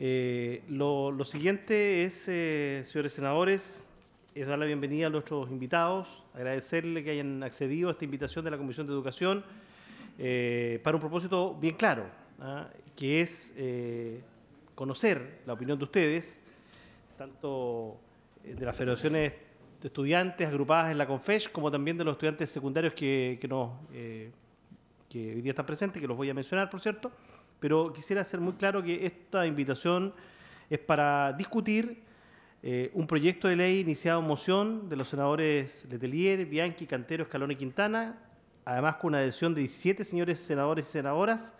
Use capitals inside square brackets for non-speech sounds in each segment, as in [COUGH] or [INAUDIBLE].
Eh, lo, siguiente es, eh, señores senadores, es dar la bienvenida a nuestros invitados, agradecerle que hayan accedido a esta invitación de la Comisión de Educación eh, para un propósito bien claro, ¿ah? que es conocer la opinión de ustedes, tanto de las federaciones de estudiantes agrupadas en la CONFESH, como también de los estudiantes secundarios que, que, que hoy día están presentes, que los voy a mencionar, por cierto pero quisiera hacer muy claro que esta invitación es para discutir eh, un proyecto de ley iniciado en moción de los senadores Letelier, Bianchi, Cantero, Escalón y Quintana, además con una adhesión de 17 señores senadores y senadoras,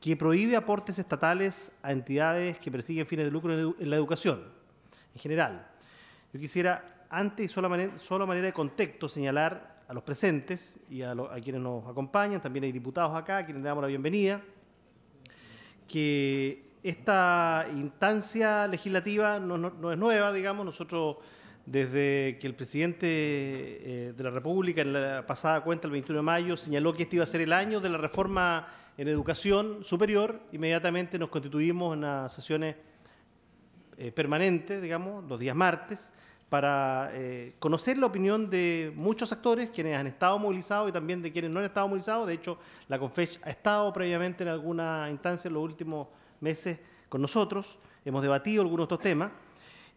que prohíbe aportes estatales a entidades que persiguen fines de lucro en, la educación en general. Yo quisiera, antes y solo, a manera de contexto, señalar a los presentes y a, a quienes nos acompañan, también hay diputados acá, a quienes le damos la bienvenida que esta instancia legislativa no, es nueva, digamos, nosotros desde que el presidente eh, de la República en la pasada cuenta el 21 de mayo señaló que este iba a ser el año de la reforma en educación superior, inmediatamente nos constituimos en las sesiones eh, permanentes, digamos, los días martes, para eh, conocer la opinión de muchos actores, quienes han estado movilizados y también de quienes no han estado movilizados. De hecho, la CONFESH ha estado previamente en alguna instancia en los últimos meses con nosotros, hemos debatido algunos de estos temas,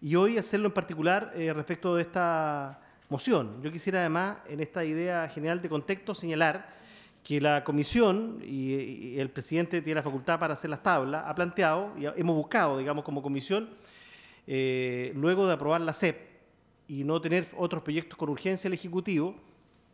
y hoy hacerlo en particular eh, respecto de esta moción. Yo quisiera además, en esta idea general de contexto, señalar que la comisión y, el presidente tiene la facultad para hacer las tablas, ha planteado, y hemos buscado, digamos, como comisión, eh, luego de aprobar la CEP, y no tener otros proyectos con urgencia el Ejecutivo,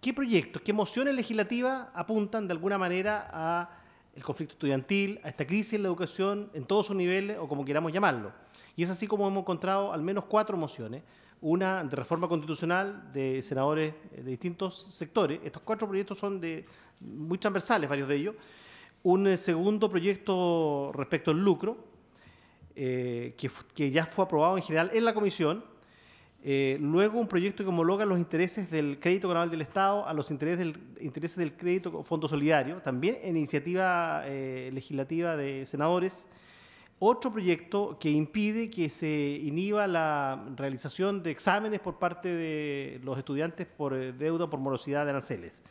¿qué proyectos, qué mociones legislativas apuntan de alguna manera a el conflicto estudiantil, a esta crisis en la educación en todos sus niveles o como queramos llamarlo? Y es así como hemos encontrado al menos cuatro mociones, una de reforma constitucional de senadores eh, de distintos sectores, estos cuatro proyectos son de, muy transversales, varios de ellos, un eh, segundo proyecto respecto al lucro, eh, que ya fue aprobado en general en la comisión, eh, luego, un proyecto que homologa los intereses del crédito canal del Estado a los intereses del, del crédito fondo solidario, también en iniciativa eh, legislativa de senadores. Otro proyecto que impide que se inhiba la realización de exámenes por parte de los estudiantes por eh, deuda por morosidad de aranceles.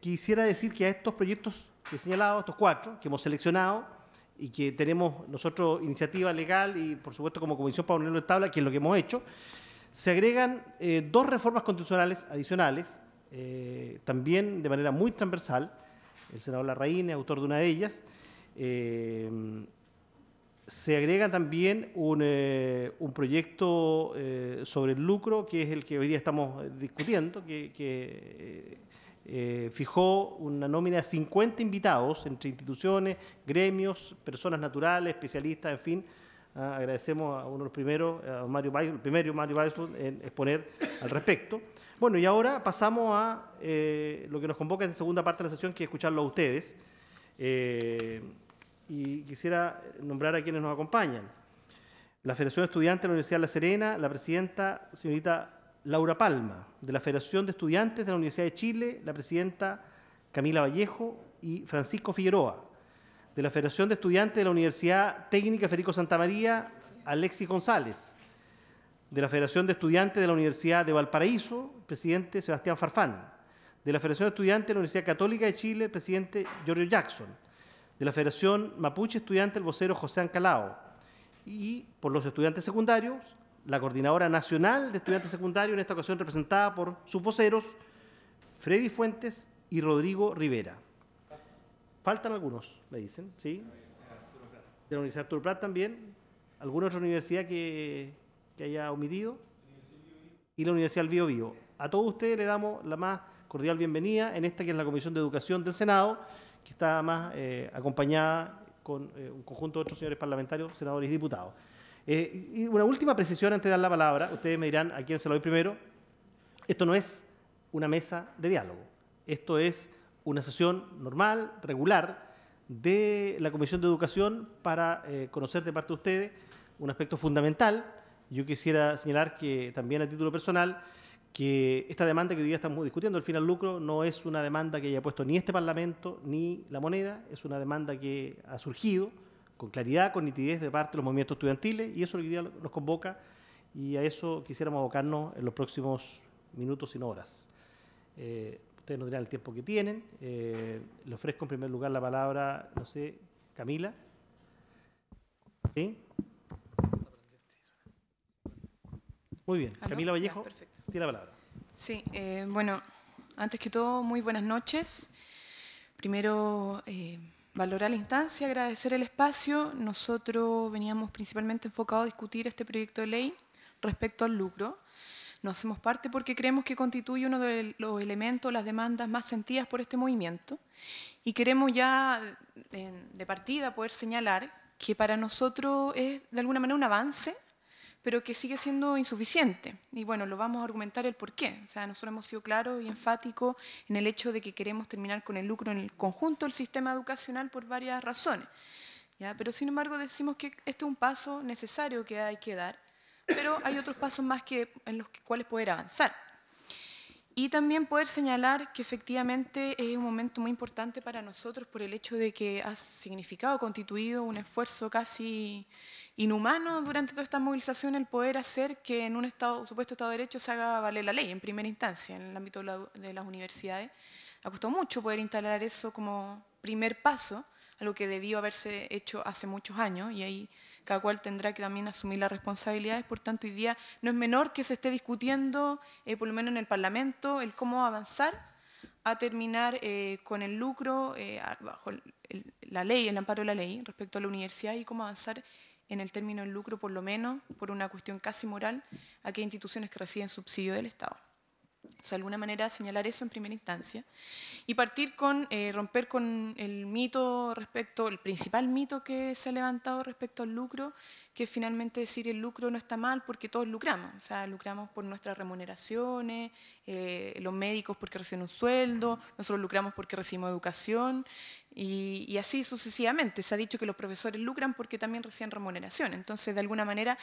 quisiera decir que a estos proyectos que he señalado, estos cuatro que hemos seleccionado, y que tenemos nosotros iniciativa legal y por supuesto como comisión para ponerlo en tabla, que es lo que hemos hecho, se agregan eh, dos reformas constitucionales adicionales, eh, también de manera muy transversal. El senador Larraín es autor de una de ellas. Eh, se agrega también un, proyecto sobre el lucro, que es el que hoy día estamos discutiendo, que eh, fijó una nómina de 50 invitados entre instituciones, gremios, personas naturales, especialistas, en fin. Ah, agradecemos a uno de los primeros, a Mario el primero Mario en exponer al respecto. Bueno, y ahora pasamos a eh, lo que nos convoca en la segunda parte de la sesión, que es escucharlo a ustedes. Eh, y quisiera nombrar a quienes nos acompañan. La Federación de Estudiantes de la Universidad de La Serena, la presidenta, señorita Laura Palma, de la Federación de Estudiantes de la Universidad de Chile, la presidenta Camila Vallejo y Francisco Figueroa, de la Federación de Estudiantes de la Universidad Técnica Federico Santa María, Alexis González, de la Federación de Estudiantes de la Universidad de Valparaíso, presidente Sebastián Farfán, de la Federación de Estudiantes de la Universidad Católica de Chile, presidente Giorgio Jackson, de la Federación Mapuche Estudiante, el vocero José Ancalao, y por los estudiantes secundarios, la Coordinadora Nacional de Estudiantes Secundarios, en esta ocasión representada por sus voceros, Freddy Fuentes y Rodrigo Rivera. Faltan algunos, me dicen, ¿sí? De la Universidad Arturo Prat también. ¿Alguna otra universidad que, haya omitido? Y la Universidad del Bío A todos ustedes le damos la más cordial bienvenida en esta que es la Comisión de Educación del Senado, que está más eh, acompañada con eh, un conjunto de otros señores parlamentarios, senadores y diputados. Eh, y una última precisión antes de dar la palabra. Ustedes me dirán a quién se lo doy primero. Esto no es una mesa de diálogo. Esto es una sesión normal, regular, de la Comisión de Educación para eh, conocer de parte de ustedes un aspecto fundamental. Yo quisiera señalar que también a título personal, que esta demanda que hoy día estamos discutiendo, el fin al lucro, no es una demanda que haya puesto ni este Parlamento ni la moneda, es una demanda que ha surgido con claridad, con nitidez de parte de los movimientos estudiantiles y eso lo día nos convoca y a eso quisiéramos abocarnos en los próximos minutos y horas. Eh, ustedes nos dirán el tiempo que tienen. Eh, le ofrezco en primer lugar la palabra, no sé, Camila. ¿Sí? Muy bien, Camila Vallejo, tiene la palabra. Sí, eh, bueno, antes que todo, muy buenas noches. Primero, valorar la instancia, agradecer el espacio. Nosotros veníamos principalmente enfocados a discutir este proyecto de ley respecto al lucro. Nos hacemos parte porque creemos que constituye uno de los elementos, las demandas más sentidas por este movimiento. Y queremos ya de partida poder señalar que para nosotros es de alguna manera un avance pero que sigue siendo insuficiente. Y bueno, lo vamos a argumentar el por qué. O sea, nosotros hemos sido claros y enfáticos en el hecho de que queremos terminar con el lucro en el conjunto del sistema educacional por varias razones. ¿ya? Pero sin embargo decimos que este es un paso necesario que hay que dar, pero hay otros pasos más que, en los cuales poder avanzar. Y también poder señalar que efectivamente es un momento muy importante para nosotros por el hecho de que ha significado, constituido un esfuerzo casi inhumano durante toda esta movilización el poder hacer que en un estado, supuesto Estado de Derecho se haga valer la ley en primera instancia en el ámbito de, las universidades. Ha costado mucho poder instalar eso como primer paso a lo que debió haberse hecho hace muchos años y ahí cada cual tendrá que también asumir las responsabilidades. Por tanto, hoy día no es menor que se esté discutiendo, eh, por lo menos en el Parlamento, el cómo avanzar a terminar eh, con el lucro eh, bajo la ley, el amparo de la ley respecto a la universidad y cómo avanzar en el término del lucro, por lo menos por una cuestión casi moral, a aquellas instituciones que reciben subsidio del Estado. O sea, de alguna manera señalar eso en primera instancia y partir con eh, romper con el mito respecto, el principal mito que se ha levantado respecto al lucro, que finalmente decir el lucro no está mal porque todos lucramos, o sea, lucramos por nuestras remuneraciones, eh, los médicos porque reciben un sueldo, nosotros lucramos porque recibimos educación, y, así sucesivamente. Se ha dicho que los profesores lucran porque también reciben remuneración. Entonces, de alguna manera,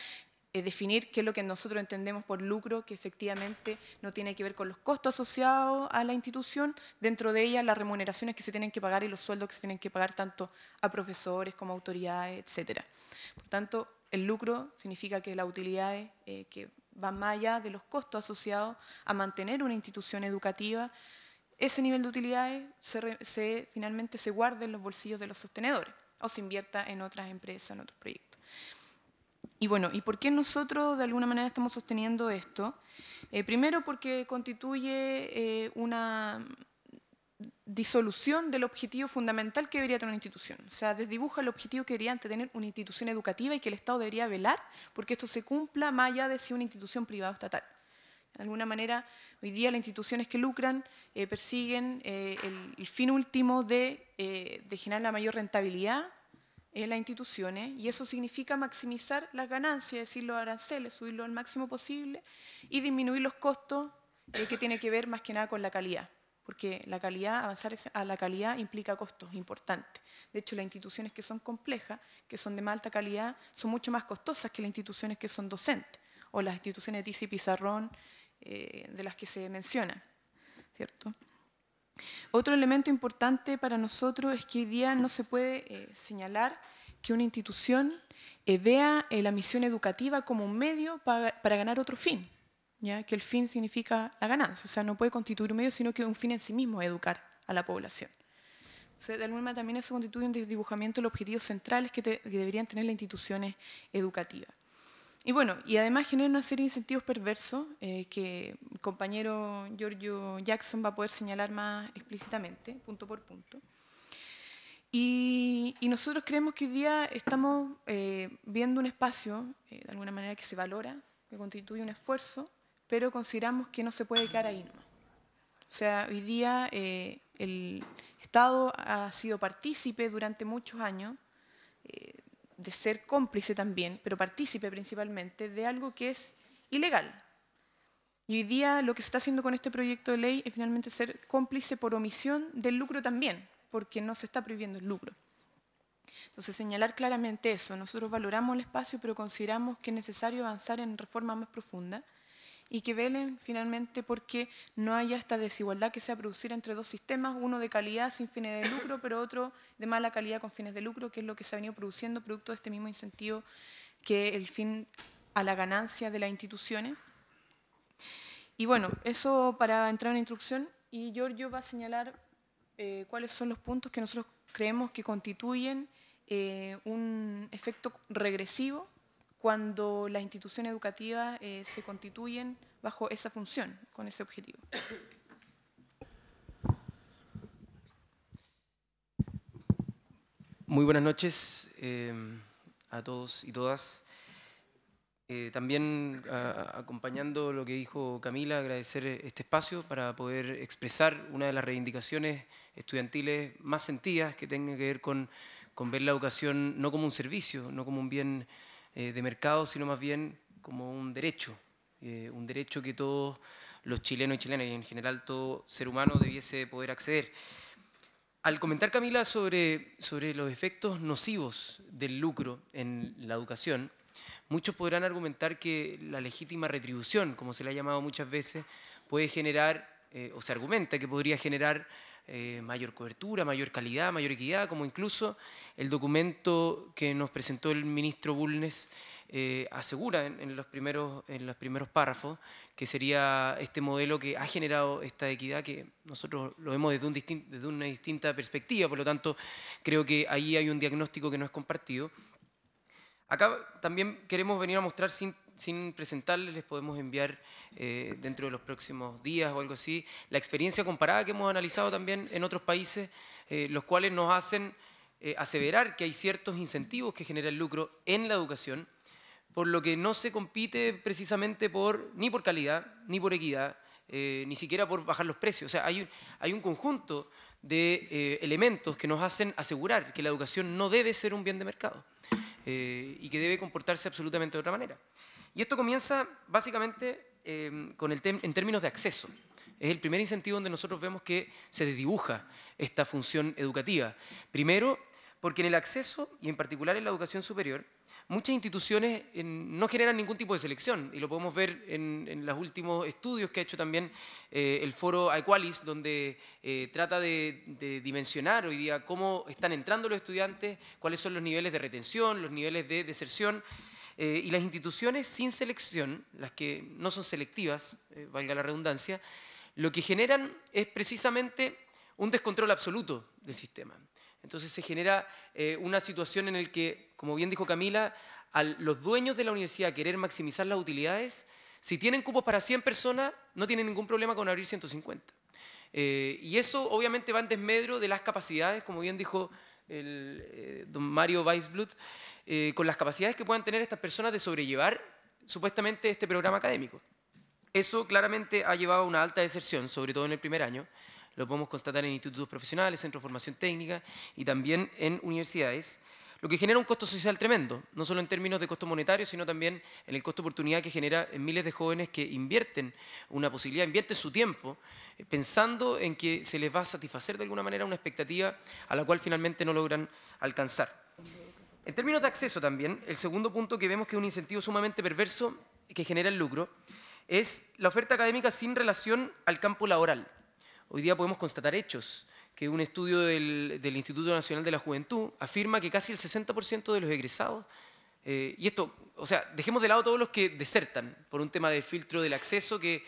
eh, definir qué es lo que nosotros entendemos por lucro, que efectivamente no tiene que ver con los costos asociados a la institución, dentro de ella las remuneraciones que se tienen que pagar y los sueldos que se tienen que pagar tanto a profesores como a autoridades, etc. Por tanto, el lucro significa que la utilidades eh, que va más allá de los costos asociados a mantener una institución educativa ese nivel de utilidades se, finalmente se guarde en los bolsillos de los sostenedores o se invierta en otras empresas, en otros proyectos. Y bueno, ¿y por qué nosotros de alguna manera estamos sosteniendo esto? Eh, primero porque constituye eh, una disolución del objetivo fundamental que debería tener una institución. O sea, desdibuja el objetivo que debería tener una institución educativa y que el Estado debería velar porque esto se cumpla más allá de si una institución privada o estatal. De alguna manera, hoy día las instituciones que lucran eh, persiguen eh, el, fin último eh, de, generar la mayor rentabilidad en las instituciones y eso significa maximizar las ganancias, es decir, los aranceles, subirlo al máximo posible y disminuir los costos que tiene que ver más que nada con la calidad, porque la calidad, avanzar a la calidad implica costos importantes. De hecho, las instituciones que son complejas, que son de más alta calidad, son mucho más costosas que las instituciones que son docentes o las instituciones de y Pizarrón, eh, de las que se mencionan. ¿cierto? Otro elemento importante para nosotros es que hoy día no se puede eh, señalar que una institución eh, vea la misión educativa como un medio para, ganar otro fin, ¿ya? que el fin significa la ganancia, o sea, no puede constituir un medio, sino que un fin en sí mismo educar a la población. O de alguna también eso constituye un desdibujamiento de los objetivos centrales que deberían tener las instituciones educativas y bueno, y además genera una serie de incentivos perversos eh, que mi compañero Giorgio Jackson va a poder señalar más explícitamente, punto por punto. Y, nosotros creemos que hoy día estamos eh, viendo un espacio, eh, de alguna manera, que se valora, que constituye un esfuerzo, pero consideramos que no se puede quedar ahí O sea, hoy día el Estado ha sido partícipe durante muchos años de ser cómplice también, pero partícipe principalmente de algo que es ilegal. Y hoy día lo que se está haciendo con este proyecto de ley es finalmente ser cómplice por omisión del lucro también, porque no se está prohibiendo el lucro. Entonces, señalar claramente eso. Nosotros valoramos el espacio, pero consideramos que es necesario avanzar en reforma más profunda y que velen finalmente porque no haya esta desigualdad que se va producir entre dos sistemas, uno de calidad sin fines de lucro, pero otro de mala calidad con fines de lucro, que es lo que se ha venido produciendo producto de este mismo incentivo que el fin a la ganancia de las instituciones. Y bueno, eso para entrar en introducción. y Giorgio va a señalar eh, cuáles son los puntos que nosotros creemos que constituyen eh, un efecto regresivo cuando las instituciones educativas eh, se constituyen bajo esa función, con ese objetivo. Muy buenas noches eh, a todos y todas. Eh, también acompañando lo que dijo Camila, agradecer este espacio para poder expresar una de las reivindicaciones estudiantiles más sentidas que tenga que ver con, con ver la educación no como un servicio, no como un bien eh, de mercado, sino más bien como un derecho, eh, un derecho que todos los chilenos y chilenas y en general todo ser humano debiese poder acceder. Al comentar Camila sobre, sobre los efectos nocivos del lucro en la educación, muchos podrán argumentar que la legítima retribución, como se le ha llamado muchas veces, puede generar, eh, o se argumenta que podría generar eh, mayor cobertura, mayor calidad, mayor equidad, como incluso el documento que nos presentó el ministro Bulnes eh, asegura en, los primeros, en los primeros párrafos, que sería este modelo que ha generado esta equidad, que nosotros lo vemos desde, desde una distinta perspectiva, por lo tanto creo que ahí hay un diagnóstico que no es compartido. Acá también queremos venir a mostrar sin sin presentarles, les podemos enviar eh, dentro de los próximos días o algo así la experiencia comparada que hemos analizado también en otros países, eh, los cuales nos hacen eh, aseverar que hay ciertos incentivos que generan lucro en la educación, por lo que no se compite precisamente por, ni por calidad, ni por equidad, ni siquiera por bajar los precios. O sea, hay un conjunto de elementos que nos hacen asegurar que la educación no debe ser un bien de mercado y que debe comportarse absolutamente de otra manera. Y esto comienza básicamente em, con el en términos de acceso. Es el primer incentivo donde nosotros vemos que se desdibuja esta función educativa. Primero, porque en el acceso, y en particular en la educación superior, muchas instituciones eh, no generan ningún tipo de selección, y lo podemos ver en, los últimos estudios que ha hecho también eh, el foro Aequalis, donde eh, trata de, de, dimensionar hoy día cómo están entrando los estudiantes, cuáles son los niveles de retención, los niveles de deserción, eh, y las instituciones sin selección, las que no son selectivas, eh, valga la redundancia, lo que generan es precisamente un descontrol absoluto del sistema. Entonces se genera eh, una situación en la que, como bien dijo Camila, a los dueños de la universidad querer maximizar las utilidades, si tienen cupos para 100 personas, no tienen ningún problema con abrir 150. y eso obviamente va en desmedro de las capacidades, como bien dijo el, eh, don Mario Weisblut, eh, con las capacidades que puedan tener estas personas de sobrellevar supuestamente este programa académico. Eso claramente ha llevado a una alta deserción, sobre todo en el primer año. Lo podemos constatar en institutos profesionales, centros de formación técnica y también en universidades, lo que genera un costo social tremendo, no solo en términos de costo monetario, sino también en el costo oportunidad que genera en miles de jóvenes que invierten una posibilidad, invierten su tiempo eh, pensando en que se les va a satisfacer de alguna manera una expectativa a la cual finalmente no logran alcanzar. En términos de acceso también, el segundo punto que vemos que es un incentivo sumamente perverso que genera el lucro es la oferta académica sin relación al campo laboral. Hoy día podemos constatar hechos que un estudio del, Instituto Nacional de la Juventud afirma que casi el 60% de los egresados, eh, y esto, o sea, dejemos de lado todos los que desertan por un tema de filtro del acceso que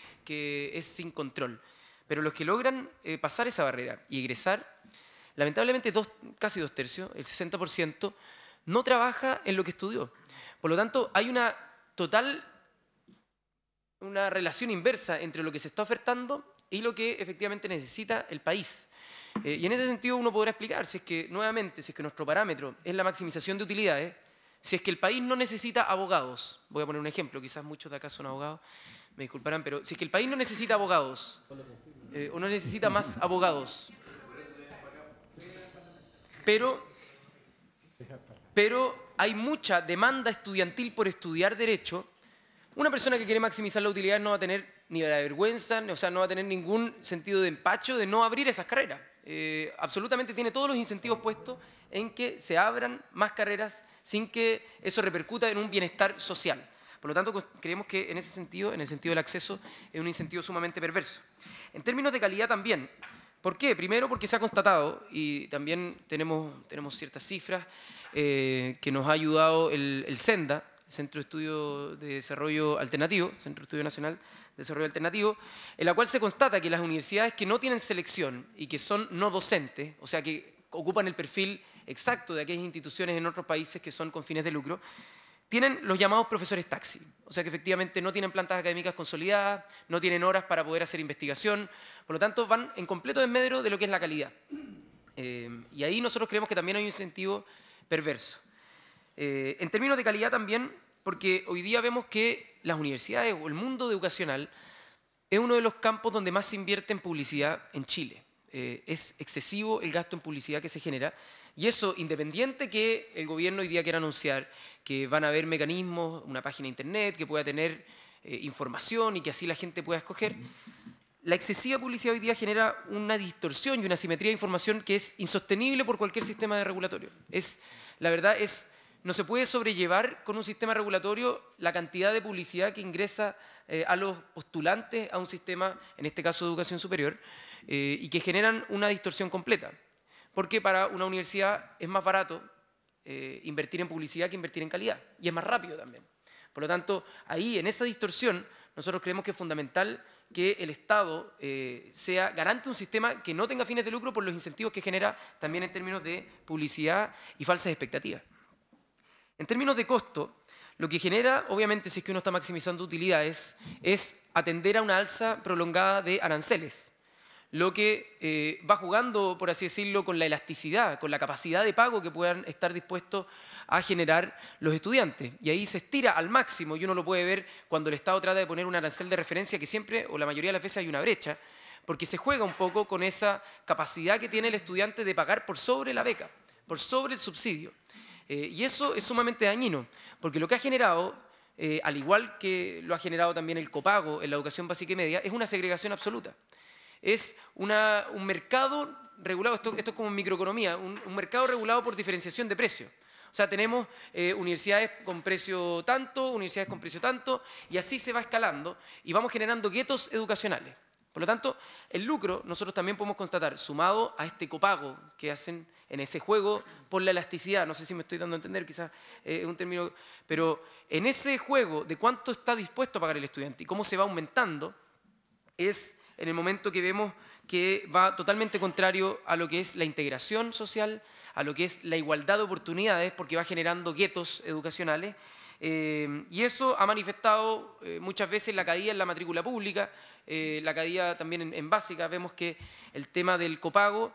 es sin control, pero los que logran eh, pasar esa barrera y egresar, lamentablemente dos, casi dos tercios, el 60%, no trabaja en lo que estudió. Por lo tanto, hay una total una relación inversa entre lo que se está ofertando y lo que efectivamente necesita el país. Eh, y en ese sentido uno podrá explicar si es que, nuevamente, si es que nuestro parámetro es la maximización de utilidades, si es que el país no necesita abogados, voy a poner un ejemplo, quizás muchos de acá son abogados, me disculparán, pero si es que el país no necesita abogados, eh, o no necesita más abogados, pero, pero hay mucha demanda estudiantil por estudiar derecho, una persona que quiere maximizar la utilidad no va a tener ni la vergüenza, o sea, no va a tener ningún sentido de empacho de no abrir esas carreras. Eh, absolutamente tiene todos los incentivos puestos en que se abran más carreras sin que eso repercuta en un bienestar social. Por lo tanto, creemos que en ese sentido, en el sentido del acceso, es un incentivo sumamente perverso. En términos de calidad también. ¿Por qué? Primero porque se ha constatado, y también tenemos, tenemos ciertas cifras, eh, que nos ha ayudado el, el SENDA, Centro de Estudio de Desarrollo Alternativo, Centro de Estudio Nacional de Desarrollo Alternativo, en la cual se constata que las universidades que no tienen selección y que son no docentes, o sea que ocupan el perfil exacto de aquellas instituciones en otros países que son con fines de lucro, tienen los llamados profesores taxi, o sea que efectivamente no tienen plantas académicas consolidadas, no tienen horas para poder hacer investigación, por lo tanto van en completo desmedro de lo que es la calidad. Eh, y ahí nosotros creemos que también hay un incentivo perverso. Eh, en términos de calidad también, porque hoy día vemos que las universidades o el mundo educacional es uno de los campos donde más se invierte en publicidad en Chile. Eh, es excesivo el gasto en publicidad que se genera y eso, independiente que el gobierno hoy día quiera anunciar que van a haber mecanismos, una página internet que pueda tener eh, información y que así la gente pueda escoger, la excesiva publicidad hoy día genera una distorsión y una simetría de información que es insostenible por cualquier sistema de regulatorio. Es, la verdad es, no se puede sobrellevar con un sistema regulatorio la cantidad de publicidad que ingresa eh, a los postulantes a un sistema, en este caso de educación superior, eh, y que generan una distorsión completa. Porque para una universidad es más barato eh, invertir en publicidad que invertir en calidad. Y es más rápido también. Por lo tanto, ahí, en esa distorsión, nosotros creemos que es fundamental que el Estado eh, sea garante de un sistema que no tenga fines de lucro por los incentivos que genera también en términos de publicidad y falsas expectativas. En términos de costo, lo que genera, obviamente, si es que uno está maximizando utilidades, es atender a una alza prolongada de aranceles lo que eh, va jugando, por así decirlo, con la elasticidad, con la capacidad de pago que puedan estar dispuestos a generar los estudiantes. Y ahí se estira al máximo y uno lo puede ver cuando el Estado trata de poner un arancel de referencia que siempre, o la mayoría de las veces, hay una brecha, porque se juega un poco con esa capacidad que tiene el estudiante de pagar por sobre la beca, por sobre el subsidio. Eh, y eso es sumamente dañino, porque lo que ha generado, eh, al igual que lo ha generado también el copago en la educación básica y media, es una segregación absoluta es un mercado regulado, esto, esto, es como microeconomía, un, mercado regulado por diferenciación de precios. O sea, tenemos eh, universidades con precio tanto, universidades con precio tanto, y así se va escalando y vamos generando guetos educacionales. Por lo tanto, el lucro nosotros también podemos constatar, sumado a este copago que hacen en ese juego por la elasticidad, no sé si me estoy dando a entender, quizás eh, es un término, pero en ese juego de cuánto está dispuesto a pagar el estudiante y cómo se va aumentando, es en el momento que vemos que va totalmente contrario a lo que es la integración social, a lo que es la igualdad de oportunidades, porque va generando guetos educacionales. Eh, y eso ha manifestado eh, muchas veces la caída en la matrícula pública, eh, la caída también en, en básica. Vemos que el tema del copago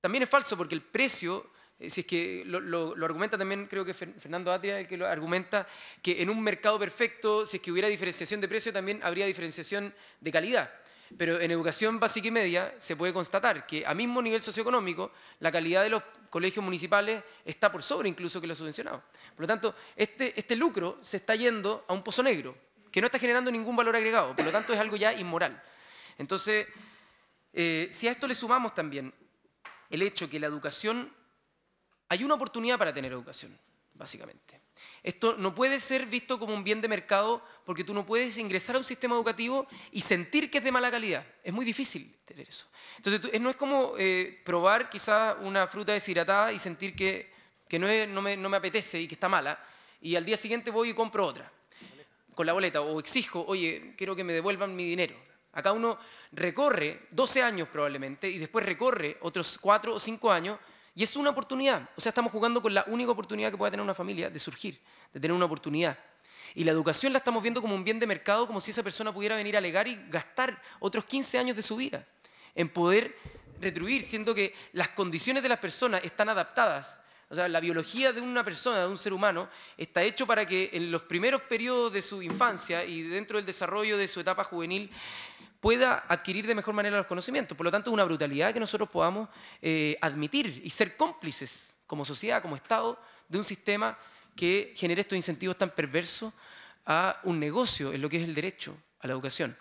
también es falso porque el precio eh, si es que lo, argumenta también, creo que Fernando Atria, que lo argumenta, que en un mercado perfecto, si es que hubiera diferenciación de precio, también habría diferenciación de calidad. Pero en educación básica y media se puede constatar que a mismo nivel socioeconómico, la calidad de los colegios municipales está por sobre incluso que los subvencionados. Por lo tanto, este, este lucro se está yendo a un pozo negro, que no está generando ningún valor agregado. Por lo tanto, es algo ya inmoral. Entonces, eh, si a esto le sumamos también el hecho que la educación hay una oportunidad para tener educación, básicamente. Esto no puede ser visto como un bien de mercado porque tú no puedes ingresar a un sistema educativo y sentir que es de mala calidad. Es muy difícil tener eso. Entonces, no es como eh, probar quizá una fruta deshidratada y sentir que, no, me, no me apetece y que está mala, y al día siguiente voy y compro otra con la boleta o exijo, oye, quiero que me devuelvan mi dinero. Acá uno recorre 12 años probablemente y después recorre otros 4 o 5 años y es una oportunidad, o sea, estamos jugando con la única oportunidad que pueda tener una familia de surgir, de tener una oportunidad. Y la educación la estamos viendo como un bien de mercado, como si esa persona pudiera venir a alegar y gastar otros 15 años de su vida en poder retribuir, siendo que las condiciones de las personas están adaptadas. O sea, la biología de una persona, de un ser humano, está hecho para que en los primeros periodos de su infancia y dentro del desarrollo de su etapa juvenil pueda adquirir de mejor manera los conocimientos. Por lo tanto, es una brutalidad que nosotros podamos eh, admitir y ser cómplices como sociedad, como Estado, de un sistema que genere estos incentivos tan perversos a un negocio en lo que es el derecho a la educación.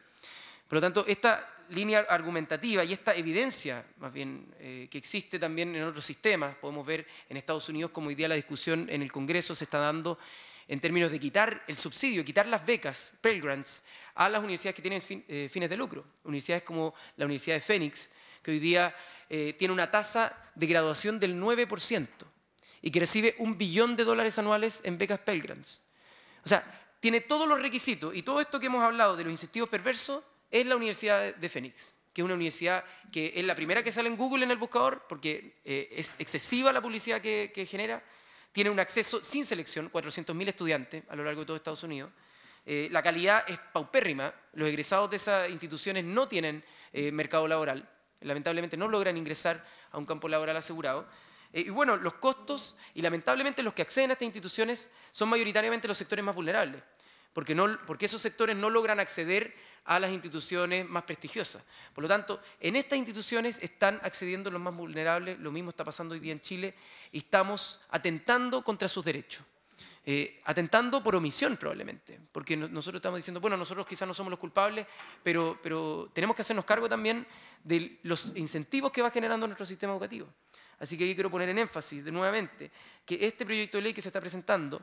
Por lo tanto, esta línea argumentativa y esta evidencia, más bien, eh, que existe también en otros sistemas, podemos ver en Estados Unidos como hoy día la discusión en el Congreso se está dando en términos de quitar el subsidio, quitar las becas, Pell Grants, a las universidades que tienen eh, fines de lucro. Universidades como la Universidad de Phoenix, que hoy día eh, tiene una tasa de graduación del 9% y que recibe un billón de dólares anuales en becas Pell Grants. O sea, tiene todos los requisitos y todo esto que hemos hablado de los incentivos perversos es la Universidad de Phoenix, que es una universidad que es la primera que sale en Google en el buscador porque eh, es excesiva la publicidad que, que genera tiene un acceso sin selección, 400.000 estudiantes a lo largo de todo Estados Unidos, eh, la calidad es paupérrima, los egresados de esas instituciones no tienen eh, mercado laboral, lamentablemente no logran ingresar a un campo laboral asegurado. Eh, y bueno, los costos, y lamentablemente los que acceden a estas instituciones son mayoritariamente los sectores más vulnerables, porque, porque esos sectores no logran acceder a las instituciones más prestigiosas. Por lo tanto, en estas instituciones están accediendo los más vulnerables, lo mismo está pasando hoy día en Chile, y estamos atentando contra sus derechos. Eh, atentando por omisión probablemente, porque nosotros estamos diciendo, bueno, nosotros quizás no somos los culpables, pero, pero tenemos que hacernos cargo también de los incentivos que va generando nuestro sistema educativo. Así que ahí quiero poner en énfasis de nuevamente que este proyecto de ley que se está presentando,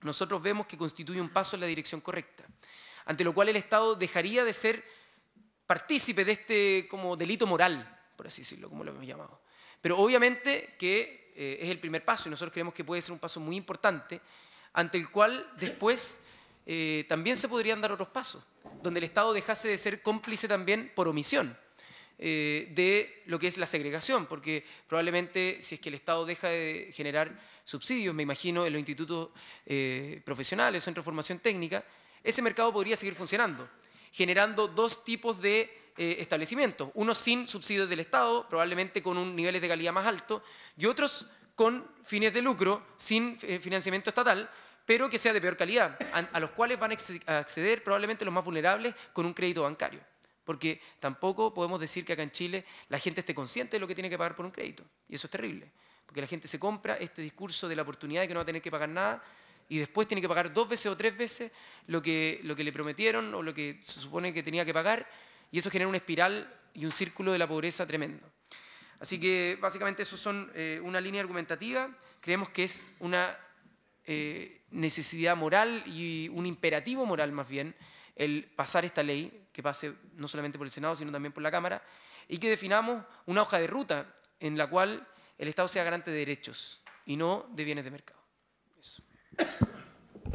nosotros vemos que constituye un paso en la dirección correcta, ante lo cual el Estado dejaría de ser partícipe de este como delito moral, por así decirlo, como lo hemos llamado. Pero obviamente que eh, es el primer paso y nosotros creemos que puede ser un paso muy importante ante el cual después eh, también se podrían dar otros pasos, donde el Estado dejase de ser cómplice también por omisión eh, de lo que es la segregación, porque probablemente si es que el Estado deja de generar subsidios, me imagino, en los institutos eh, profesionales, centros de formación técnica, ese mercado podría seguir funcionando, generando dos tipos de establecimientos, unos sin subsidios del Estado, probablemente con un niveles de calidad más alto, y otros con fines de lucro, sin financiamiento estatal, pero que sea de peor calidad, a, los cuales van a acceder probablemente los más vulnerables con un crédito bancario. Porque tampoco podemos decir que acá en Chile la gente esté consciente de lo que tiene que pagar por un crédito. Y eso es terrible. Porque la gente se compra este discurso de la oportunidad de que no va a tener que pagar nada y después tiene que pagar dos veces o tres veces lo que, lo que le prometieron o lo que se supone que tenía que pagar. Y eso genera una espiral y un círculo de la pobreza tremendo. Así que básicamente eso son eh, una línea argumentativa. Creemos que es una eh, necesidad moral y un imperativo moral más bien el pasar esta ley, que pase no solamente por el Senado, sino también por la Cámara, y que definamos una hoja de ruta en la cual el Estado sea garante de derechos y no de bienes de mercado. Eso.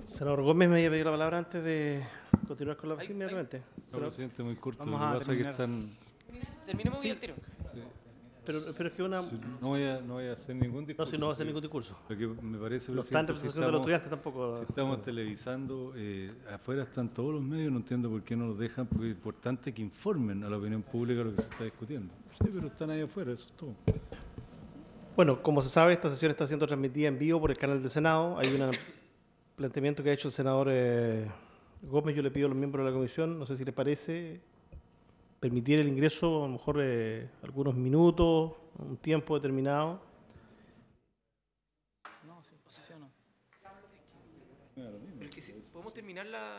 Senador Gómez me había pedido la palabra antes de continuar con la votación inmediatamente. presidente, muy corto. a que están... Terminemos sí. bien el tiro. No voy, a, no voy a hacer ningún discurso. No, si no va a hacer ningún discurso. Lo que me parece, no están estamos, tampoco. Si estamos [LAUGHS] televisando, eh, afuera están todos los medios, no entiendo por qué no los dejan, porque es importante que informen a la opinión pública lo que se está discutiendo. Sí, pero están ahí afuera, eso es todo. Bueno, como se sabe, esta sesión está siendo transmitida en vivo por el canal del Senado. Hay un planteamiento que ha hecho el senador eh, Gómez. Yo le pido a los miembros de la comisión, no sé si les parece permitir el ingreso a lo mejor eh, algunos minutos, un tiempo determinado.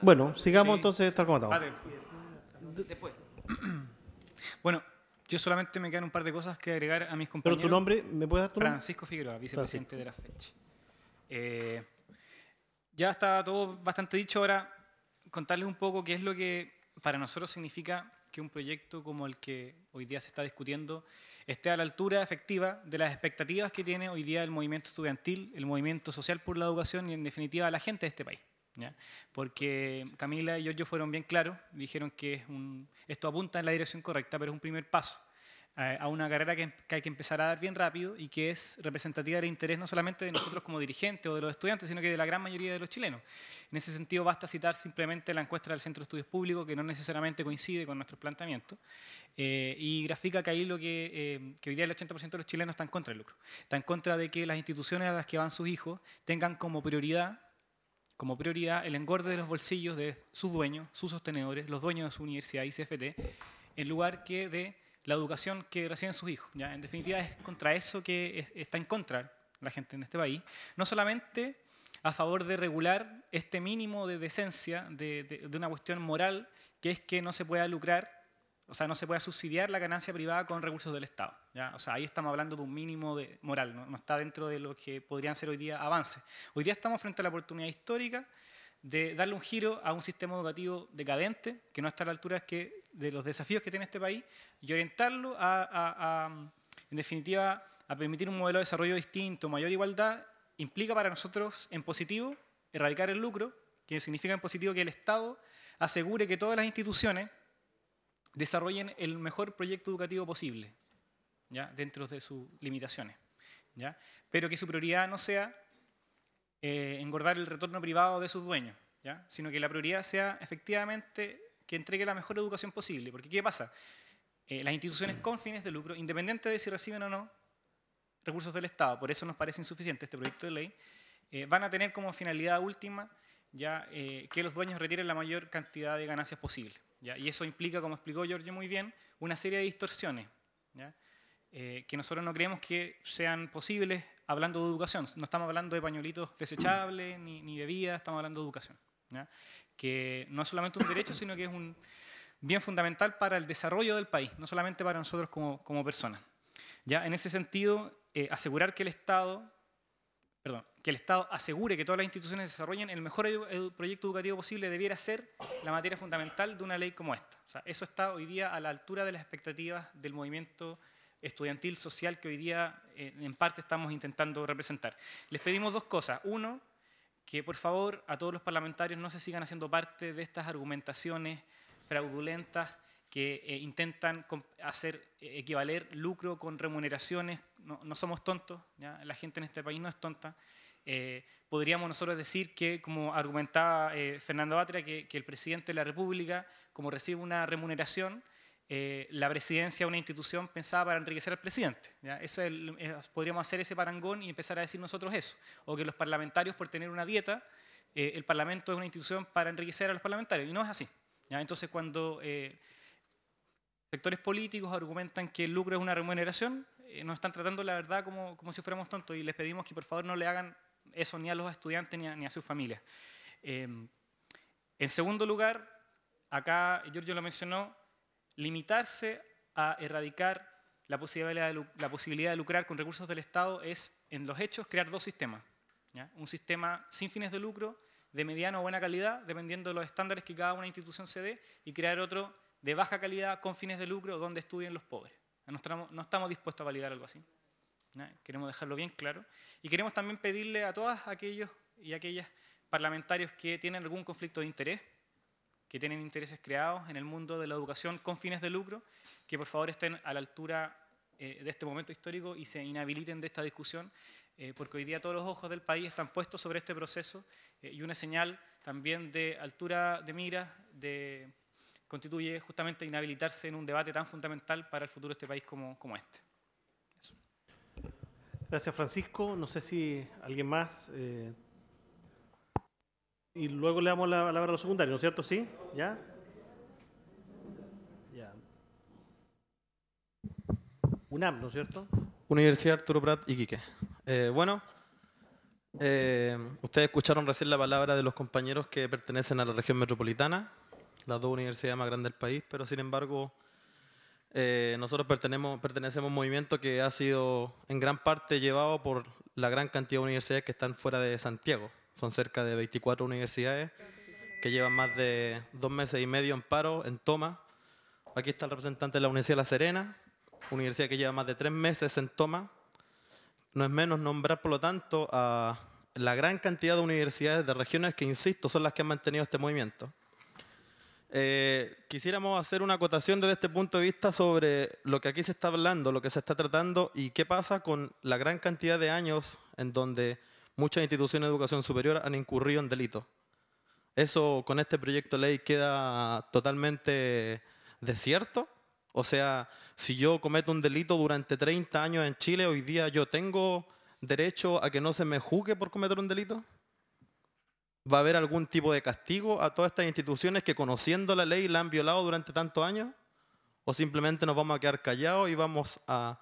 Bueno, sigamos entonces entonces estar estamos. Vale. Bueno, yo solamente me quedan un par de cosas que agregar a mis compañeros. ¿Pero tu nombre? ¿Me puedes dar tu nombre? Francisco Figueroa, vicepresidente de la FECH. Eh, ya está todo bastante dicho. Ahora, contarles un poco qué es lo que para nosotros significa que un proyecto como el que hoy día se está discutiendo esté a la altura efectiva de las expectativas que tiene hoy día el movimiento estudiantil, el movimiento social por la educación y en definitiva la gente de este país. Porque Camila y Giorgio fueron bien claros, dijeron que esto apunta en la dirección correcta, pero es un primer paso a una carrera que, hay que empezar a dar bien rápido y que es representativa del interés no solamente de nosotros como dirigentes o de los estudiantes, sino que de la gran mayoría de los chilenos. En ese sentido, basta citar simplemente la encuesta del Centro de Estudios Públicos, que no necesariamente coincide con nuestro planteamiento eh, y grafica que ahí lo que, eh, hoy día el 80% de los chilenos están contra el lucro, están contra de que las instituciones a las que van sus hijos tengan como prioridad como prioridad el engorde de los bolsillos de sus dueños, sus sostenedores, los dueños de su universidad, ICFT, en lugar que de la educación que reciben sus hijos. ¿ya? En definitiva, es contra eso que está en contra la gente en este país. No solamente a favor de regular este mínimo de decencia, de, una cuestión moral, que es que no se pueda lucrar o sea, no se pueda subsidiar la ganancia privada con recursos del Estado. ¿ya? O sea, ahí estamos hablando de un mínimo de moral, ¿no? ¿no? está dentro de lo que podrían ser hoy día avances. Hoy día estamos frente a la oportunidad histórica de darle un giro a un sistema educativo decadente, que no está a la altura de los desafíos que tiene este país, y orientarlo a, a, en definitiva, a permitir un modelo de desarrollo distinto, mayor igualdad, implica para nosotros, en positivo, erradicar el lucro, que significa en positivo que el Estado asegure que todas las instituciones desarrollen el mejor proyecto educativo posible, ¿ya? dentro de sus limitaciones. ¿ya? Pero que su prioridad no sea eh, engordar el retorno privado de sus dueños, ¿ya? sino que la prioridad sea efectivamente que entregue la mejor educación posible. Porque ¿qué pasa? Eh, las instituciones con fines de lucro, independiente de si reciben o no recursos del Estado, por eso nos parece insuficiente este proyecto de ley, eh, van a tener como finalidad última ya que los dueños retiren la mayor cantidad de ganancias posible. ¿ya? Y eso implica, como explicó Giorgio muy bien, una serie de distorsiones que nosotros no creemos que sean posibles hablando de educación. No estamos hablando de pañuelitos desechables ni, ni bebidas, estamos hablando de educación. Que no es solamente un derecho, sino que es un bien fundamental para el desarrollo del país, no solamente para nosotros como, personas. ¿ya? En ese sentido, eh, asegurar que el Estado perdón, que el Estado asegure que todas las instituciones desarrollen el mejor proyecto educativo posible debiera ser la materia fundamental de una ley como esta. eso está hoy día a la altura de las expectativas del movimiento estudiantil social que hoy día eh, en parte estamos intentando representar. Les pedimos dos cosas. Uno, que por favor a todos los parlamentarios no se sigan haciendo parte de estas argumentaciones fraudulentas que eh, intentan hacer eh, equivaler lucro con remuneraciones. No, somos tontos, la gente en este país no es tonta. podríamos nosotros decir que, como argumentaba Fernando Atria, que, que, el presidente de la República, como recibe una remuneración, eh, la presidencia una institución pensada para enriquecer al presidente. Eh, podríamos hacer ese parangón y empezar a decir nosotros eso. O que los parlamentarios, por tener una dieta, eh, el Parlamento es una institución para enriquecer a los parlamentarios. Y no es así. Entonces, cuando sectores políticos argumentan que el lucro es una remuneración, nos están tratando la verdad como, como, si fuéramos tontos y les pedimos que por favor no le hagan eso ni a los estudiantes ni a, ni a sus familias. Em, en segundo lugar, acá Giorgio lo mencionó, limitarse a erradicar la posibilidad, de, lucrar con recursos del Estado es, en los hechos, crear dos sistemas. Un sistema sin fines de lucro, de mediana o buena calidad, dependiendo de los estándares que cada una institución se dé, y crear otro de baja calidad, con fines de lucro, donde estudien los pobres. No estamos, dispuestos a validar algo así. Queremos dejarlo bien claro. Y queremos también pedirle a todos aquellos y aquellas parlamentarios que tienen algún conflicto de interés que tienen intereses creados en el mundo de la educación con fines de lucro, que por favor estén a la altura eh, de este momento histórico y se inhabiliten de esta discusión, eh, porque hoy día todos los ojos del país están puestos sobre este proceso eh, y una señal también de altura de mira de, constituye justamente inhabilitarse en un debate tan fundamental para el futuro de este país como, este. Gracias, Francisco. No sé si alguien más y luego le damos la palabra a los secundarios, ¿no es cierto? ¿Sí? ¿Ya? UNAM, ¿no es cierto? Universidad Arturo Prat y Quique. Eh, bueno, eh, ustedes escucharon recién la palabra de los compañeros que pertenecen a la región metropolitana, las dos universidades más grandes del país, pero sin embargo... Eh, nosotros pertenecemos, pertenecemos a un movimiento que ha sido en gran parte llevado por la gran cantidad de universidades que están fuera de Santiago, son cerca de 24 universidades que llevan más de dos meses y medio en paro, en toma. Aquí está el representante de la Universidad de La Serena, universidad que lleva más de tres meses en toma. No es menos nombrar, por lo tanto, a la gran cantidad de universidades de regiones que, insisto, son las que han mantenido este movimiento. Eh, quisiéramos hacer una acotación desde este punto de vista sobre lo que aquí se está hablando, lo que se está tratando y qué pasa con la gran cantidad de años en donde muchas instituciones de educación superior han incurrido en delitos. ¿Eso con este proyecto de ley queda totalmente desierto? O sea, si yo cometo un delito durante 30 años en Chile, hoy día yo tengo derecho a que no se me juzgue por cometer un delito. ¿Va a haber algún tipo de castigo a todas estas instituciones que conociendo la ley la han violado durante tantos años? ¿O simplemente nos vamos a quedar callados y vamos a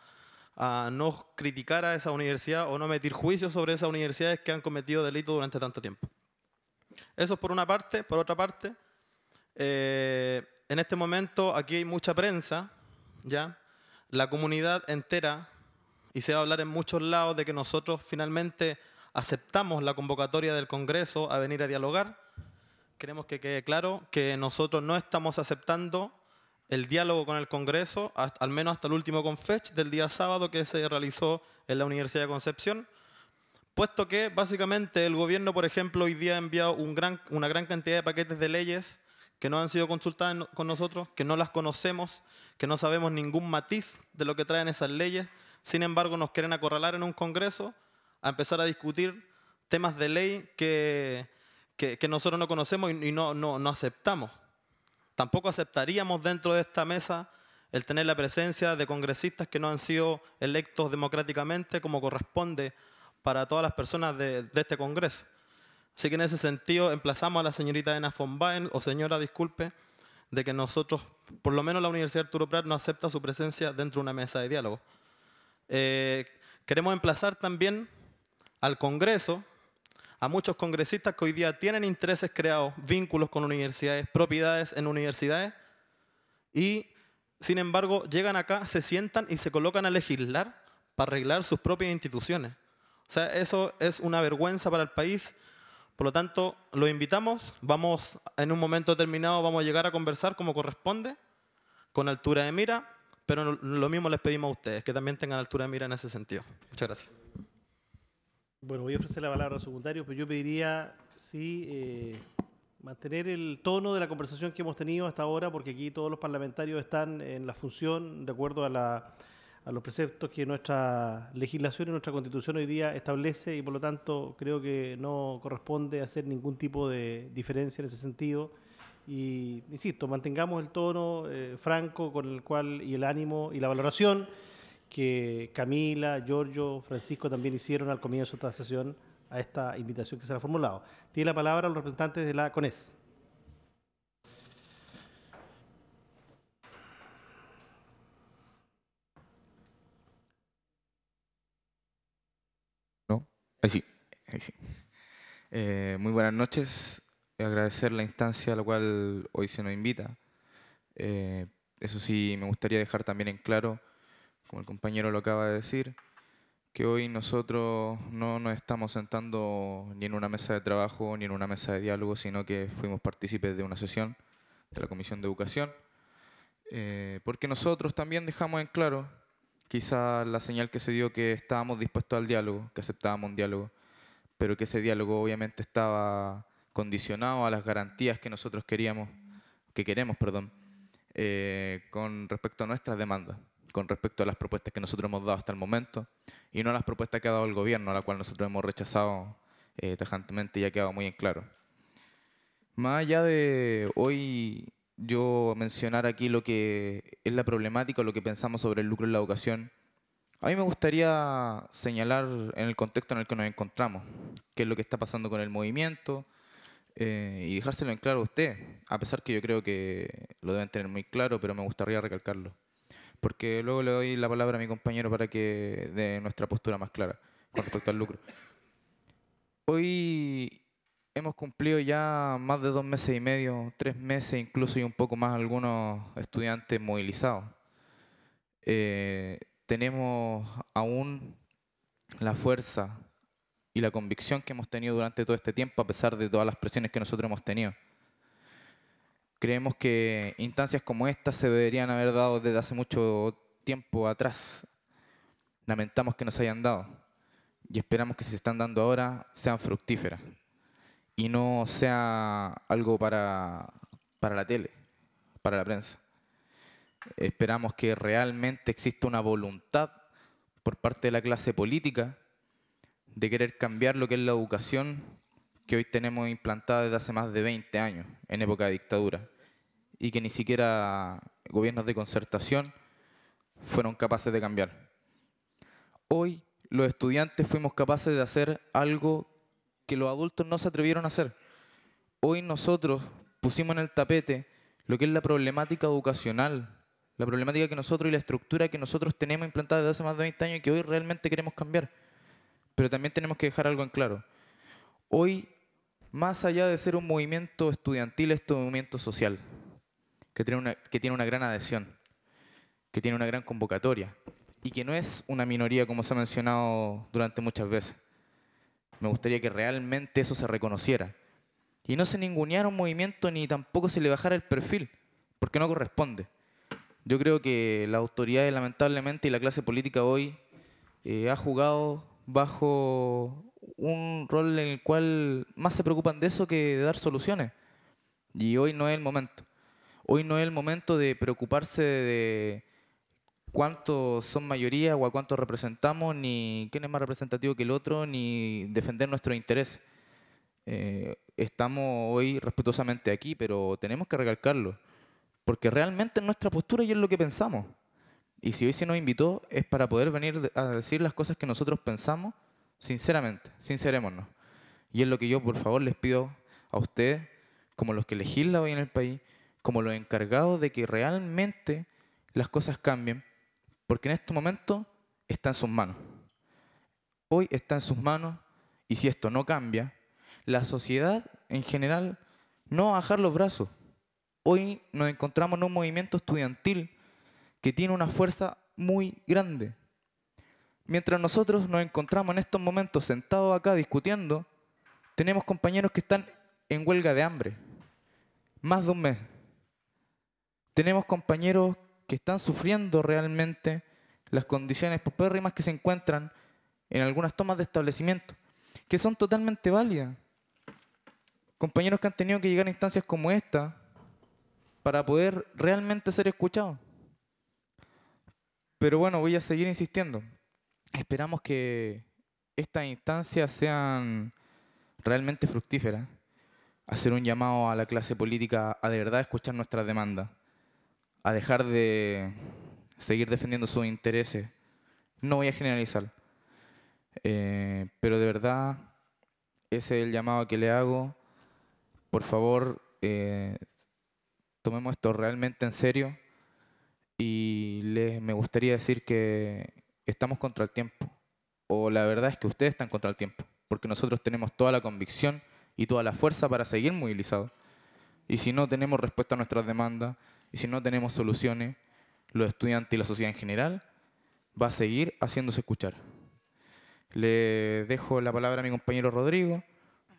a no criticar a esa universidad o no emitir juicios sobre esas universidades que han cometido delitos durante tanto tiempo. Eso por una parte. Por otra parte, eh, en este momento aquí hay mucha prensa, ¿ya? La comunidad entera, y se va a hablar en muchos lados de que nosotros finalmente aceptamos la convocatoria del Congreso a venir a dialogar. Queremos que quede claro que nosotros no estamos aceptando el diálogo con el Congreso, al menos hasta el último confech del día sábado que se realizó en la Universidad de Concepción, puesto que básicamente el gobierno, por ejemplo, hoy día ha enviado una gran cantidad de paquetes de leyes que no han sido consultadas con nosotros, que no las conocemos, que no sabemos ningún matiz de lo que traen esas leyes. Sin embargo, nos quieren acorralar en un Congreso a empezar a discutir temas de ley que, nosotros no conocemos y, no, no aceptamos. Tampoco aceptaríamos dentro de esta mesa el tener la presencia de congresistas que no han sido electos democráticamente como corresponde para todas las personas de, este Congreso. Así que en ese sentido emplazamos a la señorita Ena von o señora, disculpe, de que nosotros, por lo menos la Universidad Arturo no acepta su presencia dentro de una mesa de diálogo. Eh, queremos emplazar también al Congreso, a muchos congresistas que hoy día tienen intereses creados, vínculos con universidades, propiedades en universidades, y sin embargo llegan acá, se sientan y se colocan a legislar para arreglar sus propias instituciones. O sea, eso es una vergüenza para el país. Por lo tanto, los invitamos, vamos en un momento determinado, vamos a llegar a conversar como corresponde, con altura de mira, pero lo mismo les pedimos a ustedes, que también tengan altura de mira en ese sentido. Muchas gracias. Bueno, voy a ofrecer la palabra a los secundarios, pero yo pediría, sí, eh, mantener el tono de la conversación que hemos tenido hasta ahora, porque aquí todos los parlamentarios están en la función, de acuerdo a, los preceptos que nuestra legislación y nuestra constitución hoy día establece, y por lo tanto creo que no corresponde hacer ningún tipo de diferencia en ese sentido. Y insisto, mantengamos el tono eh, franco con el cual y el ánimo y la valoración que Camila, Giorgio, Francisco también hicieron al comienzo de esta sesión a esta invitación que se le ha formulado. Tiene la palabra los representantes de la CONES. No, eh, muy buenas noches. Agradecer la instancia a la cual hoy se nos invita. Eh, eso sí, me gustaría dejar también en claro como el compañero lo acaba de decir, que hoy nosotros no nos estamos sentando ni en una mesa de trabajo ni en una mesa de diálogo, sino que fuimos partícipes de una sesión de la Comisión de Educación, eh, porque nosotros también dejamos en claro quizá la señal que se dio que estábamos dispuestos al diálogo, que aceptábamos un diálogo, pero que ese diálogo obviamente estaba condicionado a las garantías que nosotros queríamos, que queremos, perdón, eh, con respecto a nuestras demandas con respecto a las propuestas que nosotros hemos dado hasta el momento y no a las propuestas que ha dado el gobierno, a la cual nosotros hemos rechazado eh, tajantemente y ha quedado muy en claro. Más allá de hoy yo mencionar aquí lo que es la problemática, lo que pensamos sobre el lucro en la educación, a mí me gustaría señalar en el contexto en el que nos encontramos, qué es lo que está pasando con el movimiento eh, y dejárselo en claro a usted, a pesar que yo creo que lo deben tener muy claro, pero me gustaría recalcarlo porque luego le doy la palabra a mi compañero para que dé nuestra postura más clara con respecto al lucro. Hoy hemos cumplido ya más de dos meses y medio, tres meses incluso y un poco más algunos estudiantes movilizados. Eh, tenemos aún la fuerza y la convicción que hemos tenido durante todo este tiempo a pesar de todas las presiones que nosotros hemos tenido. Creemos que instancias como esta se deberían haber dado desde hace mucho tiempo atrás. Lamentamos que no se hayan dado y esperamos que si se están dando ahora sean fructíferas y no sea algo para, para la tele, para la prensa. Esperamos que realmente exista una voluntad por parte de la clase política de querer cambiar lo que es la educación que hoy tenemos implantada desde hace más de 20 años, en época de dictadura, y que ni siquiera gobiernos de concertación fueron capaces de cambiar. Hoy los estudiantes fuimos capaces de hacer algo que los adultos no se atrevieron a hacer. Hoy nosotros pusimos en el tapete lo que es la problemática educacional, la problemática que nosotros y la estructura que nosotros tenemos implantada desde hace más de 20 años y que hoy realmente queremos cambiar. Pero también tenemos que dejar algo en claro. Hoy más allá de ser un movimiento estudiantil, es un movimiento social, que tiene, una, gran adhesión, que tiene una gran convocatoria y que no es una minoría como se ha mencionado durante muchas veces. Me gustaría que realmente eso se reconociera y no se ninguneara un movimiento ni tampoco se le bajara el perfil, porque no corresponde. Yo creo que la autoridad lamentablemente y la clase política hoy eh, ha jugado bajo un rol en el cual más se preocupan de eso que de dar soluciones. Y hoy no es el momento. Hoy no es el momento de preocuparse de cuántos son mayoría o a cuántos representamos, ni quién es más representativo que el otro, ni defender nuestro interés eh, estamos hoy respetuosamente aquí, pero tenemos que recalcarlo, porque realmente nuestra postura y es lo que pensamos. Y si hoy se nos invitó es para poder venir a decir las cosas que nosotros pensamos Sinceramente, sincerémonos. Y es lo que yo, por favor, les pido a ustedes, como los que legislan hoy en el país, como los encargados de que realmente las cosas cambien, porque en este momento está en sus manos. Hoy está en sus manos y si esto no cambia, la sociedad en general no va a bajar los brazos. Hoy nos encontramos en un movimiento estudiantil que tiene una fuerza muy grande mientras nosotros nos encontramos en estos momentos sentados acá discutiendo, tenemos compañeros que están en huelga de hambre, más de un mes. Tenemos compañeros que están sufriendo realmente las condiciones popérrimas que se encuentran en algunas tomas de establecimiento, que son totalmente válidas. Compañeros que han tenido que llegar a instancias como esta para poder realmente ser escuchados. Pero bueno, voy a seguir insistiendo esperamos que estas instancias sean realmente fructíferas. Hacer un llamado a la clase política a de verdad escuchar nuestras demandas, a dejar de seguir defendiendo sus intereses. No voy a generalizar, eh, pero de verdad ese es el llamado que le hago. Por favor, eh, tomemos esto realmente en serio y me gustaría decir que estamos contra el tiempo. O la verdad es que ustedes están contra el tiempo, porque nosotros tenemos toda la convicción y toda la fuerza para seguir movilizados. Y si no tenemos respuesta a nuestras demandas, y si no tenemos soluciones, los estudiantes y la sociedad en general va a seguir haciéndose escuchar. Le dejo la palabra a mi compañero Rodrigo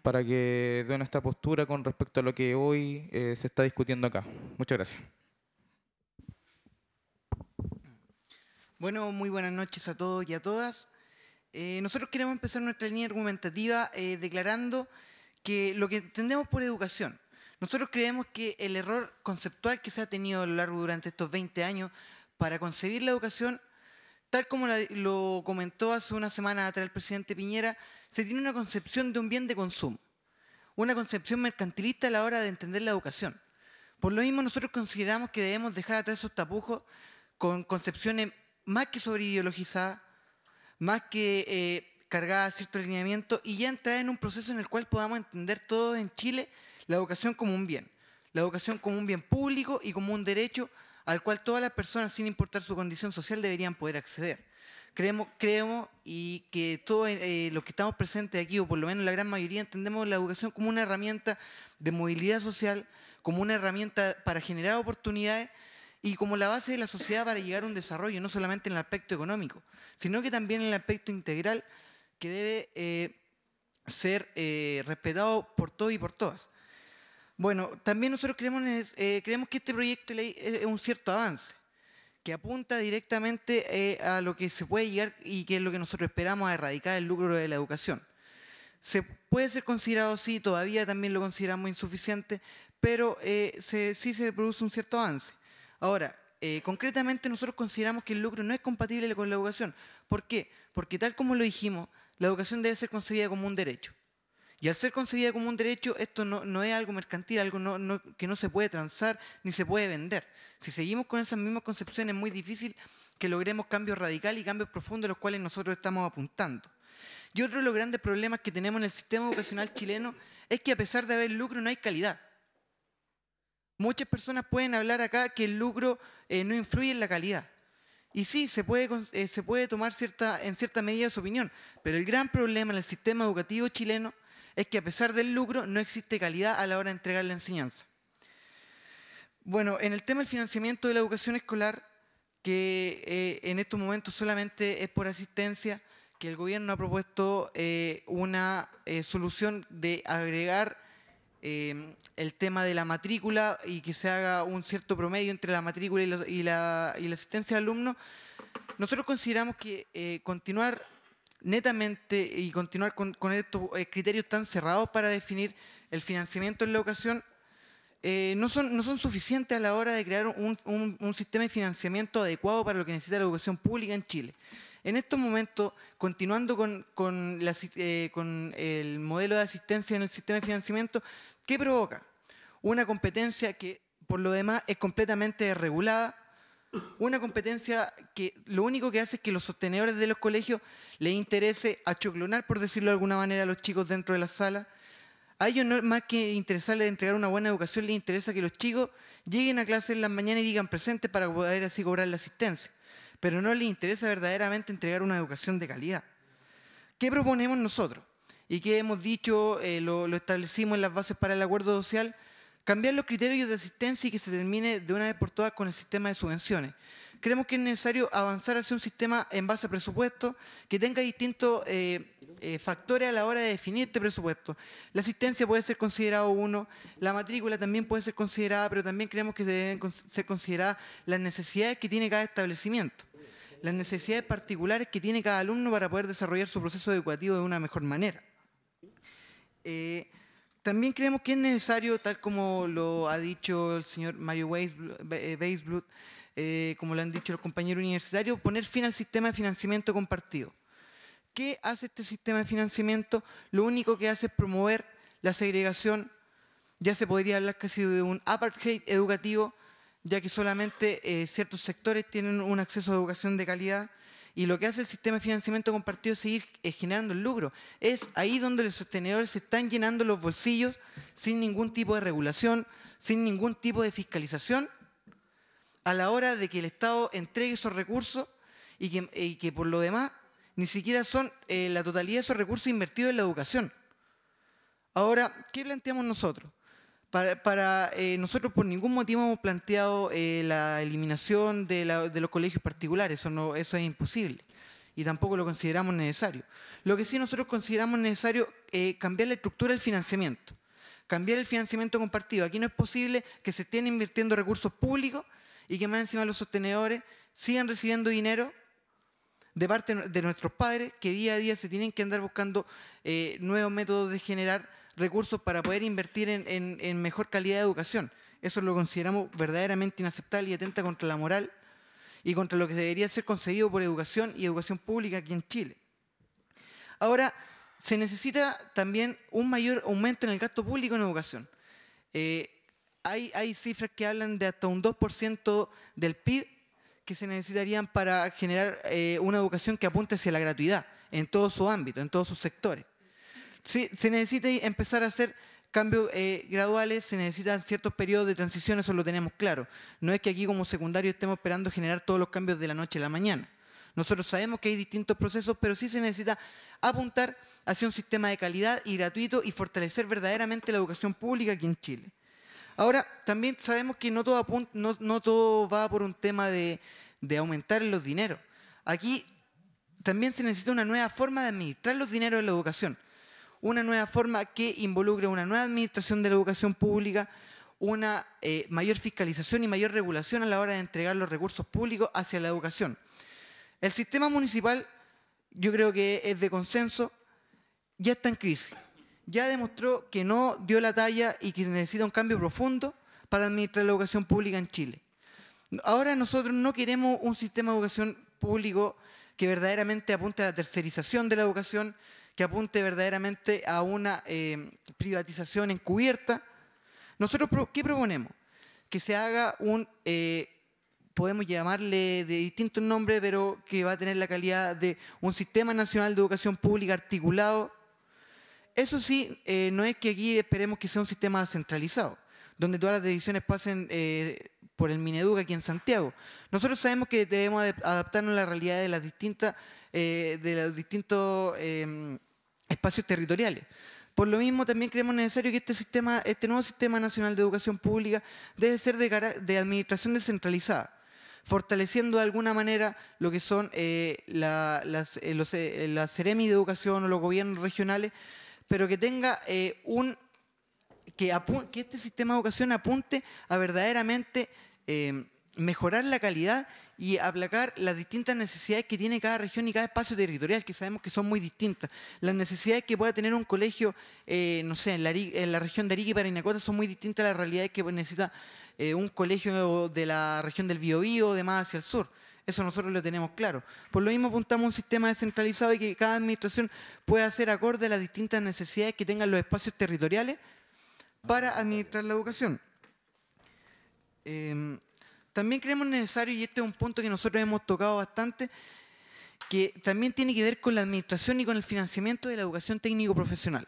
para que dé nuestra postura con respecto a lo que hoy eh, se está discutiendo acá. Muchas gracias. Bueno, muy buenas noches a todos y a todas. Eh, nosotros queremos empezar nuestra línea argumentativa eh, declarando que lo que entendemos por educación, nosotros creemos que el error conceptual que se ha tenido a lo largo durante estos 20 años para concebir la educación, tal como lo comentó hace una semana atrás el presidente Piñera, se tiene una concepción de un bien de consumo, una concepción mercantilista a la hora de entender la educación. Por lo mismo, nosotros consideramos que debemos dejar atrás esos tapujos con concepciones más que sobre ideologizada, más que eh, cargada a cierto alineamiento y ya entrar en un proceso en el cual podamos entender todos en Chile la educación como un bien, la educación como un bien público y como un derecho al cual todas las personas, sin importar su condición social, deberían poder acceder. Creemos, creemos y que todos eh, los que estamos presentes aquí, o por lo menos la gran mayoría, entendemos la educación como una herramienta de movilidad social, como una herramienta para generar oportunidades y como la base de la sociedad para llegar a un desarrollo, no solamente en el aspecto económico, sino que también en el aspecto integral que debe eh, ser eh, respetado por todos y por todas. Bueno, también nosotros creemos, eh, creemos que este proyecto de ley es un cierto avance, que apunta directamente a lo que se puede llegar y que es lo que nosotros esperamos, a erradicar el lucro de la educación. Se puede ser considerado, sí, todavía también lo consideramos insuficiente, pero se, sí se produce un cierto avance. Ahora, eh, concretamente nosotros consideramos que el lucro no es compatible con la educación. ¿Por qué? Porque tal como lo dijimos, la educación debe ser concebida como un derecho. Y al ser concebida como un derecho, esto no, es algo mercantil, algo que no se puede transar ni se puede vender. Si seguimos con esas mismas concepciones, es muy difícil que logremos cambios radicales y cambios profundos a los cuales nosotros estamos apuntando. Y otro de los grandes problemas que tenemos en el sistema educacional chileno es que a pesar de haber lucro no hay calidad. Muchas personas pueden hablar acá que el lucro eh, no influye en la calidad. Y sí, se puede, eh, tomar en cierta medida su opinión, pero el gran problema en el sistema educativo chileno es que a pesar del lucro no existe calidad a la hora de entregar la enseñanza. Bueno, en el tema del financiamiento de la educación escolar, que eh, en estos momentos solamente es por asistencia, que el gobierno ha propuesto una solución de agregar Em, el tema de la matrícula y que se haga un cierto promedio entre la matrícula y, la, asistencia de alumno, nosotros consideramos que eh, continuar netamente y continuar con, estos eh, criterios tan cerrados para definir el financiamiento en la educación eh, no, son, no son suficientes a la hora de crear un sistema de financiamiento adecuado para lo que necesita la educación pública en Chile. En estos momentos, continuando eh, con, el modelo de asistencia en el sistema de financiamiento, ¿qué provoca? Una competencia que, por lo demás, es completamente regulada, una competencia que lo único que hace es que los sostenedores de los colegios les interese achoclonar, por decirlo de alguna manera, a los chicos dentro de la sala. A ellos, no, más que interesarles entregar una buena educación, les interesa que los chicos lleguen a clase en las mañanas y digan presente para poder así cobrar la asistencia pero no les interesa verdaderamente entregar una educación de calidad. ¿Qué proponemos nosotros? Y qué hemos dicho, eh, lo, establecimos en las bases para el acuerdo social, cambiar los criterios de asistencia y que se termine de una vez por todas con el sistema de subvenciones. Creemos que es necesario avanzar hacia un sistema en base a presupuesto que tenga distintos eh, eh, factores a la hora de definir este presupuesto. La asistencia puede ser considerada uno, la matrícula también puede ser considerada, pero también creemos que deben ser consideradas las necesidades que tiene cada establecimiento las necesidades particulares que tiene cada alumno para poder desarrollar su proceso educativo de una mejor manera. Eh, también creemos que es necesario, tal como lo ha dicho el señor Mario Weisblut, eh, eh, como lo han dicho los compañeros universitarios, poner fin al sistema de financiamiento compartido. ¿Qué hace este sistema de financiamiento? Lo único que hace es promover la segregación, ya se podría hablar casi de un apartheid educativo, ya que solamente eh, ciertos sectores tienen un acceso a educación de calidad y lo que hace el sistema de financiamiento compartido es seguir eh, generando el lucro. Es ahí donde los sostenedores se están llenando los bolsillos sin ningún tipo de regulación, sin ningún tipo de fiscalización a la hora de que el Estado entregue esos recursos y que, por lo demás ni siquiera son eh, la totalidad de esos recursos invertidos en la educación. Ahora, ¿qué planteamos nosotros? Para, eh, nosotros por ningún motivo hemos planteado eh, la eliminación de, los colegios particulares, eso, no, eso es imposible y tampoco lo consideramos necesario. Lo que sí nosotros consideramos necesario es eh, cambiar la estructura del financiamiento, cambiar el financiamiento compartido. Aquí no es posible que se estén invirtiendo recursos públicos y que más encima los sostenedores sigan recibiendo dinero de parte de nuestros padres que día a día se tienen que andar buscando nuevos métodos de generar recursos para poder invertir en, mejor calidad de educación. Eso lo consideramos verdaderamente inaceptable y atenta contra la moral y contra lo que debería ser concedido por educación y educación pública aquí en Chile. Ahora, se necesita también un mayor aumento en el gasto público en educación. Eh, hay, cifras que hablan de hasta un 2% del PIB que se necesitarían para generar eh, una educación que apunte hacia la gratuidad en todo su ámbito, en todos sus sectores. Sí, se necesita empezar a hacer cambios eh, graduales, se necesitan ciertos periodos de transición, eso lo tenemos claro. No es que aquí como secundario estemos esperando generar todos los cambios de la noche a la mañana. Nosotros sabemos que hay distintos procesos, pero sí se necesita apuntar hacia un sistema de calidad y gratuito y fortalecer verdaderamente la educación pública aquí en Chile. Ahora, también sabemos que no todo, va por un tema de, de aumentar los dineros. Aquí también se necesita una nueva forma de administrar los dineros de la educación una nueva forma que involucre una nueva administración de la educación pública, una eh, mayor fiscalización y mayor regulación a la hora de entregar los recursos públicos hacia la educación. El sistema municipal, yo creo que es de consenso, ya está en crisis. Ya demostró que no dio la talla y que necesita un cambio profundo para administrar la educación pública en Chile. Ahora nosotros no queremos un sistema de educación público que verdaderamente apunte a la tercerización de la educación, que apunte verdaderamente a una eh, privatización encubierta. Nosotros, ¿qué proponemos? Que se haga un, eh, podemos llamarle de distintos nombres, pero que va a tener la calidad de un Sistema Nacional de Educación Pública articulado. Eso sí, eh, no es que aquí esperemos que sea un sistema centralizado, donde todas las decisiones pasen por el MINEDUC aquí en Santiago. Nosotros sabemos que debemos adaptarnos a la realidad de las distintas, de los distintos espacios territoriales. Por lo mismo, también creemos necesario que este, sistema, este nuevo sistema nacional de educación pública debe ser de, administración descentralizada, fortaleciendo de alguna manera lo que son eh, las, eh, eh, de educación o los gobiernos regionales, pero que tenga un... que este sistema de educación apunte a verdaderamente mejorar la calidad y aplacar las distintas necesidades que tiene cada región y cada espacio territorial, que sabemos que son muy distintas. Las necesidades que pueda tener un colegio, eh, no sé, en la, región de Arica y Parinacota son muy distintas a las realidades que necesita eh, un colegio de la región del Biobío o de más hacia el sur. Eso nosotros lo tenemos claro. Por lo mismo apuntamos a un sistema descentralizado y que cada administración pueda hacer acorde a las distintas necesidades que tengan los espacios territoriales para administrar la educación. Eh, también creemos necesario, y este es un punto que nosotros hemos tocado bastante, que también tiene que ver con la administración y con el financiamiento de la educación técnico-profesional.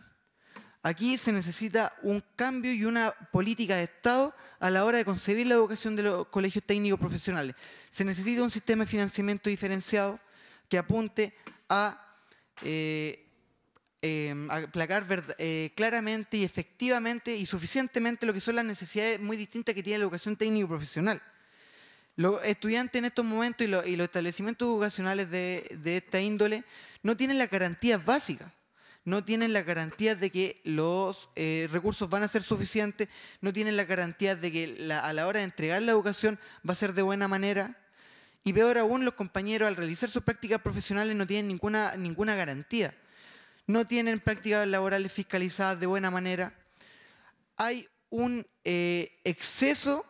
Aquí se necesita un cambio y una política de Estado a la hora de concebir la educación de los colegios técnicos profesionales. Se necesita un sistema de financiamiento diferenciado que apunte a eh, em, aplacar eh, claramente y efectivamente y suficientemente lo que son las necesidades muy distintas que tiene la educación técnico profesional. Los estudiantes en estos momentos y, los, establecimientos educacionales de, esta índole no tienen las garantías básicas, no tienen las garantías de que los eh, recursos van a ser suficientes, no tienen las garantías de que a la hora de entregar la educación va a ser de buena manera. Y peor aún, los compañeros al realizar sus prácticas profesionales no tienen ninguna, ninguna garantía. No tienen prácticas laborales fiscalizadas de buena manera. Hay un eh, exceso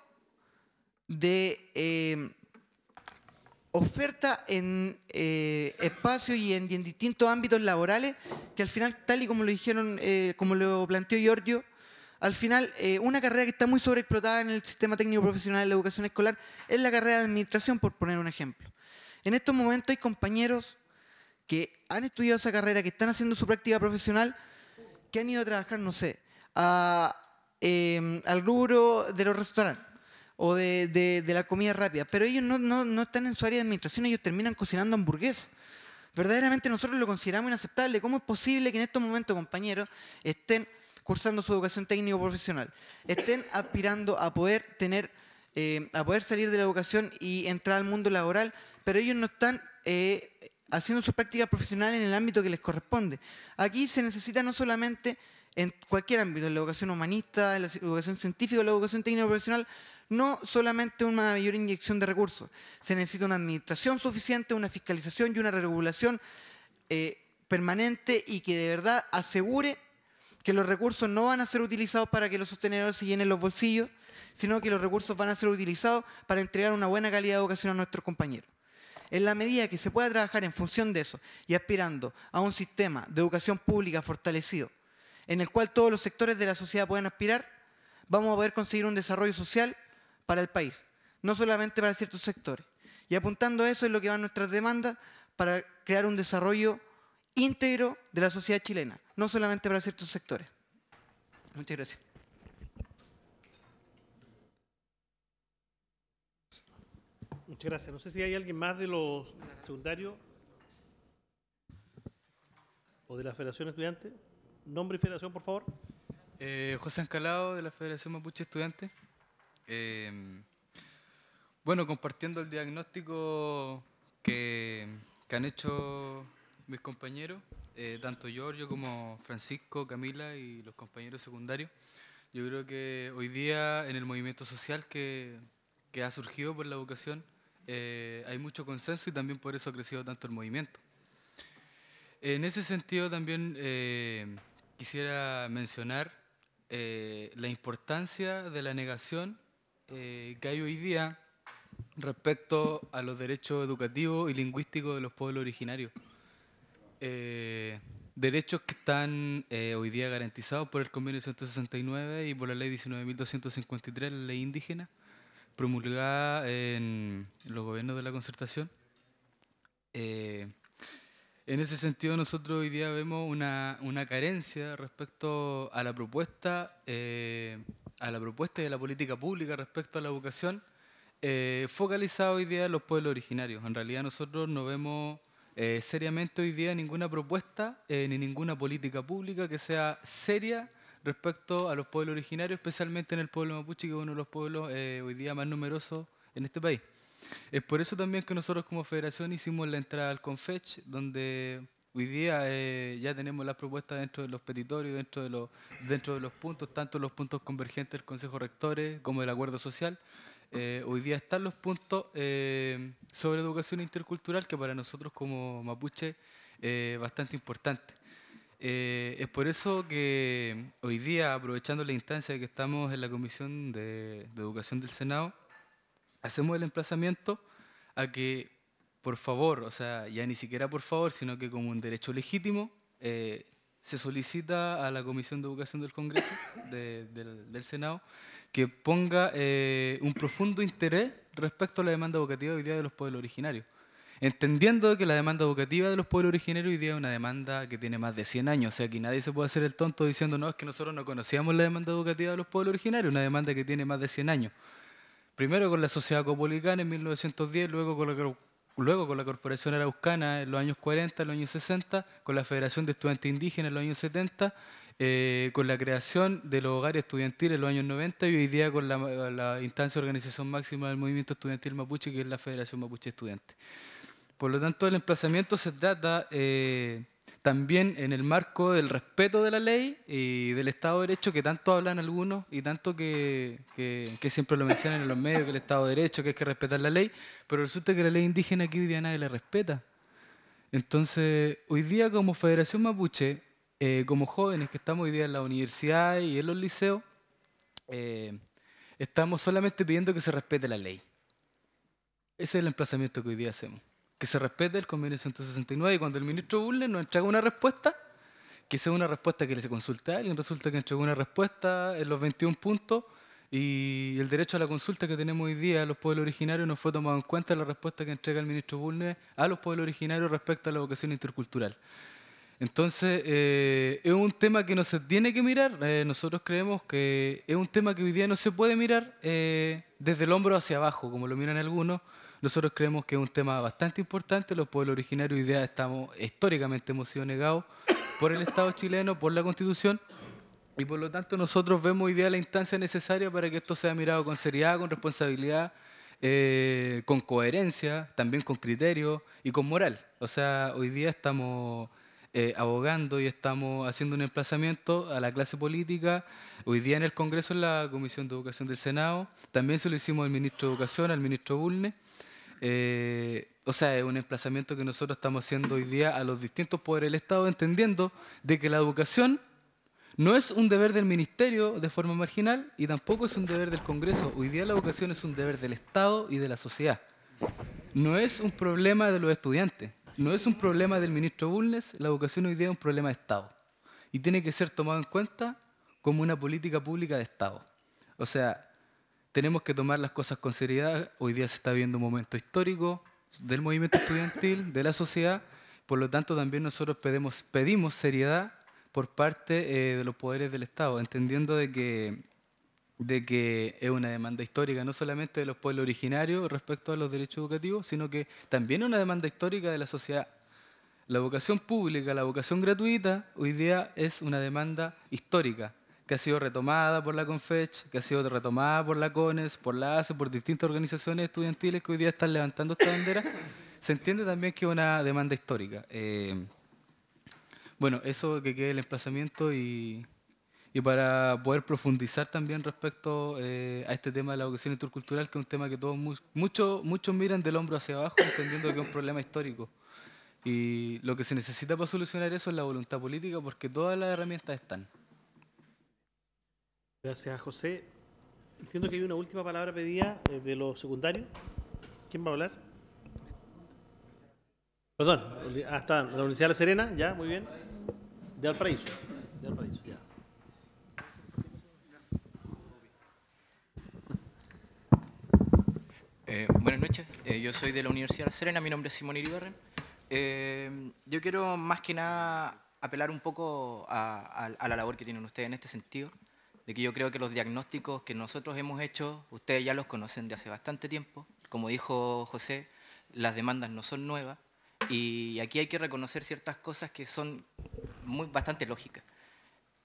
de em, oferta en eh, espacios y en, distintos ámbitos laborales, que al final, tal y como lo dijeron, eh, como lo planteó Giorgio, al final eh, una carrera que está muy sobreexplotada en el sistema técnico profesional de la educación escolar es la carrera de administración, por poner un ejemplo. En estos momentos hay compañeros que han estudiado esa carrera, que están haciendo su práctica profesional, que han ido a trabajar, no sé, a, em, al rubro de los restaurantes o de, la comida rápida, pero ellos no, están en su área de administración, ellos terminan cocinando hamburguesas. Verdaderamente nosotros lo consideramos inaceptable. ¿Cómo es posible que en estos momentos, compañeros, estén cursando su educación técnico-profesional, estén aspirando a poder tener, eh, a poder salir de la educación y entrar al mundo laboral, pero ellos no están eh, haciendo su práctica profesional en el ámbito que les corresponde. Aquí se necesita no solamente en cualquier ámbito, en la educación humanista, en la educación científica, en la educación técnico-profesional, no solamente una mayor inyección de recursos, se necesita una administración suficiente, una fiscalización y una regulación eh, permanente y que de verdad asegure que los recursos no van a ser utilizados para que los sostenedores se llenen los bolsillos, sino que los recursos van a ser utilizados para entregar una buena calidad de educación a nuestros compañeros. En la medida que se pueda trabajar en función de eso y aspirando a un sistema de educación pública fortalecido, en el cual todos los sectores de la sociedad puedan aspirar, vamos a poder conseguir un desarrollo social para el país, no solamente para ciertos sectores. Y apuntando a eso es lo que van nuestras demandas para crear un desarrollo íntegro de la sociedad chilena, no solamente para ciertos sectores. Muchas gracias. Muchas gracias. No sé si hay alguien más de los secundarios o de la Federación Estudiante. Nombre y federación, por favor. Eh, José Ancalado, de la Federación Mapuche Estudiante. Em, bueno, compartiendo el diagnóstico que, han hecho mis compañeros, eh, tanto Giorgio como Francisco, Camila y los compañeros secundarios, yo creo que hoy día en el movimiento social que, ha surgido por la vocación eh, hay mucho consenso y también por eso ha crecido tanto el movimiento. En ese sentido también eh, quisiera mencionar la importancia de la negación eh, que hay hoy día respecto a los derechos educativos y lingüísticos de los pueblos originarios. Eh, derechos que están eh, hoy día garantizados por el Convenio 169 y por la Ley 19.253, la ley indígena, promulgada en los gobiernos de la concertación. en ese sentido, nosotros hoy día vemos una, una carencia respecto a la propuesta a la propuesta y a la política pública respecto a la educación eh, focalizada hoy día en los pueblos originarios. En realidad nosotros no vemos eh, seriamente hoy día ninguna propuesta eh, ni ninguna política pública que sea seria respecto a los pueblos originarios, especialmente en el pueblo mapuche, que es uno de los pueblos hoy día más numerosos en este país. Es por eso también que nosotros como federación hicimos la entrada al CONFECH, donde Hoy día eh, ya tenemos la propuesta dentro de los petitorios, dentro de los, puntos, tanto los puntos convergentes del Consejo Rectores como del Acuerdo Social. Eh, hoy día están los puntos eh, sobre educación intercultural, que para nosotros como mapuche es bastante importante. es por eso que hoy día, aprovechando la instancia de que estamos en la Comisión de Educación del Senado, hacemos el emplazamiento a que por favor, o sea, ya ni siquiera por favor, sino que como un derecho legítimo, eh, se solicita a la Comisión de Educación del Congreso, [COUGHS] del, Senado, que ponga eh, un profundo interés respecto a la demanda educativa hoy día de los pueblos originarios. Entendiendo que la demanda educativa de los pueblos originarios hoy día es una demanda que tiene más de 100 años, o sea, que nadie se puede hacer el tonto diciendo, no, es que nosotros no conocíamos la demanda educativa de los pueblos originarios, una demanda que tiene más de 100 años. Primero con la sociedad copolicana en 1910, luego con la luego con la Corporación Araucana en los años 40, en los años 60, con la Federación de Estudiantes Indígenas en los años 70, eh, con la creación de los hogares estudiantiles en los años 90 y hoy día con la, instancia de organización máxima del movimiento estudiantil mapuche, que es la Federación Mapuche Estudiante. Por lo tanto, el emplazamiento se trata eh, también en el marco del respeto de la ley y del Estado de Derecho, que tanto hablan algunos y tanto que, siempre lo mencionan en los medios, que el Estado de Derecho, que hay que respetar la ley, pero resulta que la ley indígena aquí hoy día nadie la respeta. Entonces, hoy día como Federación Mapuche, eh, como jóvenes que estamos hoy día en la universidad y en los liceos, eh, estamos solamente pidiendo que se respete la ley. Ese es el emplazamiento que hoy día hacemos que se respete el convenio 169 y cuando el ministro Bulle nos entrega una respuesta, que sea una respuesta que le se consulta a alguien, resulta que entregó una respuesta en los 21 puntos y el derecho a la consulta que tenemos hoy día a los pueblos originarios no fue tomado en cuenta en la respuesta que entrega el ministro Bulnes a los pueblos originarios respecto a la vocación intercultural. Entonces, eh, es un tema que no se tiene que mirar. Eh, nosotros creemos que es un tema que hoy día no se puede mirar eh, desde el hombro hacia abajo, como lo miran algunos, nosotros creemos que es un tema bastante importante. Los pueblos originarios hoy día estamos, históricamente hemos sido negados por el Estado chileno, por la Constitución. Y por lo tanto nosotros vemos hoy día la instancia necesaria para que esto sea mirado con seriedad, con responsabilidad, eh, con coherencia, también con criterio y con moral. O sea, hoy día estamos eh, abogando y estamos haciendo un emplazamiento a la clase política. Hoy día en el Congreso, en la Comisión de Educación del Senado, también se lo hicimos al ministro de Educación, al ministro Bulnes, eh, o sea, es un emplazamiento que nosotros estamos haciendo hoy día a los distintos poderes del Estado, entendiendo de que la educación no es un deber del ministerio de forma marginal y tampoco es un deber del Congreso. Hoy día la educación es un deber del Estado y de la sociedad. No es un problema de los estudiantes, no es un problema del ministro Bulnes, la educación hoy día es un problema de Estado y tiene que ser tomado en cuenta como una política pública de Estado. O sea, tenemos que tomar las cosas con seriedad. Hoy día se está viendo un momento histórico del movimiento estudiantil, de la sociedad. Por lo tanto, también nosotros pedimos, seriedad por parte eh, de los poderes del Estado, entendiendo que, de que es una demanda histórica, no solamente de los pueblos originarios respecto a los derechos educativos, sino que también es una demanda histórica de la sociedad. La vocación pública, la vocación gratuita, hoy día es una demanda histórica que ha sido retomada por la CONFECH, que ha sido retomada por la CONES, por la ACE, por distintas organizaciones estudiantiles que hoy día están levantando esta bandera, se entiende también que es una demanda histórica. Eh, bueno, eso que quede el emplazamiento y, para poder profundizar también respecto eh, a este tema de la educación intercultural, que es un tema que todos muchos muchos miran del hombro hacia abajo, entendiendo que es un problema histórico. Y lo que se necesita para solucionar eso es la voluntad política, porque todas las herramientas están. Gracias, José. Entiendo que hay una última palabra pedida eh, de los secundarios. ¿Quién va a hablar? Perdón, hasta ah, la Universidad de La Serena, ya, muy bien. De Alparaíso. De ya. Eh, buenas noches, eh, yo soy de la Universidad de La Serena, mi nombre es Simón Iribarren. yo quiero más que nada apelar un poco a, la labor que tienen ustedes en este sentido de que yo creo que los diagnósticos que nosotros hemos hecho, ustedes ya los conocen de hace bastante tiempo. Como dijo José, las demandas no son nuevas y aquí hay que reconocer ciertas cosas que son muy, bastante lógicas.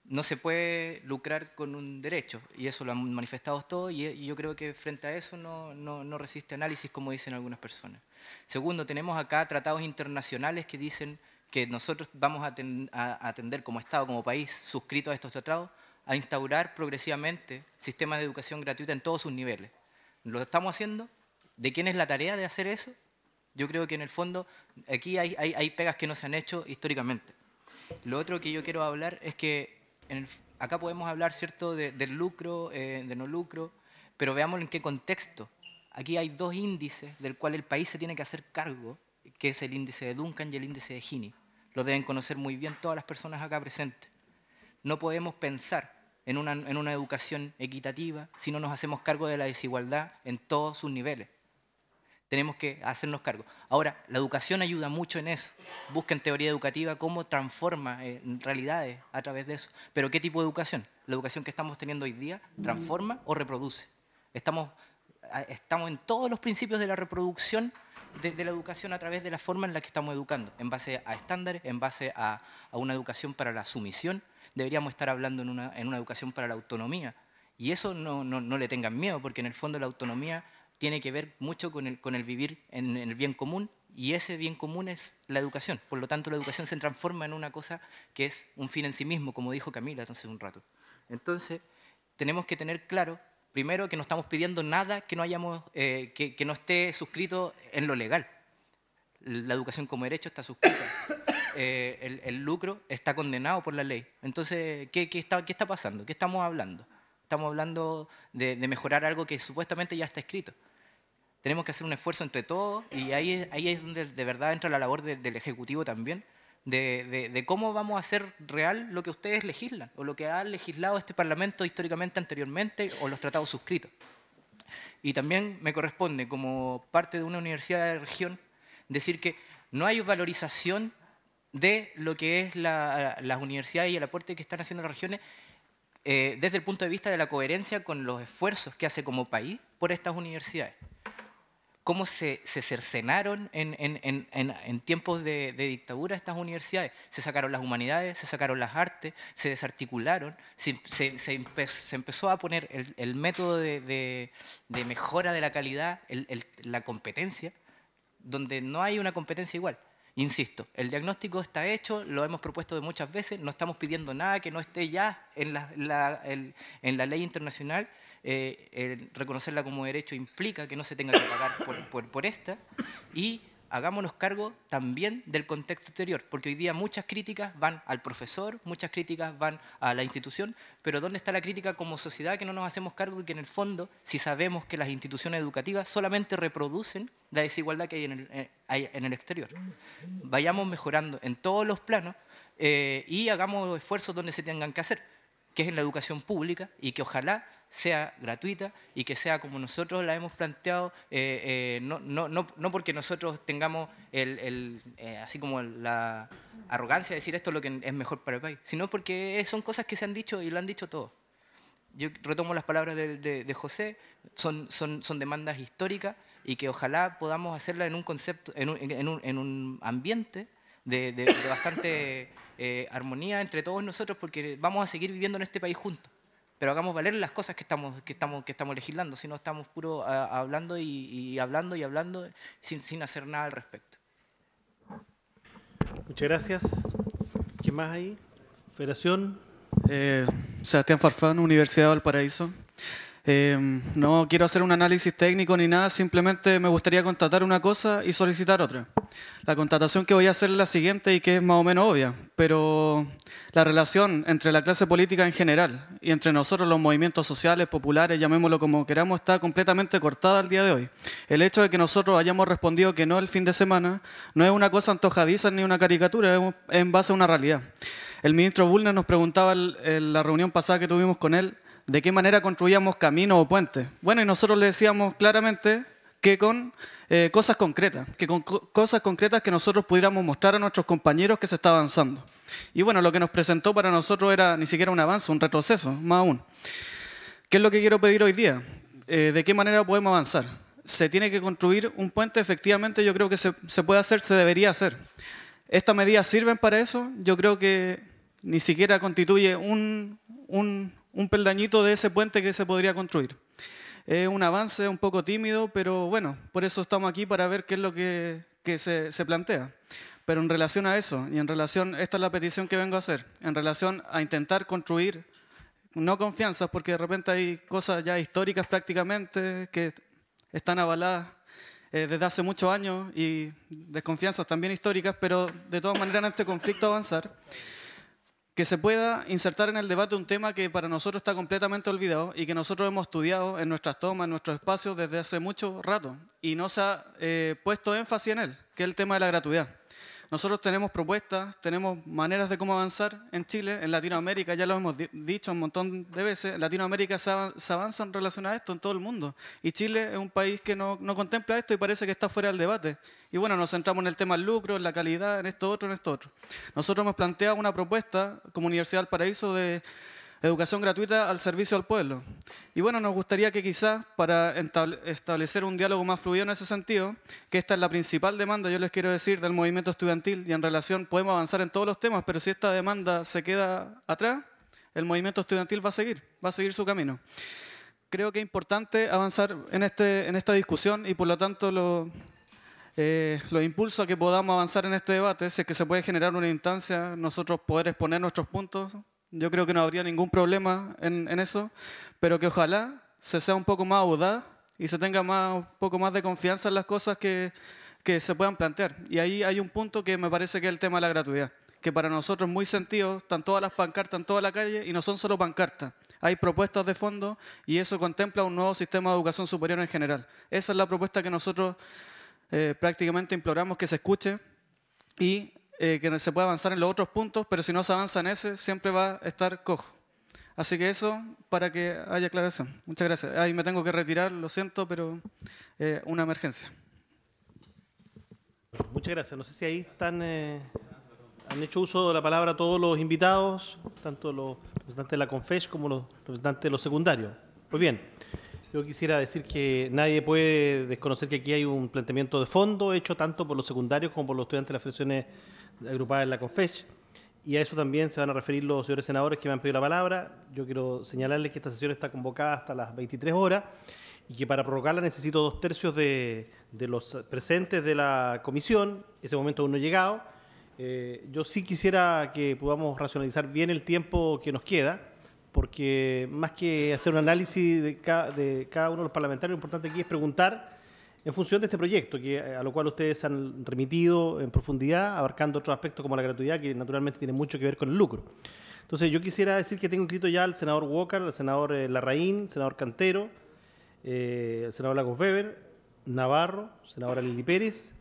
No se puede lucrar con un derecho y eso lo han manifestado todos y yo creo que frente a eso no, no resiste análisis como dicen algunas personas. Segundo, tenemos acá tratados internacionales que dicen que nosotros vamos a, atender como Estado, como país, suscritos a estos tratados, a instaurar progresivamente sistemas de educación gratuita en todos sus niveles. ¿Lo estamos haciendo? ¿De quién es la tarea de hacer eso? Yo creo que en el fondo aquí hay, hay, pegas que no se han hecho históricamente. Lo otro que yo quiero hablar es que en acá podemos hablar, ¿cierto?, del lucro, eh, de no lucro, pero veamos en qué contexto. Aquí hay dos índices del cual el país se tiene que hacer cargo, que es el índice de Duncan y el índice de Gini. Lo deben conocer muy bien todas las personas acá presentes. No podemos pensar en una, educación equitativa, si no nos hacemos cargo de la desigualdad en todos sus niveles. Tenemos que hacernos cargo. Ahora, la educación ayuda mucho en eso. Busca en teoría educativa cómo transforma eh, en realidades a través de eso. Pero ¿qué tipo de educación? ¿La educación que estamos teniendo hoy día transforma o reproduce? Estamos, ah, en todos los principios de la reproducción de, la educación a través de la forma en la que estamos educando, en base a estándares, en base a una educación para la sumisión, deberíamos estar hablando en una, en una educación para la autonomía. Y eso no, no, no, le tengan miedo, porque en el fondo la autonomía tiene que ver mucho con el, con el vivir en, el bien común y ese bien común es la educación. Por lo tanto, la educación se transforma en una cosa que es un fin en sí mismo, como dijo Camila hace un rato. Entonces, tenemos que tener claro, primero, que no estamos pidiendo nada que no, hayamos, eh, que, que no esté suscrito en lo legal. La educación como derecho está suscrita. Eh, el, lucro está condenado por la ley. Entonces, ¿qué, está, está, pasando? ¿Qué estamos hablando? Estamos hablando de, mejorar algo que supuestamente ya está escrito tenemos que hacer un esfuerzo entre todos y ahí, ahí es donde de verdad entra la labor del Ejecutivo también, de, cómo vamos a hacer real lo que ustedes legislan o lo que ha legislado este Parlamento históricamente anteriormente o los tratados suscritos. Y también me corresponde, como parte de una universidad de la región, decir que no hay valorización de lo que es la, las universidades y el aporte que están haciendo las regiones eh, desde el punto de vista de la coherencia con los esfuerzos que hace como país por estas universidades. Cómo se, cercenaron en, tiempos de, dictadura estas universidades. Se sacaron las humanidades, se sacaron las artes, se desarticularon, se, empezó a poner el, método de, mejora de la calidad, la competencia, donde no hay una competencia igual Insisto, el diagnóstico está hecho, lo hemos propuesto muchas veces, no estamos pidiendo nada que no esté ya en la, ley internacional. Eh, reconocerla como derecho implica que no se tenga que pagar por, esta hagámonos cargo también del contexto exterior, porque hoy día muchas críticas van al profesor, muchas críticas van a la institución, pero ¿dónde está la crítica como sociedad que no nos hacemos cargo y que en el fondo, si sabemos que las instituciones educativas solamente reproducen la desigualdad que hay en el, eh, exterior? Vayamos mejorando en todos los planos eh, y hagamos esfuerzos donde se tengan que hacer, que es en la educación pública y que ojalá sea gratuita y que sea como nosotros la hemos planteado, eh, eh, no, porque nosotros tengamos el, eh, así como la arrogancia de decir esto es lo que es mejor para el país, sino porque son cosas que se han dicho y lo han dicho todos. Yo retomo las palabras de, de, José, son, son, demandas históricas y que ojalá podamos hacerla en un concepto, en un, en un, ambiente de, de bastante armonía entre todos nosotros, porque vamos a seguir viviendo en este país juntos pero hagamos valer las cosas que estamos, que estamos, que estamos legislando, si no estamos puro ah, hablando y, hablando y hablando sin, sin hacer nada al respecto. Muchas gracias. ¿Qué más hay? Federación. Eh, Sebastián Farfán, Universidad de Valparaíso. Em, no quiero hacer un análisis técnico ni nada, simplemente me gustaría contratar una cosa y solicitar otra. La contratación que voy a hacer es la siguiente y que es más o menos obvia, pero la relación entre la clase política en general y entre nosotros los movimientos sociales, populares, llamémoslo como queramos, está completamente cortada al día de hoy. El hecho de que nosotros hayamos respondido que no el fin de semana no es una cosa antojadiza ni una caricatura, es en base a una realidad. El ministro Bulner nos preguntaba en la reunión pasada que tuvimos con él, de qué manera construíamos caminos o puentes. Bueno, y nosotros le decíamos claramente que con eh, cosas concretas, que con cosas concretas que nosotros pudiéramos mostrar a nuestros compañeros que se está avanzando. Y bueno, lo que nos presentó para nosotros era ni siquiera un avance, un retroceso, más aún. ¿Qué es lo que quiero pedir hoy día? Eh, ¿De qué manera podemos avanzar? Se tiene que construir un puente, efectivamente yo creo que se, puede hacer, se debería hacer. ¿Estas medidas sirven para eso? Yo creo que ni siquiera constituye un, un peldañito de ese puente que se podría construir. Es un avance un poco tímido, pero bueno, por eso estamos aquí para ver qué es lo que, se, plantea. Pero en relación a eso, y en relación, esta es la petición que vengo a hacer, en relación a intentar construir, no confianzas, porque de repente hay cosas ya históricas prácticamente que están avaladas eh, desde hace muchos años y desconfianzas también históricas, pero de todas maneras en este conflicto avanzar que se pueda insertar en el debate un tema que para nosotros está completamente olvidado y que nosotros hemos estudiado en nuestras tomas, en nuestros espacios desde hace mucho rato y no se ha eh, puesto énfasis en él, que es el tema de la gratuidad. Nosotros tenemos propuestas, tenemos maneras de cómo avanzar en Chile, en Latinoamérica, ya lo hemos dicho un montón de veces, Latinoamérica se, avanza en relación a esto en todo el mundo. Y Chile es un país que no, contempla esto y parece que está fuera del debate. Y bueno, nos centramos en el tema del lucro, en la calidad, en esto otro, en esto otro. Nosotros hemos planteado una propuesta como Universidad del Paraíso de educación gratuita al servicio al pueblo. Y bueno, nos gustaría que quizás para establecer un diálogo más fluido en ese sentido, que esta es la principal demanda, yo les quiero decir, del movimiento estudiantil y en relación podemos avanzar en todos los temas, pero si esta demanda se queda atrás, el movimiento estudiantil va a seguir, va a seguir su camino. Creo que es importante avanzar en, este, en esta discusión y por lo tanto lo, eh, impulso a que podamos avanzar en este debate, si es que se puede generar una instancia, nosotros poder exponer nuestros puntos yo creo que no habría ningún problema en, eso, pero que ojalá se sea un poco más audaz y se tenga un poco más de confianza en las cosas que, se puedan plantear. Y ahí hay un punto que me parece que es el tema de la gratuidad, que para nosotros es muy sentido, están todas las pancartas en toda la calle y no son solo pancartas. Hay propuestas de fondo y eso contempla un nuevo sistema de educación superior en general. Esa es la propuesta que nosotros eh, prácticamente imploramos que se escuche y eh, que se puede avanzar en los otros puntos, pero si no se avanza en ese, siempre va a estar cojo. Así que eso para que haya aclaración. Muchas gracias. Ahí me tengo que retirar, lo siento, pero eh, una emergencia. Muchas gracias. No sé si ahí están, eh, han hecho uso de la palabra todos los invitados, tanto los representantes de la CONFESH como los representantes de los secundarios. Pues bien, yo quisiera decir que nadie puede desconocer que aquí hay un planteamiento de fondo hecho tanto por los secundarios como por los estudiantes de las fracciones agrupada en la COFECH. Y a eso también se van a referir los señores senadores que me han pedido la palabra. Yo quiero señalarles que esta sesión está convocada hasta las 23 horas y que para prorrogarla necesito dos tercios de, de los presentes de la comisión. Ese momento aún no ha llegado. Eh, yo sí quisiera que podamos racionalizar bien el tiempo que nos queda, porque más que hacer un análisis de, de cada uno de los parlamentarios, lo importante aquí es preguntar en función de este proyecto, que, eh, a lo cual ustedes han remitido en profundidad, abarcando otros aspectos como la gratuidad, que naturalmente tiene mucho que ver con el lucro. Entonces, yo quisiera decir que tengo escrito ya al senador Walker, al senador eh, Larraín, senador Cantero, eh, al senador Lagos Weber, Navarro, senadora Lili Pérez,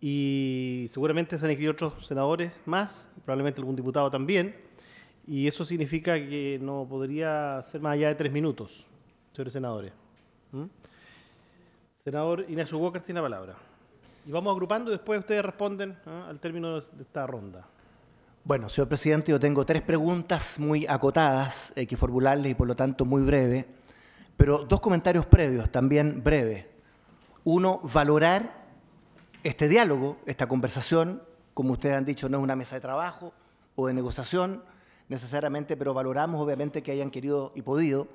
y seguramente se han escrito otros senadores más, probablemente algún diputado también, y eso significa que no podría ser más allá de tres minutos, señores senadores. Senador Inés Walker tiene la palabra. Y vamos agrupando y después ustedes responden ¿ah? al término de esta ronda. Bueno, señor presidente, yo tengo tres preguntas muy acotadas eh, que formularles y por lo tanto muy breve, pero dos comentarios previos, también breve. Uno, valorar este diálogo, esta conversación, como ustedes han dicho, no es una mesa de trabajo o de negociación necesariamente, pero valoramos obviamente que hayan querido y podido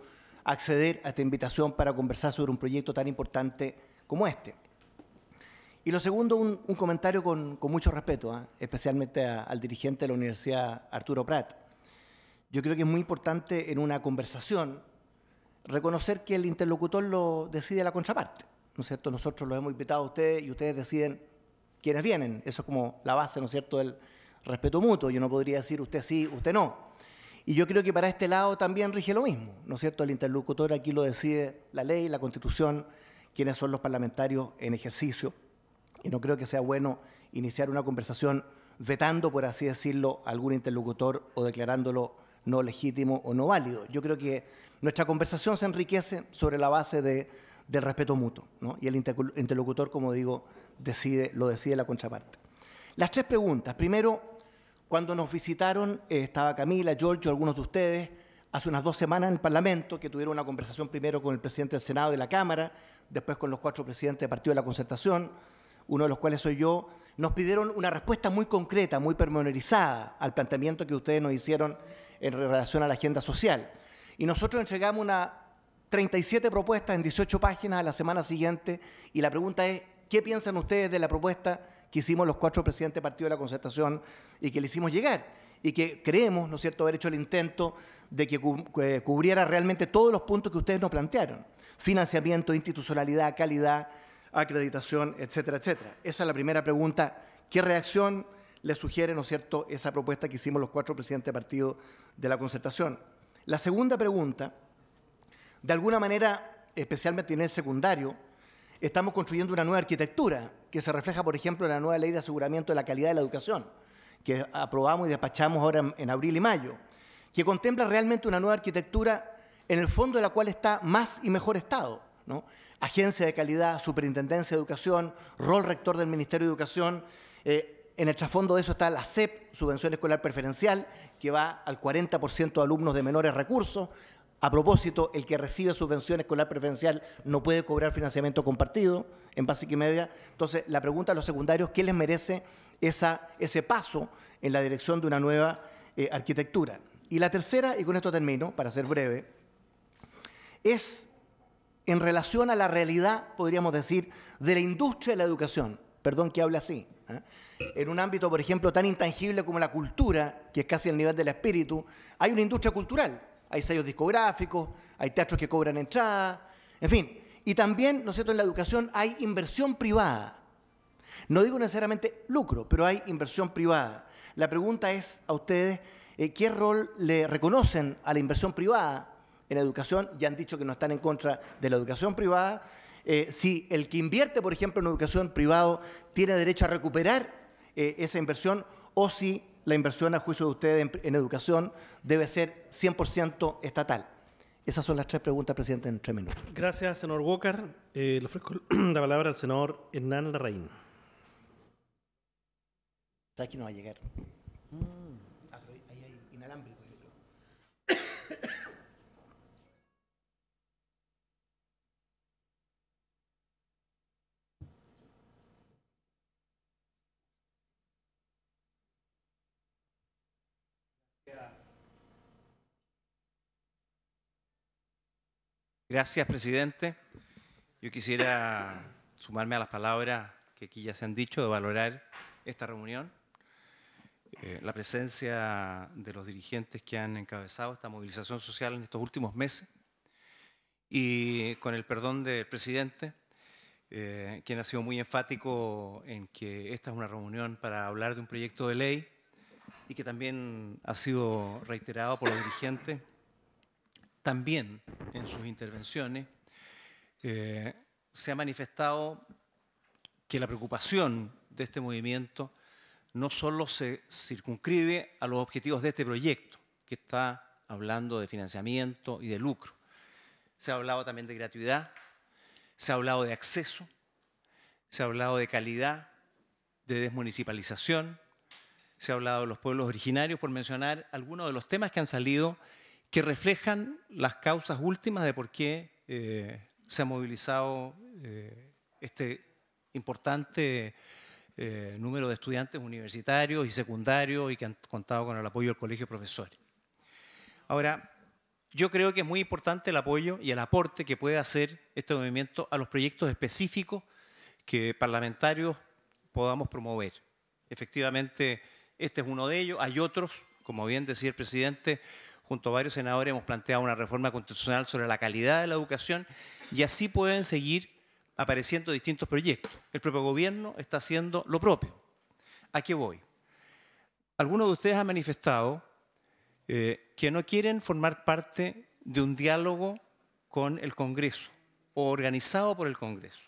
acceder a esta invitación para conversar sobre un proyecto tan importante como este. Y lo segundo, un, comentario con, mucho respeto, ¿ah? especialmente al dirigente de la Universidad, Arturo Prat. Yo creo que es muy importante en una conversación reconocer que el interlocutor lo decide la contraparte, ¿no es cierto? Nosotros los hemos invitado a ustedes y ustedes deciden quiénes vienen. Eso es como la base, ¿no es cierto?, del respeto mutuo. Yo no podría decir usted sí, usted no. Y yo creo que para este lado también rige lo mismo, ¿no es cierto? El interlocutor aquí lo decide la ley, la constitución, quiénes son los parlamentarios en ejercicio. Y no creo que sea bueno iniciar una conversación vetando, por así decirlo, a algún interlocutor o declarándolo no legítimo o no válido. Yo creo que nuestra conversación se enriquece sobre la base del respeto mutuo, ¿no? y el interlocutor, como digo, decide, lo decide la contraparte. Las tres preguntas. Primero, cuando nos visitaron, eh, estaba Camila, Giorgio, algunos de ustedes, hace unas dos semanas en el Parlamento, que tuvieron una conversación primero con el presidente del Senado y la Cámara, después con los cuatro presidentes del Partido de la Concertación, uno de los cuales soy yo, nos pidieron una respuesta muy concreta, muy pormenorizada al planteamiento que ustedes nos hicieron en relación a la agenda social. Y nosotros entregamos una 37 propuestas en 18 páginas a la semana siguiente y la pregunta es, ¿qué piensan ustedes de la propuesta que hicimos los cuatro presidentes del Partido de la Concertación y que le hicimos llegar y que creemos, ¿no es cierto?, haber hecho el intento de que eh, cubriera realmente todos los puntos que ustedes nos plantearon. Financiamiento, institucionalidad, calidad, acreditación, etcétera, etcétera. Esa es la primera pregunta. ¿Qué reacción le sugiere, ¿no es cierto?, esa propuesta que hicimos los cuatro presidentes de partido de la concertación. La segunda pregunta, de alguna manera, especialmente en el secundario, estamos construyendo una nueva arquitectura que se refleja, por ejemplo, en la nueva ley de aseguramiento de la calidad de la educación, que aprobamos y despachamos ahora en, abril y mayo, que contempla realmente una nueva arquitectura en el fondo de la cual está más y mejor Estado. Agencia de calidad, superintendencia de educación, rol rector del Ministerio de Educación. Eh, en el trasfondo de eso está la SEP, subvención escolar preferencial, que va al 40% de alumnos de menores recursos, a propósito, el que recibe subvención escolar preferencial no puede cobrar financiamiento compartido en básica y media. Entonces, la pregunta a los secundarios, ¿qué les merece esa, ese paso en la dirección de una nueva eh, arquitectura? Y la tercera, y con esto termino, para ser breve, es en relación a la realidad, podríamos decir, de la industria de la educación. Perdón que hable así. ¿eh? En un ámbito, por ejemplo, tan intangible como la cultura, que es casi el nivel del espíritu, hay una industria cultural hay sellos discográficos, hay teatros que cobran entrada, en fin. Y también, ¿no es cierto?, en la educación hay inversión privada. No digo necesariamente lucro, pero hay inversión privada. La pregunta es a ustedes, eh, ¿qué rol le reconocen a la inversión privada en educación? Ya han dicho que no están en contra de la educación privada. Eh, si el que invierte, por ejemplo, en educación privado tiene derecho a recuperar eh, esa inversión o si la inversión a juicio de ustedes en, educación debe ser 100% estatal? Esas son las tres preguntas, presidente, en tres minutos. Gracias, señor Walker. Eh, le ofrezco [CLEARS THROAT] la palabra al senador Hernán Larraín. ¿Está aquí? no va a llegar. Mm. Gracias, presidente. Yo quisiera sumarme a las palabras que aquí ya se han dicho de valorar esta reunión, eh, la presencia de los dirigentes que han encabezado esta movilización social en estos últimos meses y con el perdón del presidente, eh, quien ha sido muy enfático en que esta es una reunión para hablar de un proyecto de ley y que también ha sido reiterado por los dirigentes también en sus intervenciones, eh, se ha manifestado que la preocupación de este movimiento no solo se circunscribe a los objetivos de este proyecto, que está hablando de financiamiento y de lucro. Se ha hablado también de gratuidad, se ha hablado de acceso, se ha hablado de calidad, de desmunicipalización, se ha hablado de los pueblos originarios, por mencionar algunos de los temas que han salido que reflejan las causas últimas de por qué eh, se ha movilizado eh, este importante eh, número de estudiantes universitarios y secundarios y que han contado con el apoyo del Colegio de Profesores. Ahora, yo creo que es muy importante el apoyo y el aporte que puede hacer este movimiento a los proyectos específicos que parlamentarios podamos promover. Efectivamente, este es uno de ellos. Hay otros, como bien decía el presidente, junto a varios senadores, hemos planteado una reforma constitucional sobre la calidad de la educación y así pueden seguir apareciendo distintos proyectos. El propio gobierno está haciendo lo propio. ¿A qué voy? Algunos de ustedes han manifestado eh, que no quieren formar parte de un diálogo con el Congreso o organizado por el Congreso.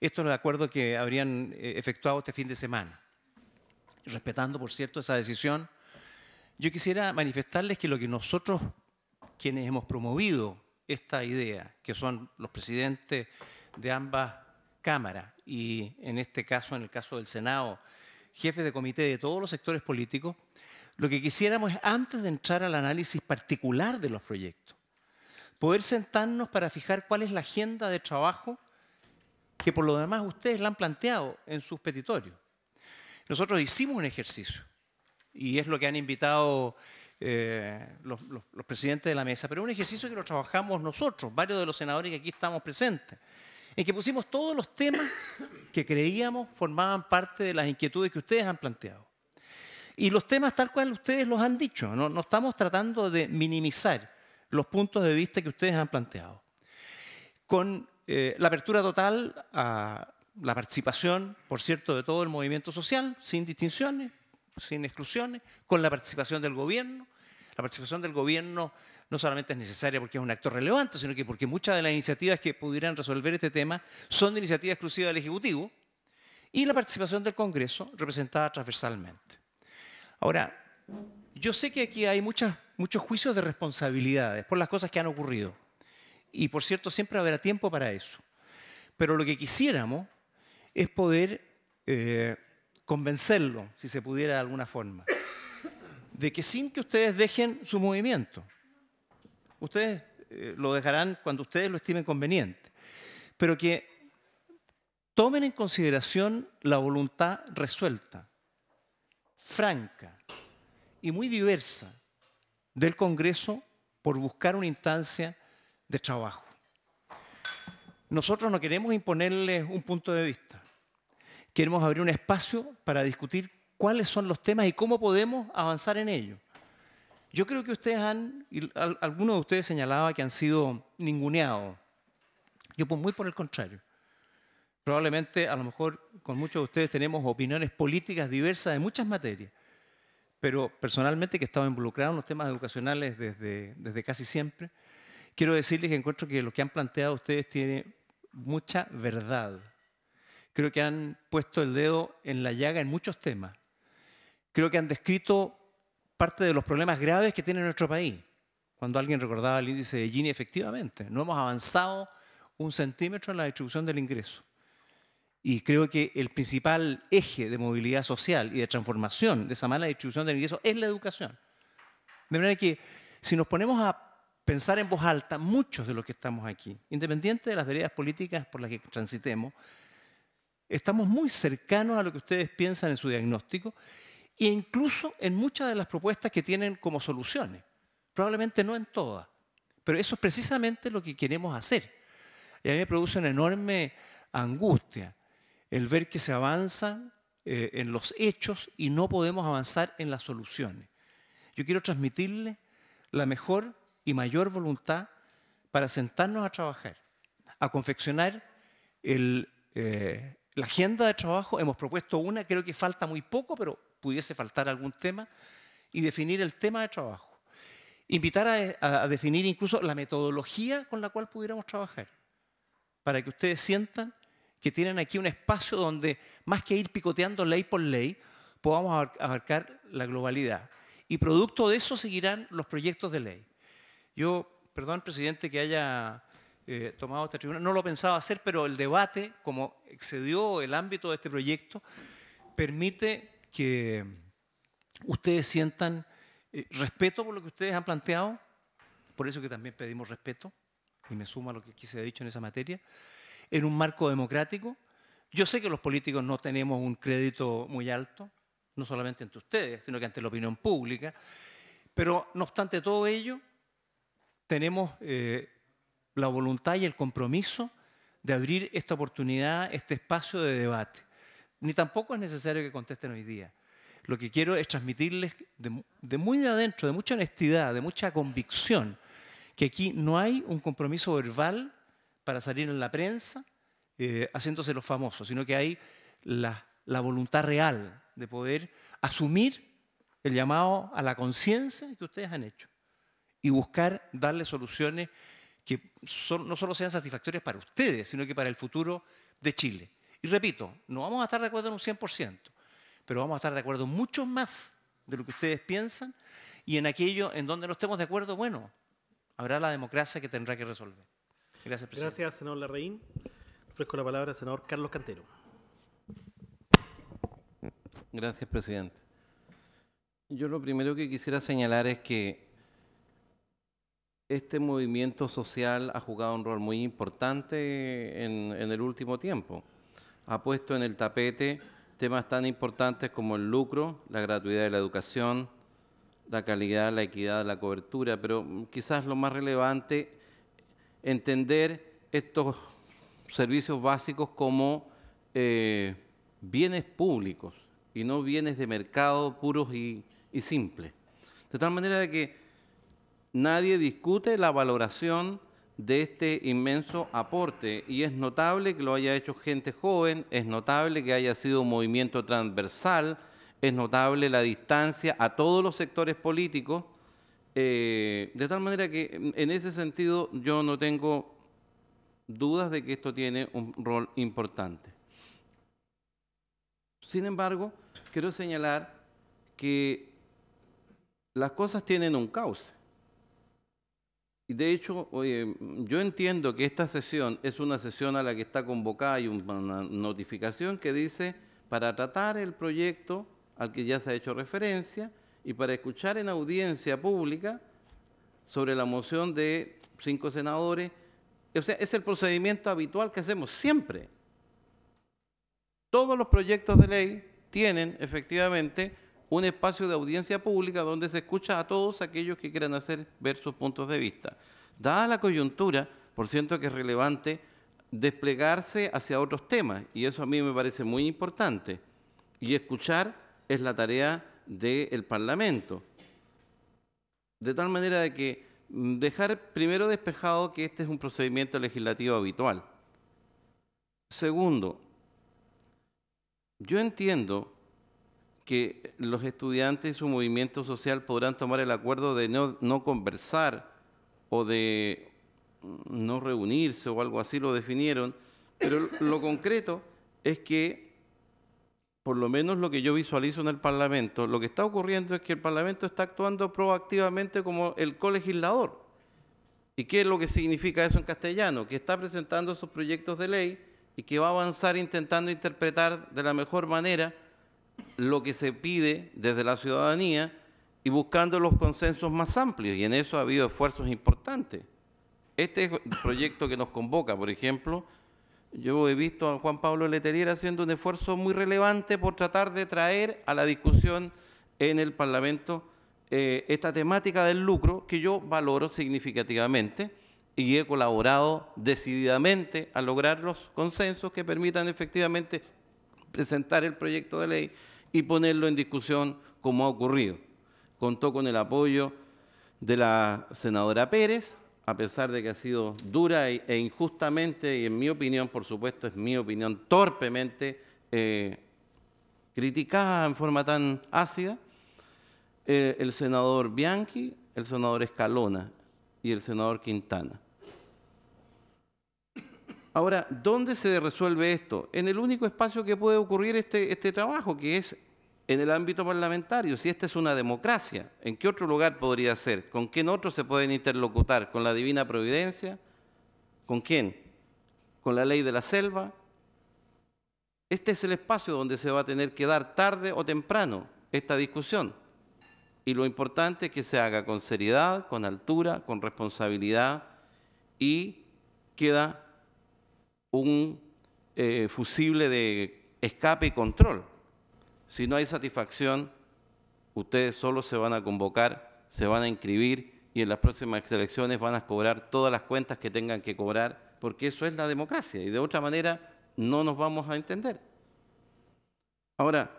Esto es el acuerdo que habrían eh, efectuado este fin de semana, respetando, por cierto, esa decisión yo quisiera manifestarles que lo que nosotros, quienes hemos promovido esta idea, que son los presidentes de ambas cámaras y en este caso, en el caso del Senado, jefes de comité de todos los sectores políticos, lo que quisiéramos es, antes de entrar al análisis particular de los proyectos, poder sentarnos para fijar cuál es la agenda de trabajo que por lo demás ustedes la han planteado en sus petitorios. Nosotros hicimos un ejercicio y es lo que han invitado eh, los, presidentes de la mesa, pero es un ejercicio que lo trabajamos nosotros, varios de los senadores que aquí estamos presentes, en que pusimos todos los temas que creíamos formaban parte de las inquietudes que ustedes han planteado. Y los temas tal cual ustedes los han dicho, no, estamos tratando de minimizar los puntos de vista que ustedes han planteado. Con eh, la apertura total a la participación, por cierto, de todo el movimiento social, sin distinciones, sin exclusiones, con la participación del gobierno. La participación del gobierno no solamente es necesaria porque es un actor relevante, sino que porque muchas de las iniciativas que pudieran resolver este tema son de iniciativa exclusiva del Ejecutivo y la participación del Congreso representada transversalmente. Ahora, yo sé que aquí hay muchas, muchos juicios de responsabilidades por las cosas que han ocurrido. Y por cierto, siempre habrá tiempo para eso. Pero lo que quisiéramos es poder eh, convencerlo, si se pudiera de alguna forma, de que sin que ustedes dejen su movimiento, ustedes eh, lo dejarán cuando ustedes lo estimen conveniente, pero que tomen en consideración la voluntad resuelta, franca y muy diversa del Congreso por buscar una instancia de trabajo. Nosotros no queremos imponerles un punto de vista queremos abrir un espacio para discutir cuáles son los temas y cómo podemos avanzar en ellos. Yo creo que ustedes han, y alguno de ustedes señalaba que han sido ninguneados. Yo pues muy por el contrario. Probablemente, a lo mejor, con muchos de ustedes tenemos opiniones políticas diversas de muchas materias, pero personalmente, que he estado involucrado en los temas educacionales desde, desde casi siempre, quiero decirles que encuentro que lo que han planteado ustedes tiene mucha verdad. Creo que han puesto el dedo en la llaga en muchos temas. Creo que han descrito parte de los problemas graves que tiene nuestro país. Cuando alguien recordaba el índice de Gini, efectivamente, no hemos avanzado un centímetro en la distribución del ingreso. Y creo que el principal eje de movilidad social y de transformación de esa mala distribución del ingreso es la educación. De manera que si nos ponemos a pensar en voz alta, muchos de los que estamos aquí, independiente de las veredas políticas por las que transitemos, Estamos muy cercanos a lo que ustedes piensan en su diagnóstico e incluso en muchas de las propuestas que tienen como soluciones. Probablemente no en todas, pero eso es precisamente lo que queremos hacer. Y a mí me produce una enorme angustia el ver que se avanza eh, en los hechos y no podemos avanzar en las soluciones. Yo quiero transmitirle la mejor y mayor voluntad para sentarnos a trabajar, a confeccionar el, eh, la agenda de trabajo, hemos propuesto una, creo que falta muy poco, pero pudiese faltar algún tema, y definir el tema de trabajo. Invitar a, definir incluso la metodología con la cual pudiéramos trabajar, para que ustedes sientan que tienen aquí un espacio donde, más que ir picoteando ley por ley, podamos abarcar la globalidad. Y producto de eso seguirán los proyectos de ley. Yo, perdón, presidente, que haya eh, tomado esta tribuna. No lo pensaba hacer, pero el debate, como excedió el ámbito de este proyecto, permite que ustedes sientan eh, respeto por lo que ustedes han planteado, por eso que también pedimos respeto, y me suma lo que quise se dicho en esa materia, en un marco democrático. Yo sé que los políticos no tenemos un crédito muy alto, no solamente ante ustedes, sino que ante la opinión pública, pero no obstante todo ello, tenemos eh, la voluntad y el compromiso de abrir esta oportunidad, este espacio de debate. Ni tampoco es necesario que contesten hoy día. Lo que quiero es transmitirles de, muy de adentro, de mucha honestidad, de mucha convicción, que aquí no hay un compromiso verbal para salir en la prensa eh, haciéndose los famosos, sino que hay la, la voluntad real de poder asumir el llamado a la conciencia que ustedes han hecho y buscar darle soluciones que no solo sean satisfactorias para ustedes, sino que para el futuro de Chile. Y repito, no vamos a estar de acuerdo en un 100%, pero vamos a estar de acuerdo mucho más de lo que ustedes piensan y en aquello en donde no estemos de acuerdo, bueno, habrá la democracia que tendrá que resolver. Gracias, presidente. Gracias, senador Larraín. Ofrezco la palabra al senador Carlos Cantero. Gracias, presidente. Yo lo primero que quisiera señalar es que este movimiento social ha jugado un rol muy importante en, el último tiempo. Ha puesto en el tapete temas tan importantes como el lucro, la gratuidad de la educación, la calidad, la equidad, la cobertura, pero quizás lo más relevante, entender estos servicios básicos como eh, bienes públicos y no bienes de mercado puros y, y simples. De tal manera que nadie discute la valoración de este inmenso aporte y es notable que lo haya hecho gente joven, es notable que haya sido un movimiento transversal, es notable la distancia a todos los sectores políticos, eh, de tal manera que mm, en ese sentido yo no tengo dudas de que esto tiene un rol importante. Sin embargo, quiero señalar que las cosas tienen un cauce. De hecho, mm, yo entiendo que esta sesión es una sesión a la que está convocada y una notificación que dice para tratar el proyecto al que ya se ha hecho referencia y para escuchar en audiencia pública sobre la moción de cinco senadores. O sea, es el procedimiento habitual que hacemos siempre. Todos los proyectos de ley tienen efectivamente un espacio de audiencia pública donde se escucha a todos aquellos que quieran hacer ver sus puntos de vista. Dada la coyuntura, por cierto que es relevante desplegarse hacia otros temas, y eso a mí me parece muy importante. Y escuchar es la tarea del Parlamento. De tal manera de que mm, dejar primero despejado que este es un procedimiento legislativo habitual. Segundo, yo entiendo que los estudiantes y su movimiento social podrán tomar el acuerdo de no, conversar o de no reunirse o algo así lo definieron, pero lo concreto es que, por lo menos lo que yo visualizo en el Parlamento, lo que está ocurriendo es que el Parlamento está actuando proactivamente como el colegislador. ¿Y qué es lo que significa eso en castellano? Que está presentando sus proyectos de ley y que va a avanzar intentando interpretar de la mejor manera lo que se pide desde la ciudadanía y buscando los consensos más amplios, y en eso ha habido esfuerzos importantes. Este es el proyecto que nos convoca, por ejemplo, yo he visto a Juan Pablo Leterier haciendo un esfuerzo muy relevante por tratar de traer a la discusión en el Parlamento eh, esta temática del lucro que yo valoro significativamente y he colaborado decididamente a lograr los consensos que permitan efectivamente presentar el proyecto de ley y ponerlo en discusión como ha ocurrido. Contó con el apoyo de la senadora Pérez, a pesar de que ha sido dura e, e injustamente, y en mi opinión, por supuesto, es mi opinión, torpemente eh, criticada en forma tan ácida, eh, el senador Bianchi, el senador Escalona y el senador Quintana. Ahora, ¿dónde se resuelve esto? En el único espacio que puede ocurrir este, este trabajo, que es en el ámbito parlamentario, si esta es una democracia, ¿en qué otro lugar podría ser? ¿Con quién otro se pueden interlocutar? ¿Con la divina providencia? ¿Con quién? ¿Con la ley de la selva? Este es el espacio donde se va a tener que dar tarde o temprano esta discusión. Y lo importante es que se haga con seriedad, con altura, con responsabilidad y queda un eh, fusible de escape y control. Si no hay satisfacción, ustedes solo se van a convocar, se van a inscribir y en las próximas elecciones van a cobrar todas las cuentas que tengan que cobrar, porque eso es la democracia y de otra manera no nos vamos a entender. Ahora,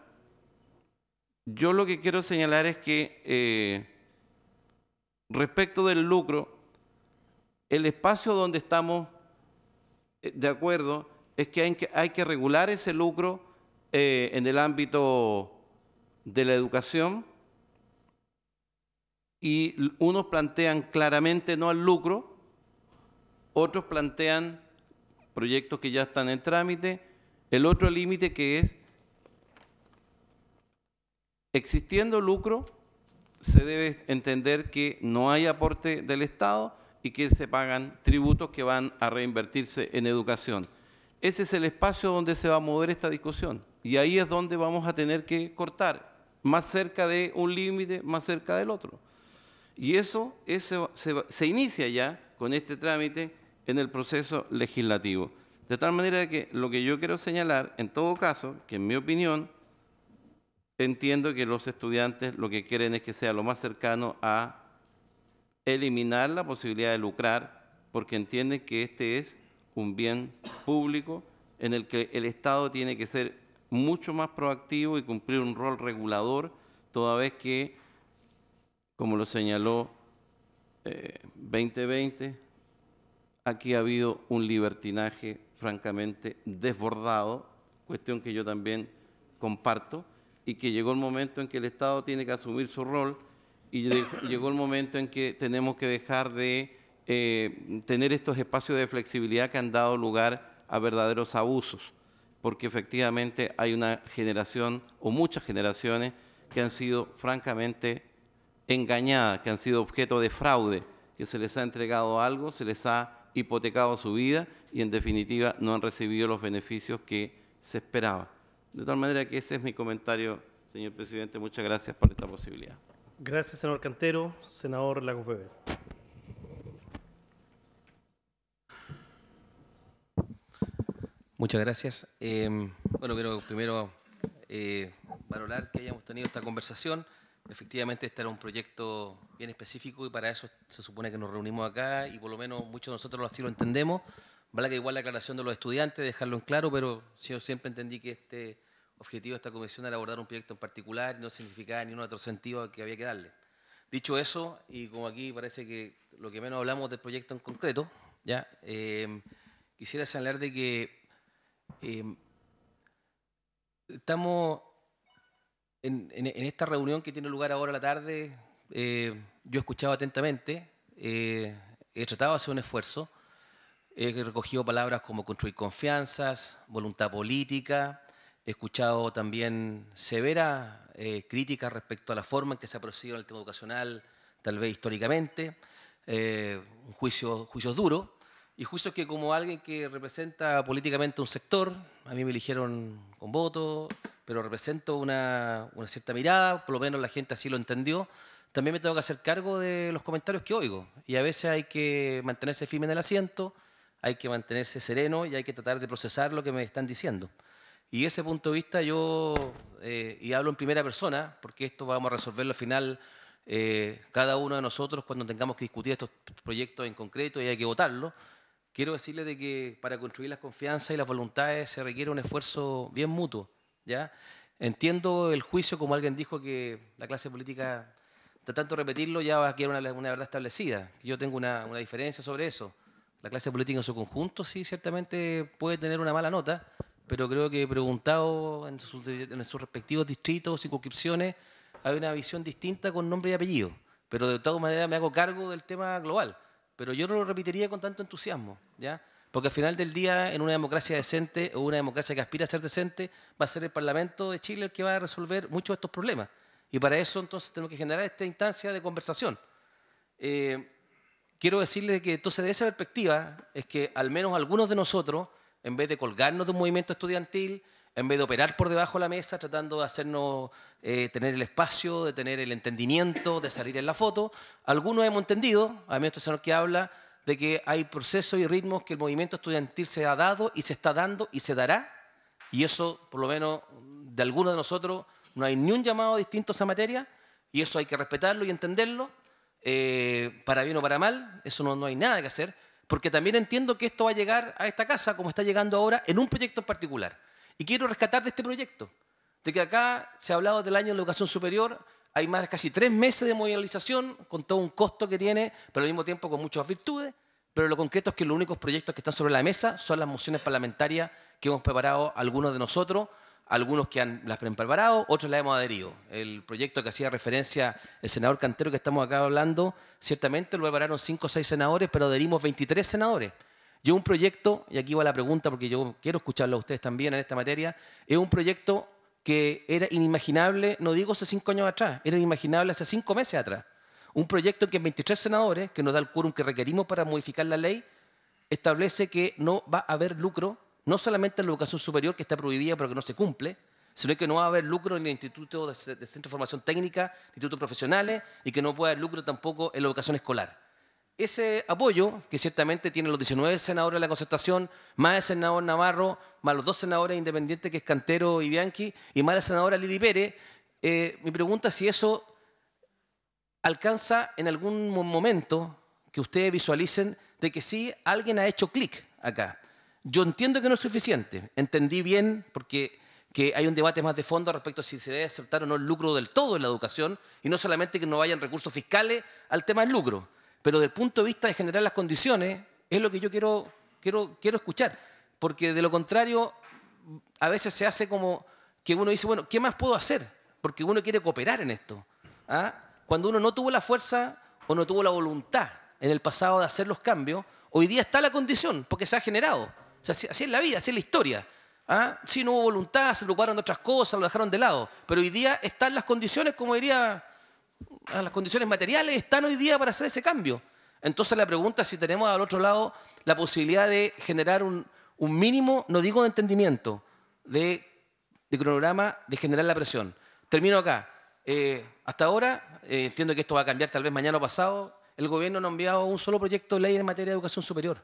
yo lo que quiero señalar es que eh, respecto del lucro, el espacio donde estamos de acuerdo es que hay que, regular ese lucro eh, en el ámbito de la educación y unos plantean claramente no al lucro, otros plantean proyectos que ya están en trámite, el otro límite que es existiendo lucro se debe entender que no hay aporte del Estado, y que se pagan tributos que van a reinvertirse en educación. Ese es el espacio donde se va a mover esta discusión y ahí es donde vamos a tener que cortar, más cerca de un límite, más cerca del otro. Y eso, se, se, inicia ya con este trámite en el proceso legislativo. De tal manera que lo que yo quiero señalar, en todo caso, que en mi opinión, entiendo que los estudiantes lo que quieren es que sea lo más cercano a eliminar la posibilidad de lucrar, porque entienden que este es un bien público en el que el Estado tiene que ser mucho más proactivo y cumplir un rol regulador, toda vez que, como lo señaló 2020, eh, aquí ha habido un libertinaje francamente desbordado, cuestión que yo también comparto, y que llegó el momento en que el Estado tiene que asumir su rol y llegó el momento en que tenemos que dejar de eh, tener estos espacios de flexibilidad que han dado lugar a verdaderos abusos, porque efectivamente hay una generación o muchas generaciones que han sido francamente engañadas, que han sido objeto de fraude, que se les ha entregado algo, se les ha hipotecado su vida y en definitiva no han recibido los beneficios que se esperaba. De tal manera que ese es mi comentario, señor presidente. Muchas gracias por esta posibilidad. Gracias, senador Cantero. Senador Lagos Muchas gracias. Eh, bueno, quiero primero eh, valorar que hayamos tenido esta conversación. Efectivamente, este era un proyecto bien específico y para eso se supone que nos reunimos acá y por lo menos muchos de nosotros así lo entendemos. Vale que igual la aclaración de los estudiantes, dejarlo en claro, pero yo siempre entendí que este objetivo de esta comisión era abordar un proyecto en particular y no significaba ni un otro sentido que había que darle. Dicho eso, y como aquí parece que lo que menos hablamos del proyecto en concreto, ya em, quisiera señalar de que em, estamos en, esta reunión que tiene lugar ahora a la tarde. Eh, yo he escuchado atentamente, eh, he tratado de hacer un esfuerzo, he recogido palabras como construir confianzas, voluntad política, He escuchado también severa eh, críticas crítica respecto a la forma en que se ha procedido en el tema educacional, tal vez históricamente, eh, juicios juicio duros y juicios que como alguien que representa políticamente un sector, a mí me eligieron con voto, pero represento una, una cierta mirada, por lo menos la gente así lo entendió, también me tengo que hacer cargo de los comentarios que oigo. Y a veces hay que mantenerse firme en el asiento, hay que mantenerse sereno y hay que tratar de procesar lo que me están diciendo. Y ese punto de vista yo, eh, y hablo en primera persona, porque esto vamos a resolverlo al final eh, cada uno de nosotros cuando tengamos que discutir estos proyectos en concreto y hay que votarlo, quiero decirle de que para construir las confianzas y las voluntades se requiere un esfuerzo bien mutuo. ¿ya? Entiendo el juicio, como alguien dijo, que la clase política, de tanto repetirlo, ya va a quedar una, una verdad establecida. Yo tengo una, una diferencia sobre eso. La clase política en su conjunto sí ciertamente puede tener una mala nota, pero creo que he preguntado en sus, respectivos distritos, circunscripciones, hay una visión distinta con nombre y apellido. Pero de todas maneras me hago cargo del tema global. Pero yo no lo repetiría con tanto entusiasmo, ¿ya? Porque al final del día, en una democracia decente o una democracia que aspira a ser decente, va a ser el Parlamento de Chile el que va a resolver muchos de estos problemas. Y para eso entonces tenemos que generar esta instancia de conversación. Eh, quiero decirles que entonces de esa perspectiva es que al menos algunos de nosotros en vez de colgarnos de un movimiento estudiantil, en vez de operar por debajo de la mesa, tratando de hacernos eh, tener el espacio, de tener el entendimiento, de salir en la foto. Algunos hemos entendido, a mí este lo que habla de que hay procesos y ritmos que el movimiento estudiantil se ha dado y se está dando y se dará, y eso, por lo menos de algunos de nosotros, no hay ni un llamado distinto a esa materia, y eso hay que respetarlo y entenderlo, eh, para bien o para mal, eso no hay nada que hacer, porque también entiendo que esto va a llegar a esta casa, como está llegando ahora, en un proyecto en particular. Y quiero rescatar de este proyecto, de que acá se ha hablado del año de educación superior, hay más de casi tres meses de movilización, con todo un costo que tiene, pero al mismo tiempo con muchas virtudes, pero lo concreto es que los únicos proyectos que están sobre la mesa son las mociones parlamentarias que hemos preparado algunos de nosotros algunos que han, las han preparado, otros las hemos adherido. El proyecto que hacía referencia el senador Cantero que estamos acá hablando, ciertamente lo prepararon cinco o seis senadores, pero adherimos 23 senadores. Yo un proyecto, y aquí va la pregunta porque yo quiero escucharlo a ustedes también en esta materia, es un proyecto que era inimaginable, no digo hace cinco años atrás, era inimaginable hace cinco meses atrás. Un proyecto que 23 senadores, que nos da el quórum que requerimos para modificar la ley, establece que no va a haber lucro no solamente en la educación superior, que está prohibida pero que no se cumple, sino que no va a haber lucro en el Instituto de, Centro de Formación Técnica, Institutos Profesionales, y que no puede haber lucro tampoco en la educación escolar. Ese apoyo, que ciertamente tienen los 19 senadores de la concertación, más el senador Navarro, más los dos senadores independientes, que es Cantero y Bianchi, y más la senadora Lili Pérez, eh, mi pregunta es si eso alcanza en algún momento que ustedes visualicen de que sí, alguien ha hecho clic acá. Yo entiendo que no es suficiente. Entendí bien, porque hay un debate más de fondo respecto a si se debe aceptar o no el lucro del todo en la educación, y no solamente que no vayan recursos fiscales al tema del lucro, pero del punto de vista de generar las condiciones, es lo que yo quiero, quiero, quiero escuchar, porque de lo contrario, a veces se hace como que uno dice, bueno, ¿qué más puedo hacer? Porque uno quiere cooperar en esto. ¿ah? Cuando uno no tuvo la fuerza o no tuvo la voluntad en el pasado de hacer los cambios, hoy día está la condición, porque se ha generado. O así, es la vida, así es la historia. ¿Ah? Sí, no hubo voluntad, se preocuparon de otras cosas, lo dejaron de lado. Pero hoy día están las condiciones, como diría, ah, las condiciones materiales están hoy día para hacer ese cambio. Entonces la pregunta es si tenemos al otro lado la posibilidad de generar un, mínimo, no digo de entendimiento, de, cronograma, de generar la presión. Termino acá. Eh, hasta ahora, eh, entiendo que esto va a cambiar tal vez mañana o pasado, el gobierno no ha enviado un solo proyecto de ley en materia de educación superior.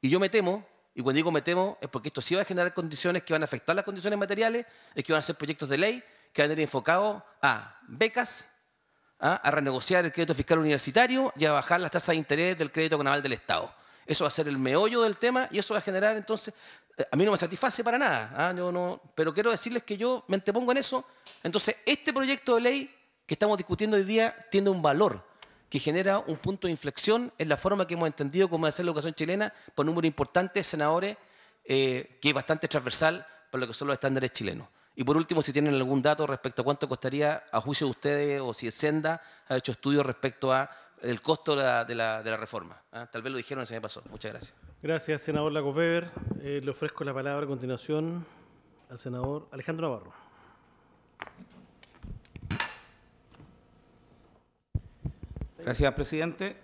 Y yo me temo y cuando digo metemos, es porque esto sí va a generar condiciones que van a afectar las condiciones materiales, es que van a ser proyectos de ley que van a ir enfocados a becas, a, renegociar el crédito fiscal universitario y a bajar las tasas de interés del crédito conaval del Estado. Eso va a ser el meollo del tema y eso va a generar entonces eh, a mí no me satisface para nada, ¿ah? no, pero quiero decirles que yo me antepongo en eso. Entonces, este proyecto de ley que estamos discutiendo hoy día tiene un valor, que genera un punto de inflexión en la forma que hemos entendido cómo hacer la educación chilena por un número importante de senadores, eh, que es bastante transversal para lo que son los estándares chilenos. Y por último, si tienen algún dato respecto a cuánto costaría, a juicio de ustedes, o si Senda ha hecho estudios respecto a el costo de la, reforma. Ah, tal vez lo dijeron el se me pasó. Muchas gracias. Gracias, senador Lacoveber. Eh, le ofrezco la palabra a continuación al senador Alejandro Navarro. Gracias, presidente.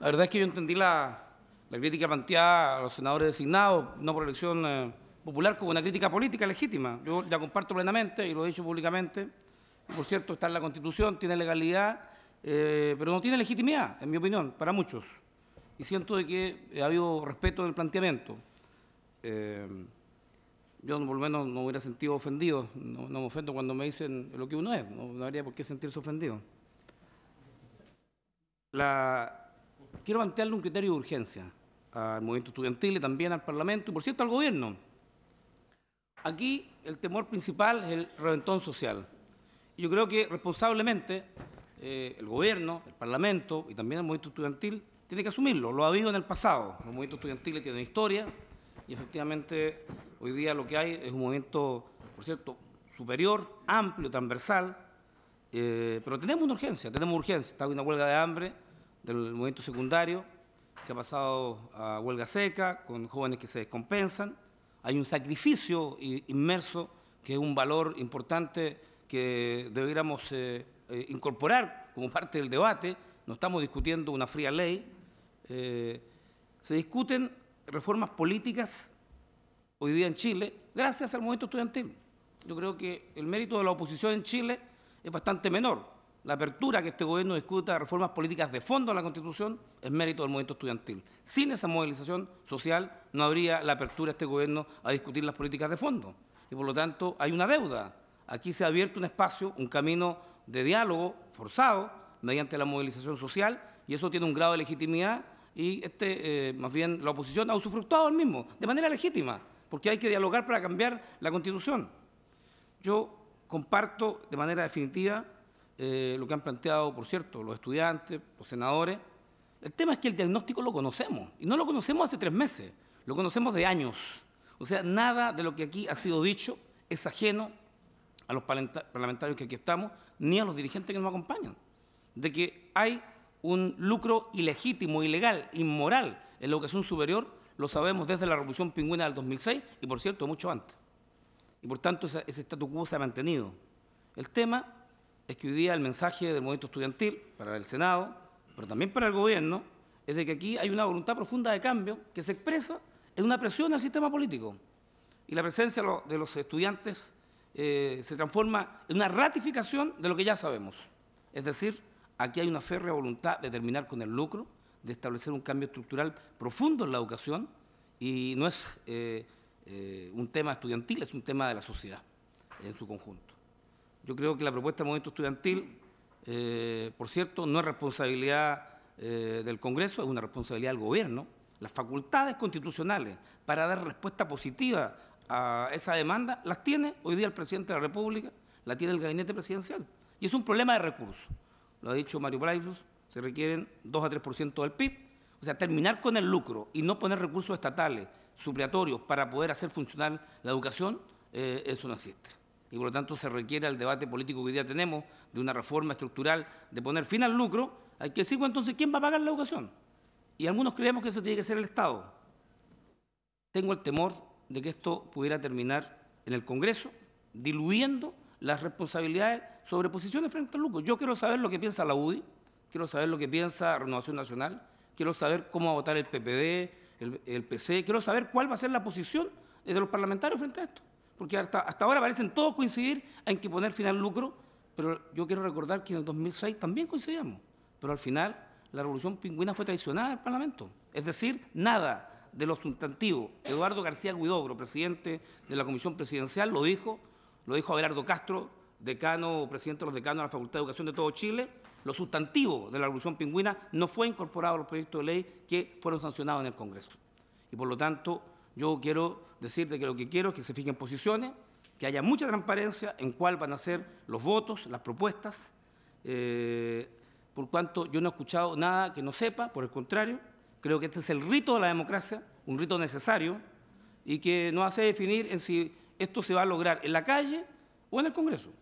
La verdad es que yo entendí la, crítica planteada a los senadores designados, no por elección eh, popular, como una crítica política legítima. Yo la comparto plenamente y lo he dicho públicamente. Por cierto, está en la Constitución, tiene legalidad, eh, pero no tiene legitimidad, en mi opinión, para muchos. Y siento de que eh, ha habido respeto en el planteamiento. yo por lo menos no hubiera sentido ofendido, no, me ofendo cuando me dicen lo que uno es, no habría por qué sentirse ofendido quiero plantearle un criterio de urgencia al movimiento estudiantil y también al Parlamento y, por cierto, al Gobierno. Aquí el temor principal es el reventón social. Yo creo que responsablemente eh, el Gobierno, el Parlamento y también el movimiento estudiantil tiene que asumirlo. Lo ha habido en el pasado. Los movimientos estudiantiles tienen historia y efectivamente hoy día lo que hay es un movimiento, por cierto, superior, amplio, transversal, eh, pero tenemos una urgencia, tenemos urgencia. Está una huelga de hambre, del movimiento secundario, que ha pasado a huelga seca, con jóvenes que se descompensan. Hay un sacrificio inmerso, que es un valor importante que debiéramos eh, eh, incorporar como parte del debate. No estamos discutiendo una fría ley. Eh, se discuten reformas políticas hoy día en Chile gracias al movimiento estudiantil. Yo creo que el mérito de la oposición en Chile es bastante menor la apertura que este gobierno discuta reformas políticas de fondo a la Constitución es mérito del movimiento estudiantil. Sin esa movilización social no habría la apertura de este gobierno a discutir las políticas de fondo. Y por lo tanto hay una deuda. Aquí se ha abierto un espacio, un camino de diálogo forzado mediante la movilización social y eso tiene un grado de legitimidad y este, eh, más bien la oposición ha usufructuado el mismo, de manera legítima, porque hay que dialogar para cambiar la Constitución. Yo comparto de manera definitiva eh, lo que han planteado, por cierto, los estudiantes, los senadores. El tema es que el diagnóstico lo conocemos, y no lo conocemos hace tres meses, lo conocemos de años. O sea, nada de lo que aquí ha sido dicho es ajeno a los parlamentarios que aquí estamos, ni a los dirigentes que nos acompañan, de que hay un lucro ilegítimo, ilegal, inmoral en la educación superior, lo sabemos desde la Revolución Pingüina del 2006 y, por cierto, mucho antes. Y por tanto, ese, ese quo se ha mantenido. El tema es que hoy día el mensaje del movimiento estudiantil para el Senado, pero también para el gobierno, es de que aquí hay una voluntad profunda de cambio que se expresa en una presión al sistema político. Y la presencia de los estudiantes eh, se transforma en una ratificación de lo que ya sabemos. Es decir, aquí hay una férrea voluntad de terminar con el lucro, de establecer un cambio estructural profundo en la educación y no es eh, eh, un tema estudiantil, es un tema de la sociedad en su conjunto. Yo creo que la propuesta de movimiento estudiantil, eh, por cierto, no es responsabilidad eh, del Congreso, es una responsabilidad del Gobierno. Las facultades constitucionales para dar respuesta positiva a esa demanda las tiene hoy día el presidente de la República, la tiene el gabinete presidencial. Y es un problema de recursos. Lo ha dicho Mario Palacios, se requieren 2 a 3% del PIB. O sea, terminar con el lucro y no poner recursos estatales supleatorios para poder hacer funcionar la educación, eh, eso no existe y por lo tanto se requiere el debate político que hoy día tenemos de una reforma estructural, de poner fin al lucro, hay que decir, entonces, ¿quién va a pagar la educación? Y algunos creemos que eso tiene que ser el Estado. Tengo el temor de que esto pudiera terminar en el Congreso, diluyendo las responsabilidades sobre posiciones frente al lucro. Yo quiero saber lo que piensa la UDI, quiero saber lo que piensa Renovación Nacional, quiero saber cómo va a votar el PPD, el, el PC, quiero saber cuál va a ser la posición de los parlamentarios frente a esto porque hasta, ahora parecen todos coincidir en que poner fin al lucro, pero yo quiero recordar que en el 2006 también coincidíamos, pero al final la revolución pingüina fue traicionada al Parlamento. Es decir, nada de lo sustantivo. Eduardo García Guidobro, presidente de la Comisión Presidencial, lo dijo, lo dijo Abelardo Castro, decano, presidente de los decanos de la Facultad de Educación de todo Chile, lo sustantivo de la Revolución Pingüina no fue incorporado a los proyectos de ley que fueron sancionados en el Congreso. Y por lo tanto, yo quiero decirte que lo que quiero es que se fijen posiciones, que haya mucha transparencia en cuál van a ser los votos, las propuestas. Eh, por cuanto yo no he escuchado nada que no sepa, por el contrario, creo que este es el rito de la democracia, un rito necesario y que nos hace definir en si esto se va a lograr en la calle o en el Congreso.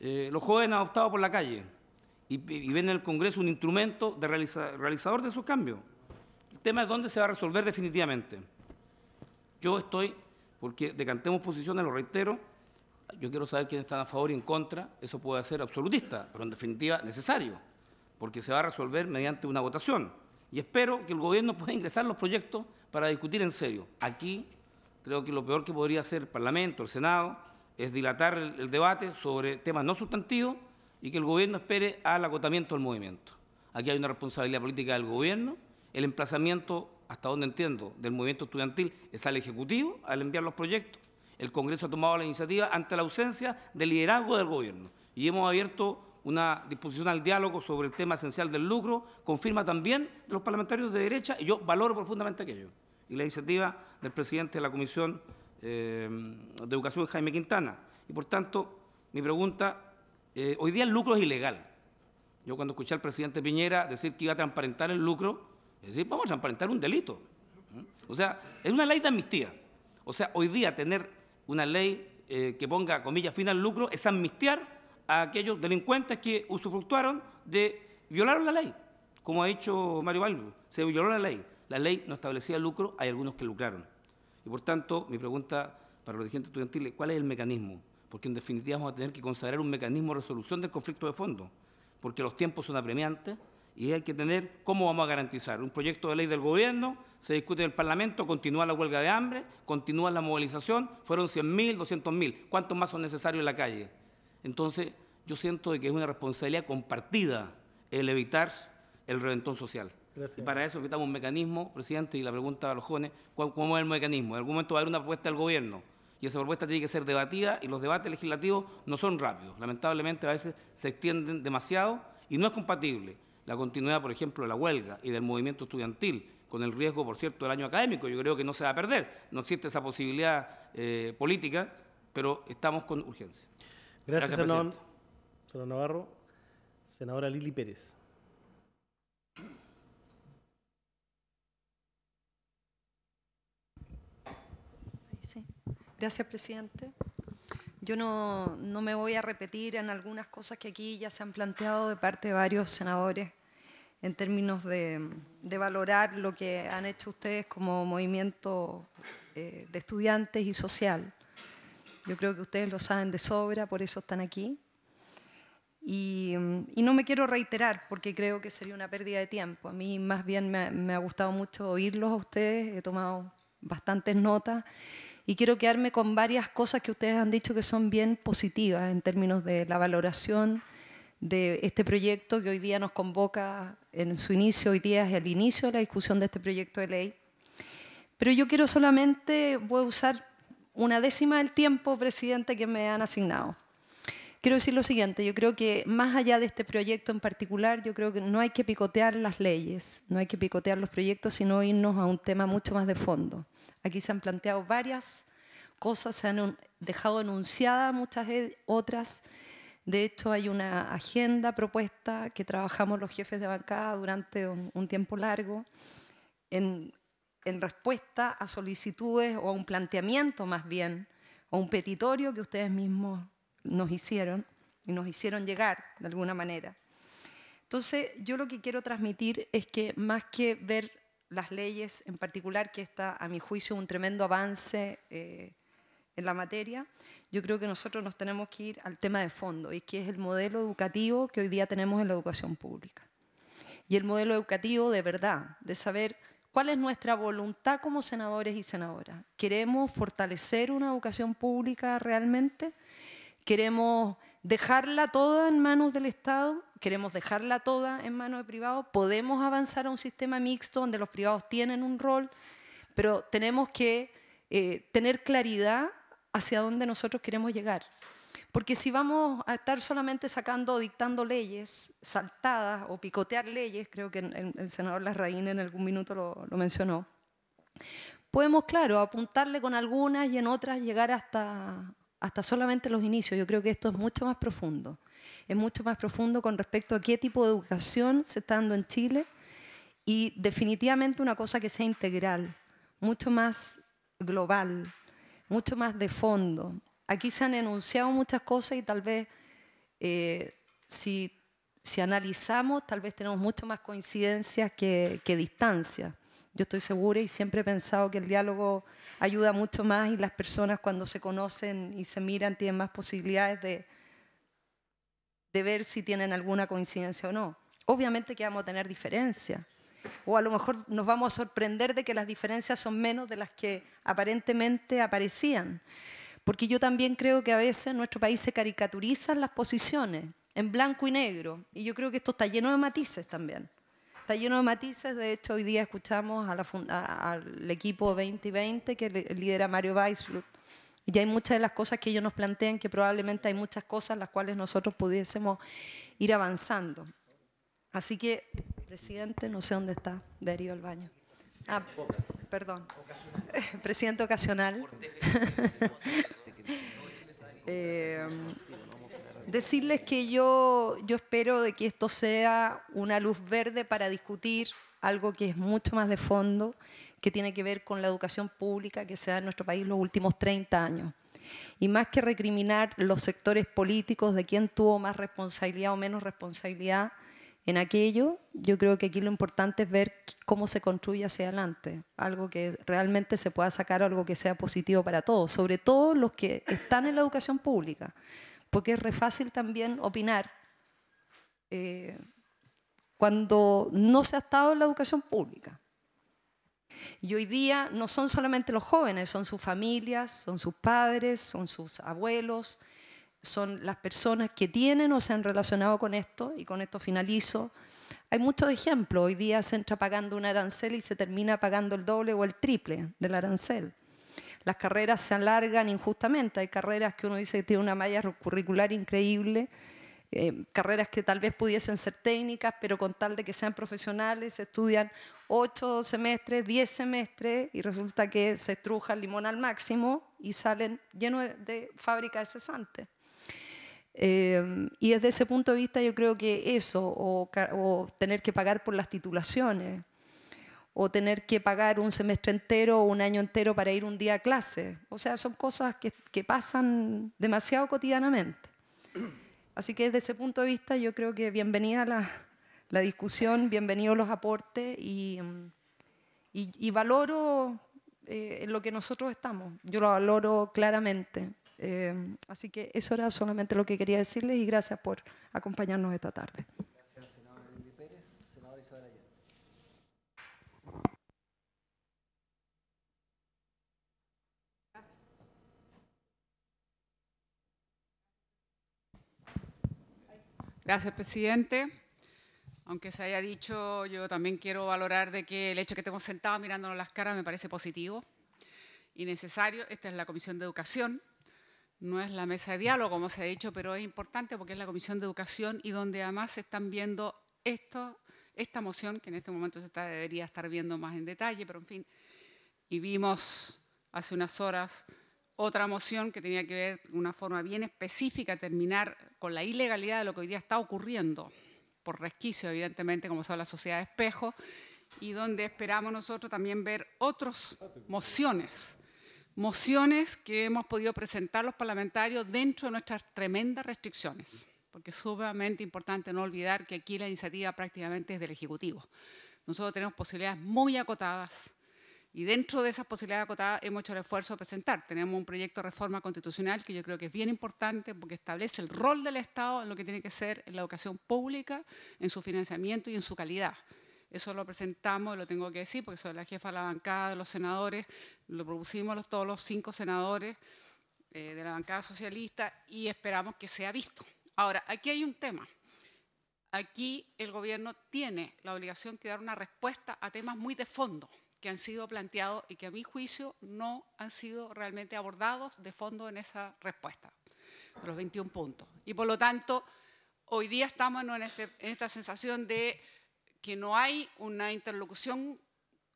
Eh, los jóvenes han optado por la calle y, ven en el Congreso un instrumento de realizador de esos cambios. El tema es dónde se va a resolver definitivamente. Yo estoy, porque decantemos posiciones, lo reitero, yo quiero saber quién está a favor y en contra, eso puede ser absolutista, pero en definitiva necesario, porque se va a resolver mediante una votación. Y espero que el gobierno pueda ingresar los proyectos para discutir en serio. Aquí creo que lo peor que podría hacer el Parlamento, el Senado, es dilatar el, el debate sobre temas no sustantivos y que el gobierno espere al agotamiento del movimiento. Aquí hay una responsabilidad política del gobierno, el emplazamiento hasta donde entiendo, del movimiento estudiantil es al Ejecutivo al enviar los proyectos. El Congreso ha tomado la iniciativa ante la ausencia de liderazgo del Gobierno y hemos abierto una disposición al diálogo sobre el tema esencial del lucro, confirma también de los parlamentarios de derecha y yo valoro profundamente aquello. Y la iniciativa del presidente de la Comisión eh, de Educación, Jaime Quintana. Y por tanto, mi pregunta, eh, hoy día el lucro es ilegal. Yo cuando escuché al presidente Piñera decir que iba a transparentar el lucro, es decir, vamos a aparentar un delito. ¿eh? O sea, es una ley de amnistía. O sea, hoy día tener una ley eh, que ponga comillas fin al lucro es amnistiar a aquellos delincuentes que usufructuaron de violar la ley, como ha dicho Mario Balbo, se violó la ley. La ley no establecía lucro, hay algunos que lucraron. Y por tanto, mi pregunta para los dirigentes estudiantiles, ¿cuál es el mecanismo? Porque en definitiva vamos a tener que consagrar un mecanismo de resolución del conflicto de fondo, porque los tiempos son apremiantes, y hay que tener cómo vamos a garantizar. Un proyecto de ley del gobierno, se discute en el Parlamento, continúa la huelga de hambre, continúa la movilización, fueron 100.000, 200.000, ¿cuántos más son necesarios en la calle? Entonces, yo siento que es una responsabilidad compartida el evitar el reventón social. Y para eso necesitamos un mecanismo, presidente, y la pregunta a los jóvenes, ¿cómo es el mecanismo? En algún momento va a haber una propuesta del gobierno y esa propuesta tiene que ser debatida y los debates legislativos no son rápidos. Lamentablemente a veces se extienden demasiado y no es compatible la continuidad, por ejemplo, de la huelga y del movimiento estudiantil, con el riesgo, por cierto, del año académico. Yo creo que no se va a perder, no existe esa posibilidad eh, política, pero estamos con urgencia. Gracias, Navarro. Senadora Lili Pérez. Gracias, presidente. Yo no, me voy a repetir en algunas cosas que aquí ya se han planteado de parte de varios senadores en términos de, valorar lo que han hecho ustedes como movimiento eh, de estudiantes y social. Yo creo que ustedes lo saben de sobra, por eso están aquí. Y, no me quiero reiterar porque creo que sería una pérdida de tiempo. A mí más bien me, me ha gustado mucho oírlos a ustedes, he tomado bastantes notas y quiero quedarme con varias cosas que ustedes han dicho que son bien positivas en términos de la valoración de este proyecto que hoy día nos convoca en su inicio, hoy día es el inicio de la discusión de este proyecto de ley. Pero yo quiero solamente, voy a usar una décima del tiempo, presidente, que me han asignado. Quiero decir lo siguiente, yo creo que más allá de este proyecto en particular, yo creo que no hay que picotear las leyes, no hay que picotear los proyectos, sino irnos a un tema mucho más de fondo. Aquí se han planteado varias cosas, se han dejado enunciadas muchas otras. De hecho, hay una agenda propuesta que trabajamos los jefes de bancada durante un, tiempo largo en, en, respuesta a solicitudes o a un planteamiento más bien, o un petitorio que ustedes mismos nos hicieron y nos hicieron llegar de alguna manera. Entonces, yo lo que quiero transmitir es que más que ver las leyes en particular, que está a mi juicio un tremendo avance eh, en la materia, yo creo que nosotros nos tenemos que ir al tema de fondo, y que es el modelo educativo que hoy día tenemos en la educación pública. Y el modelo educativo de verdad, de saber cuál es nuestra voluntad como senadores y senadoras. ¿Queremos fortalecer una educación pública realmente? ¿Queremos dejarla toda en manos del Estado, queremos dejarla toda en manos de privados, podemos avanzar a un sistema mixto donde los privados tienen un rol, pero tenemos que eh, tener claridad hacia dónde nosotros queremos llegar. Porque si vamos a estar solamente sacando, dictando leyes saltadas o picotear leyes, creo que el, senador Larraín en algún minuto lo, lo mencionó, podemos, claro, apuntarle con algunas y en otras llegar hasta, hasta solamente los inicios. Yo creo que esto es mucho más profundo. Es mucho más profundo con respecto a qué tipo de educación se está dando en Chile y definitivamente una cosa que sea integral, mucho más global, mucho más de fondo. Aquí se han enunciado muchas cosas y tal vez eh, si, analizamos, tal vez tenemos mucho más coincidencias que, que distancias. Yo estoy segura y siempre he pensado que el diálogo ayuda mucho más y las personas cuando se conocen y se miran tienen más posibilidades de, de ver si tienen alguna coincidencia o no. Obviamente que vamos a tener diferencias. O a lo mejor nos vamos a sorprender de que las diferencias son menos de las que aparentemente aparecían. Porque yo también creo que a veces en nuestro país se caricaturizan las posiciones en blanco y negro. Y yo creo que esto está lleno de matices también. Está lleno de matices. De hecho, hoy día escuchamos a la al equipo 2020 que lidera Mario Weisflut. Y hay muchas de las cosas que ellos nos plantean que probablemente hay muchas cosas las cuales nosotros pudiésemos ir avanzando. Así que, presidente, no sé dónde está, ¿derío herido baño. Ah, perdón. [LAUGHS] Presidente ocasional. [LAUGHS] Eh, decirles que yo, espero de que esto sea una luz verde para discutir algo que es mucho más de fondo, que tiene que ver con la educación pública que se da en nuestro país los últimos 30 años. Y más que recriminar los sectores políticos de quién tuvo más responsabilidad o menos responsabilidad en aquello, yo creo que aquí lo importante es ver cómo se construye hacia adelante, algo que realmente se pueda sacar, algo que sea positivo para todos, sobre todo los que están en la educación pública porque es re fácil también opinar eh, cuando no se ha estado en la educación pública. Y hoy día no son solamente los jóvenes, son sus familias, son sus padres, son sus abuelos, son las personas que tienen o se han relacionado con esto, y con esto finalizo. Hay muchos ejemplos, hoy día se entra pagando un arancel y se termina pagando el doble o el triple del arancel las carreras se alargan injustamente. Hay carreras que uno dice que tienen una malla curricular increíble, eh, carreras que tal vez pudiesen ser técnicas, pero con tal de que sean profesionales, estudian ocho semestres, diez semestres, y resulta que se estruja el limón al máximo y salen llenos de fábrica de cesantes. Eh, y desde ese punto de vista yo creo que eso, o tener que pagar por las titulaciones, o tener que pagar un semestre entero o un año entero para ir un día a clase. O sea, son cosas que, pasan demasiado cotidianamente. Así que desde ese punto de vista yo creo que bienvenida la, discusión, bienvenidos los aportes y, mm, valoro eh, en lo que nosotros estamos. Yo lo valoro claramente. Eh, así que eso era solamente lo que quería decirles y gracias por acompañarnos esta tarde. Gracias, presidente. Aunque se haya dicho, yo también quiero valorar de que el hecho de que estemos sentados mirándonos las caras me parece positivo y necesario. Esta es la Comisión de Educación, no es la mesa de diálogo, como se ha dicho, pero es importante porque es la Comisión de Educación y donde además se están viendo esto, esta moción, que en este momento se está, debería estar viendo más en detalle, pero en fin, y vimos hace unas horas otra moción que tenía que ver de una forma bien específica, terminar con la ilegalidad de lo que hoy día está ocurriendo, por resquicio, evidentemente, como son la sociedad de espejo, y donde esperamos nosotros también ver otras mociones, mociones que hemos podido presentar los parlamentarios dentro de nuestras tremendas restricciones, porque es sumamente importante no olvidar que aquí la iniciativa prácticamente es del Ejecutivo. Nosotros tenemos posibilidades muy acotadas, y dentro de esas posibilidades acotadas hemos hecho el esfuerzo de presentar. Tenemos un proyecto de reforma constitucional que yo creo que es bien importante porque establece el rol del Estado en lo que tiene que ser la educación pública, en su financiamiento y en su calidad. Eso lo presentamos, lo tengo que decir, porque soy la jefa de la bancada de los senadores, lo propusimos los, todos los cinco senadores eh, de la bancada socialista y esperamos que sea visto. Ahora, aquí hay un tema. Aquí el gobierno tiene la obligación de dar una respuesta a temas muy de fondo que han sido planteados y que a mi juicio no han sido realmente abordados de fondo en esa respuesta, los 21 puntos. Y por lo tanto, hoy día estamos este, en, esta sensación de que no hay una interlocución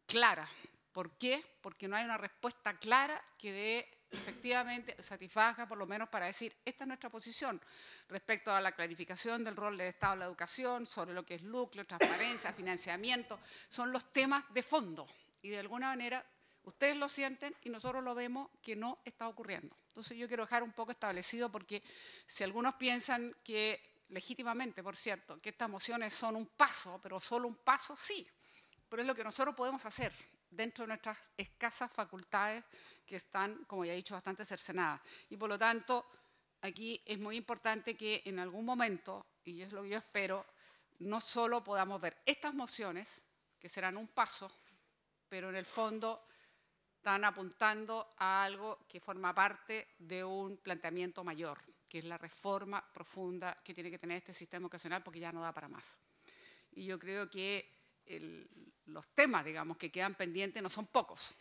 clara. ¿Por qué? Porque no hay una respuesta clara que efectivamente satisfaga, por lo menos para decir, esta es nuestra posición respecto a la clarificación del rol del Estado en la educación, sobre lo que es lucro, transparencia, financiamiento, son los temas de fondo. Y de alguna manera ustedes lo sienten y nosotros lo vemos que no está ocurriendo. Entonces yo quiero dejar un poco establecido porque si algunos piensan que, legítimamente por cierto, que estas mociones son un paso, pero solo un paso, sí, pero es lo que nosotros podemos hacer dentro de nuestras escasas facultades que están, como ya he dicho, bastante cercenadas. Y por lo tanto, aquí es muy importante que en algún momento, y es lo que yo espero, no solo podamos ver estas mociones, que serán un paso, pero en el fondo están apuntando a algo que forma parte de un planteamiento mayor, que es la reforma profunda que tiene que tener este sistema educacional porque ya no da para más. Y yo creo que los temas, digamos, que quedan pendientes no son pocos.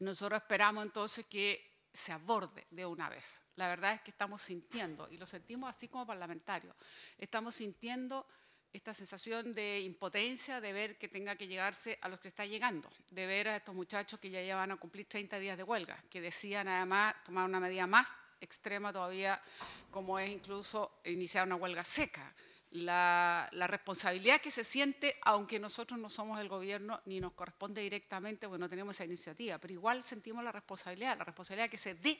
Nosotros esperamos entonces que se aborde de una vez. La verdad es que estamos sintiendo, y lo sentimos así como parlamentarios, estamos sintiendo esta sensación de impotencia de ver que tenga que llegarse a los que está llegando, de ver a estos muchachos que ya llevan a cumplir 30 días de huelga, que decían además tomar una medida más extrema todavía, como es incluso iniciar una huelga seca. La, responsabilidad que se siente, aunque nosotros no somos el gobierno ni nos corresponde directamente, porque no tenemos esa iniciativa, pero igual sentimos la responsabilidad, la responsabilidad que se dé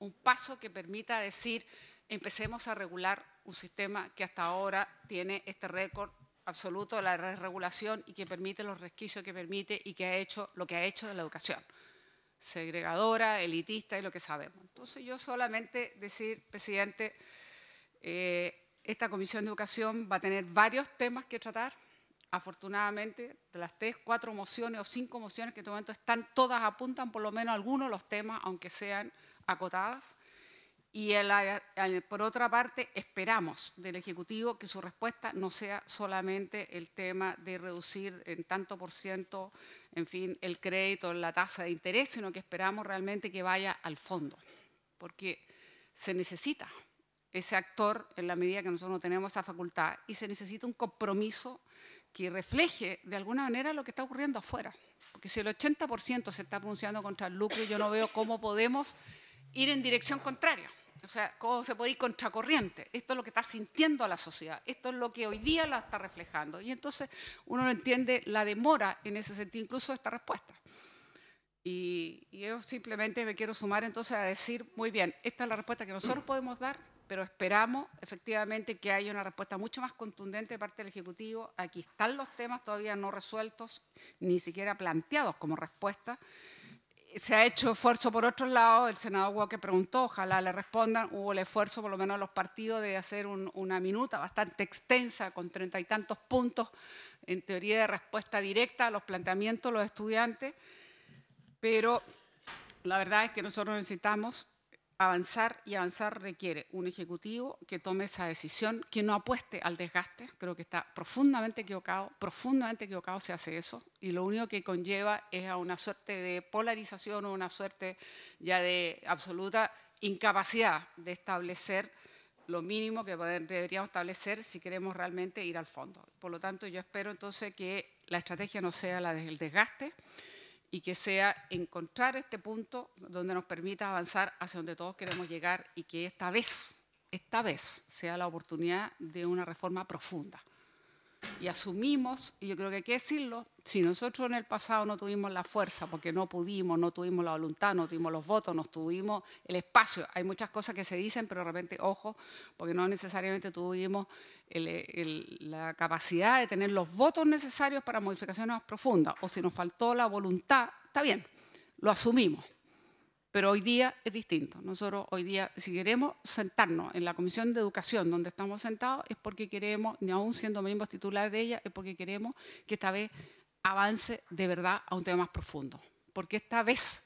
un paso que permita decir empecemos a regular un sistema que hasta ahora tiene este récord absoluto de la desregulación y que permite los resquicios que permite y que ha hecho lo que ha hecho de la educación, segregadora, elitista y lo que sabemos. Entonces yo solamente decir, presidente, eh, esta Comisión de Educación va a tener varios temas que tratar. Afortunadamente, de las tres, cuatro mociones o cinco mociones que en este momento están, todas apuntan por lo menos algunos de los temas, aunque sean acotadas. Y eh, por otra parte, esperamos del Ejecutivo que su respuesta no sea solamente el tema de reducir en tanto por ciento, en fin, el crédito, la tasa de interés, sino que esperamos realmente que vaya al fondo, porque se necesita ese actor en la medida que nosotros no tenemos esa facultad y se necesita un compromiso que refleje de alguna manera lo que está ocurriendo afuera. Porque si el 80% se está pronunciando contra el lucro, yo no veo cómo podemos ir en dirección contraria. O sea, cómo se puede ir corriente? Esto es lo que está sintiendo la sociedad, esto es lo que hoy día la está reflejando. Y entonces uno no entiende la demora en ese sentido, incluso esta respuesta. Y, y yo simplemente me quiero sumar entonces a decir, muy bien, esta es la respuesta que nosotros [CLEARS THROAT] podemos dar, pero esperamos efectivamente que haya una respuesta mucho más contundente de parte del Ejecutivo. Aquí están los temas todavía no resueltos, ni siquiera planteados como respuesta se ha hecho esfuerzo por otros lados, el senador que preguntó, ojalá le respondan, hubo el esfuerzo por lo menos de los partidos de hacer una minuta bastante extensa con treinta y tantos puntos en teoría de respuesta directa a los planteamientos de los estudiantes, pero la verdad es que nosotros necesitamos avanzar y avanzar requiere un ejecutivo que tome esa decisión, que no apueste al desgaste, creo que está profundamente equivocado, profundamente equivocado se hace eso, y lo único que conlleva es a una suerte de polarización o una suerte ya de absoluta incapacidad de establecer lo mínimo que deberíamos establecer si queremos realmente ir al fondo. Por lo tanto, yo espero entonces que la estrategia no sea la del desgaste, y que sea encontrar este punto donde nos permita avanzar hacia donde todos queremos llegar y que esta vez, esta vez, sea la oportunidad de una reforma profunda y asumimos, y yo creo que hay que decirlo, si nosotros en el pasado no tuvimos la fuerza, porque no pudimos, no tuvimos la voluntad, no tuvimos los votos, no tuvimos el espacio, hay muchas cosas que se dicen, pero de repente, ojo, porque no necesariamente tuvimos la capacidad de tener los votos necesarios para modificaciones más profundas, o si nos faltó la voluntad, está bien, lo asumimos. Pero hoy día es distinto. Nosotros hoy día, si queremos sentarnos en la Comisión de Educación donde estamos sentados, es porque queremos, ni aún siendo miembros titulares de ella, es porque queremos que esta vez avance de verdad a un tema más profundo. Porque esta vez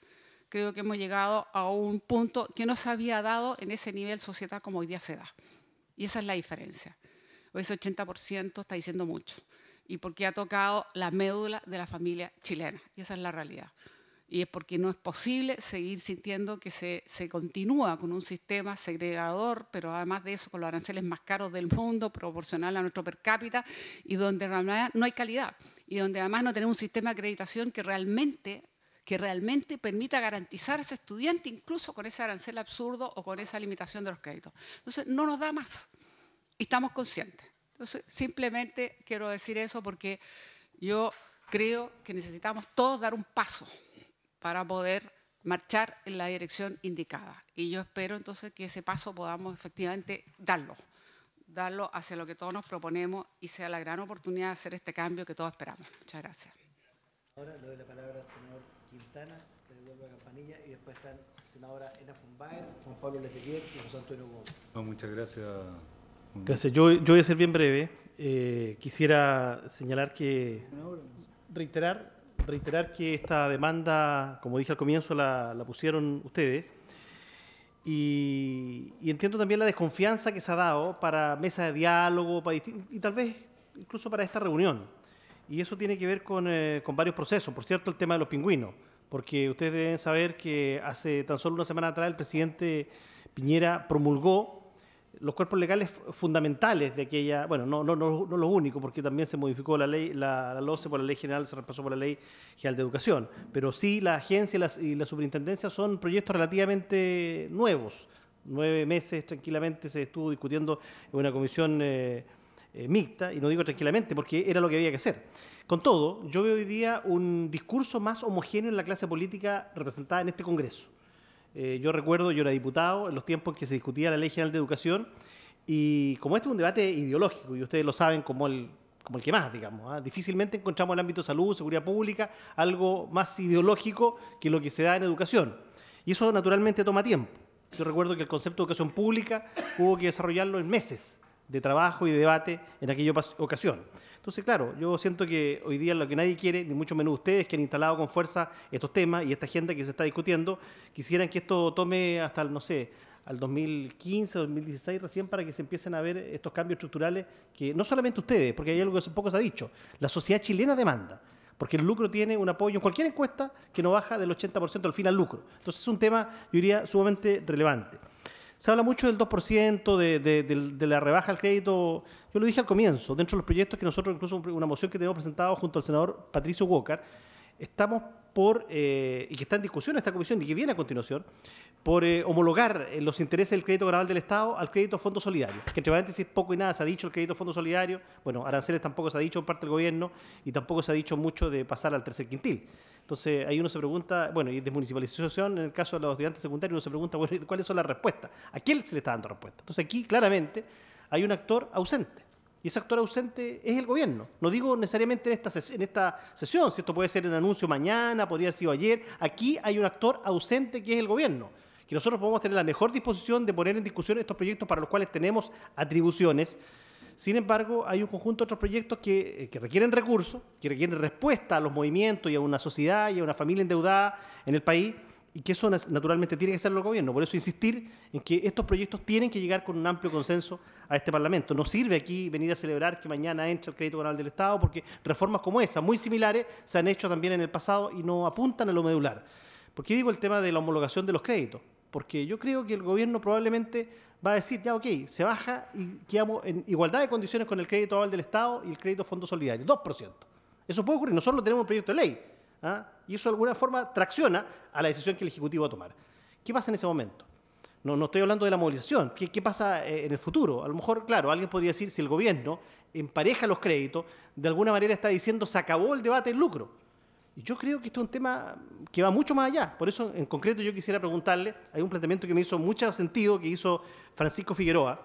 creo que hemos llegado a un punto que no se había dado en ese nivel sociedad como hoy día se da. Y esa es la diferencia. Hoy ese 80% está diciendo mucho. Y porque ha tocado la médula de la familia chilena. Y esa es la realidad y es porque no es posible seguir sintiendo que se, continúa con un sistema segregador, pero además de eso con los aranceles más caros del mundo, proporcional a nuestro per cápita, y donde no hay calidad, y donde además no tenemos un sistema de acreditación que realmente que realmente permita garantizar a ese estudiante incluso con ese arancel absurdo o con esa limitación de los créditos. Entonces, no nos da más. Estamos conscientes. Entonces, simplemente quiero decir eso porque yo creo que necesitamos todos dar un paso para poder marchar en la dirección indicada. Y yo espero entonces que ese paso podamos efectivamente darlo, darlo hacia lo que todos nos proponemos y sea la gran oportunidad de hacer este cambio que todos esperamos. Muchas gracias. Ahora le doy la palabra al señor Quintana, le devuelvo la campanilla y después están senadora Ena Fumbaer, Juan Pablo Letelier y José Antonio Gómez. muchas gracias. Gracias. Yo, voy a ser bien breve. Eh, quisiera señalar que reiterar reiterar que esta demanda, como dije al comienzo, la, pusieron ustedes. Y, entiendo también la desconfianza que se ha dado para mesas de diálogo y tal vez incluso para esta reunión. Y eso tiene que ver eh, con varios procesos. Por cierto, el tema de los pingüinos, porque ustedes deben saber que hace tan solo una semana atrás el presidente Piñera promulgó los cuerpos legales fundamentales de aquella, bueno, no, no, no, no lo único, porque también se modificó la ley, la, la por la ley general, se reemplazó por la ley general de educación, pero sí la agencia y la, superintendencia son proyectos relativamente nuevos. Nueve meses tranquilamente se estuvo discutiendo en una comisión eh, eh, mixta, y no digo tranquilamente porque era lo que había que hacer. Con todo, yo veo hoy día un discurso más homogéneo en la clase política representada en este Congreso eh, yo recuerdo, yo era diputado en los tiempos en que se discutía la Ley General de Educación y como este es un debate ideológico y ustedes lo saben como el, que más, digamos, ¿ah? difícilmente encontramos el ámbito de salud, seguridad pública, algo más ideológico que lo que se da en educación. Y eso naturalmente toma tiempo. Yo recuerdo que el concepto de educación pública hubo que desarrollarlo en meses de trabajo y debate en aquella ocasión. Entonces, claro, yo siento que hoy día lo que nadie quiere, ni mucho menos ustedes que han instalado con fuerza estos temas y esta agenda que se está discutiendo, quisieran que esto tome hasta, no sé, al 2015, 2016 recién para que se empiecen a ver estos cambios estructurales que no solamente ustedes, porque hay algo que poco se ha dicho, la sociedad chilena demanda porque el lucro tiene un apoyo en cualquier encuesta que no baja del 80% al final al lucro. Entonces es un tema, yo diría, sumamente relevante se habla mucho del 2%, de, la rebaja al crédito. Yo lo dije al comienzo, dentro de los proyectos que nosotros, incluso una moción que tenemos presentado junto al senador Patricio Walker, estamos por, eh, y que está en discusión esta comisión y que viene a continuación, por eh, homologar eh, los intereses del crédito granal del Estado al crédito Fondo Solidario. Que entre paréntesis poco y nada se ha dicho el crédito Fondo Solidario, bueno, aranceles tampoco se ha dicho por parte del gobierno y tampoco se ha dicho mucho de pasar al tercer quintil. Entonces ahí uno se pregunta, bueno, y de municipalización, en el caso de los estudiantes secundarios, uno se pregunta, [LAUGHS] bueno, ¿cuáles son las respuestas? ¿A quién se le está dando respuesta? Entonces aquí claramente hay un actor ausente y ese actor ausente es el gobierno. No digo necesariamente en esta, sesión, si esto puede ser en anuncio mañana, podría haber sido ayer. Aquí hay un actor ausente que es el gobierno. Que nosotros podemos tener la mejor disposición de poner en discusión estos proyectos para los cuales tenemos atribuciones. Sin embargo, hay un conjunto de otros proyectos que, eh, requieren recursos, que requieren respuesta a los movimientos y a una sociedad y a una familia endeudada en el país y que eso naturalmente tiene que ser el gobierno. Por eso insistir en que estos proyectos tienen que llegar con un amplio consenso a este Parlamento. No sirve aquí venir a celebrar que mañana entra el crédito anual del Estado, porque reformas como esa, muy similares, se han hecho también en el pasado y no apuntan a lo medular. ¿Por qué digo el tema de la homologación de los créditos? Porque yo creo que el gobierno probablemente va a decir, ya ok, se baja y quedamos en igualdad de condiciones con el crédito aval del Estado y el crédito fondo solidario, 2%. Eso puede ocurrir, nosotros lo tenemos un proyecto de ley ¿ah? y eso de alguna forma tracciona a la decisión que el Ejecutivo va a tomar. ¿Qué pasa en ese momento? No, no estoy hablando de la movilización. ¿Qué, ¿Qué, pasa eh, en el futuro? A lo mejor, claro, alguien podría decir, si el gobierno empareja los créditos, de alguna manera está diciendo, se acabó el debate del lucro. Y yo creo que este es un tema que va mucho más allá. Por eso, en concreto, yo quisiera preguntarle, hay un planteamiento que me hizo mucho sentido, que hizo Francisco Figueroa,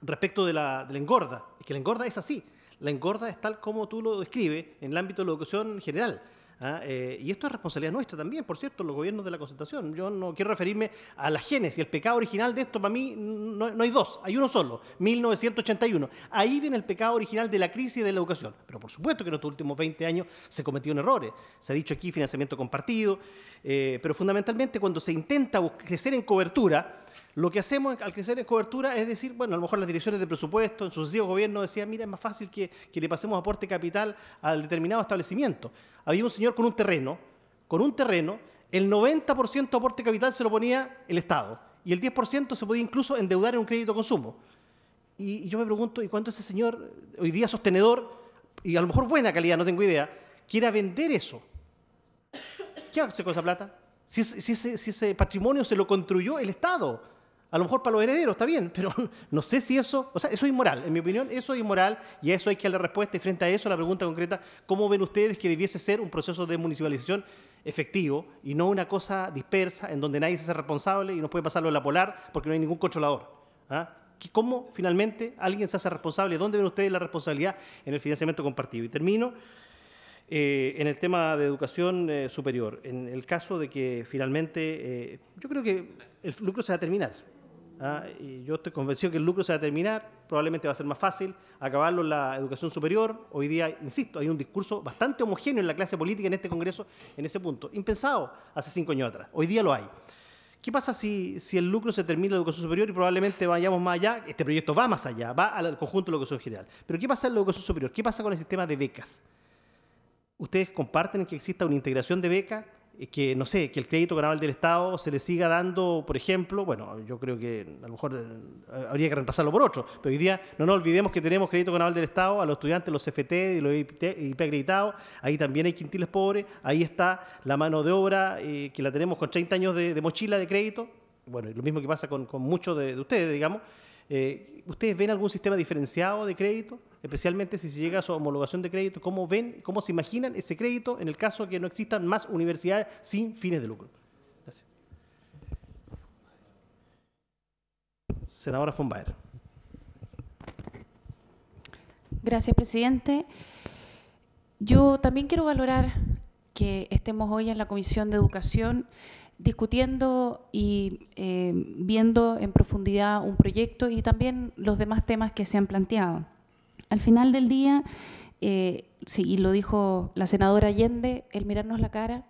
respecto de la, de la engorda. Es que la engorda es así. La engorda es tal como tú lo describes en el ámbito de la educación general. ¿ah? Eh, y esto es responsabilidad nuestra también, por cierto, los gobiernos de la concentración. Yo no quiero referirme a genes y el pecado original de esto, para mí no, hay dos, hay uno solo, 1981. Ahí viene el pecado original de la crisis de la educación. Pero por supuesto que en estos últimos 20 años se cometieron errores. Se ha dicho aquí financiamiento compartido, eh, pero fundamentalmente cuando se intenta crecer en cobertura, lo que hacemos al crecer en cobertura es decir, bueno, a lo mejor las direcciones de presupuesto, en sus gobierno gobiernos decían, mira, es más fácil que, le pasemos aporte capital al determinado establecimiento. Había un señor con un terreno, con un terreno, el 90% aporte capital se lo ponía el Estado y el 10% se podía incluso endeudar en un crédito de consumo. Y, yo me pregunto, ¿y cuánto ese señor, hoy día sostenedor, y a lo mejor buena calidad, no tengo idea, quiera vender eso? ¿Qué hace con esa plata? si ese patrimonio se lo construyó el Estado a lo mejor para los herederos, está bien, pero [LAUGHS] no sé si eso, o sea, eso es inmoral. En mi opinión, eso es inmoral y a eso hay que dar respuesta. Y frente a eso, la pregunta concreta, ¿cómo ven ustedes que debiese ser un proceso de municipalización efectivo y no una cosa dispersa en donde nadie se hace responsable y no puede pasarlo a la polar porque no hay ningún controlador? ¿Ah? ¿Cómo finalmente alguien se hace responsable? ¿Dónde ven ustedes la responsabilidad en el financiamiento compartido? Y termino eh, en el tema de educación eh, superior. En el caso de que finalmente, eh, yo creo que el lucro se va a terminar ¿ah? yo estoy convencido que el lucro se va a terminar, probablemente va a ser más fácil acabarlo en la educación superior. Hoy día, insisto, hay un discurso bastante homogéneo en la clase política en este Congreso en ese punto, impensado hace cinco años atrás. Hoy día lo hay. ¿Qué pasa si, si el lucro se termina en la educación superior y probablemente vayamos más allá? Este proyecto va más allá, va al conjunto de la educación general. Pero ¿qué pasa en la educación superior? ¿Qué pasa con el sistema de becas? ¿Ustedes comparten que exista una integración de becas? que, no sé, que el crédito canal del Estado se le siga dando, por ejemplo, bueno, yo creo que eh, a lo mejor eh, eh, habría que reemplazarlo por otro, pero hoy día no nos olvidemos que tenemos crédito canal del Estado a los estudiantes, los CFT y los IP, acreditados, ahí también hay quintiles pobres, ahí está la mano de obra que la tenemos con 30 años de, mochila de crédito, bueno, lo mismo que pasa con, muchos de, ustedes, digamos. ¿Ustedes ven algún sistema diferenciado de crédito? especialmente si se llega a su homologación de crédito, cómo ven, cómo se imaginan ese crédito en el caso de que no existan más universidades sin fines de lucro. Gracias. Senadora Fombaer. Gracias, presidente. Yo también quiero valorar que estemos hoy en la Comisión de Educación discutiendo y eh, viendo en profundidad un proyecto y también los demás temas que se han planteado al final del día, eh, y lo dijo la senadora Allende, el mirarnos la cara,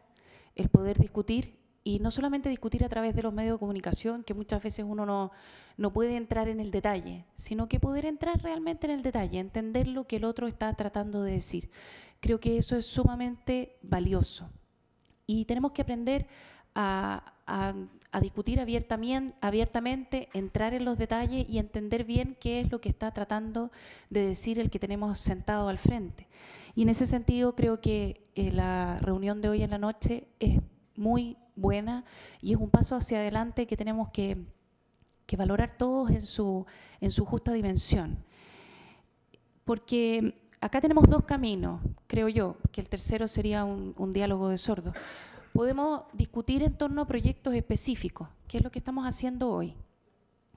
el poder discutir y no solamente discutir a través de los medios de comunicación, que muchas veces uno no, puede entrar en el detalle, sino que poder entrar realmente en el detalle, entender lo que el otro está tratando de decir. Creo que eso es sumamente valioso. Y tenemos que aprender a a discutir abiertamente, entrar en los detalles y entender bien qué es lo que está tratando de decir el que tenemos sentado al frente. Y en ese sentido creo que eh, la reunión de hoy en la noche es muy buena y es un paso hacia adelante que tenemos que, valorar todos en su, en su justa dimensión. Porque acá tenemos dos caminos, creo yo, que el tercero sería un, un diálogo de sordos podemos discutir en torno a proyectos específicos, que es lo que estamos haciendo hoy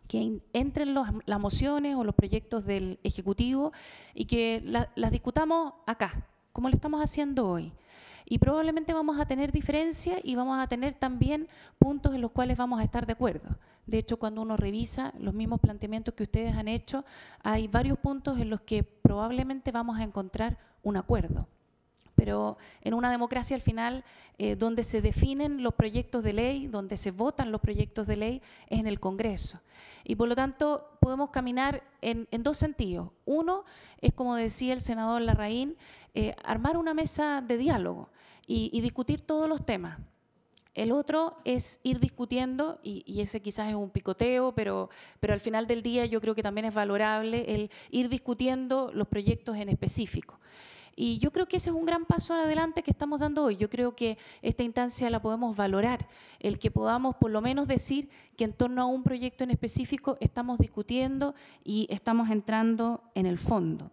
que entren las mociones o los proyectos del Ejecutivo y que las discutamos acá, como lo estamos haciendo hoy. Y probablemente vamos a tener diferencias y vamos a tener también puntos en los cuales vamos a estar de acuerdo. De hecho, cuando uno revisa los mismos planteamientos que ustedes han hecho, hay varios puntos en los que probablemente vamos a encontrar un acuerdo pero en una democracia al final, eh, donde se definen los proyectos de ley, donde se votan los proyectos de ley, es en el Congreso. Y por lo tanto, podemos caminar en, dos sentidos. Uno es, como decía el senador Larraín, eh, armar una mesa de diálogo y, discutir todos los temas. El otro es ir discutiendo, y, ese quizás es un picoteo, pero, pero al final del día yo creo que también es valorable el ir discutiendo los proyectos en específico. Y yo creo que ese es un gran paso adelante que estamos dando hoy. Yo creo que esta instancia la podemos valorar, el que podamos por lo menos decir que en torno a un proyecto en específico estamos discutiendo y estamos entrando en el fondo.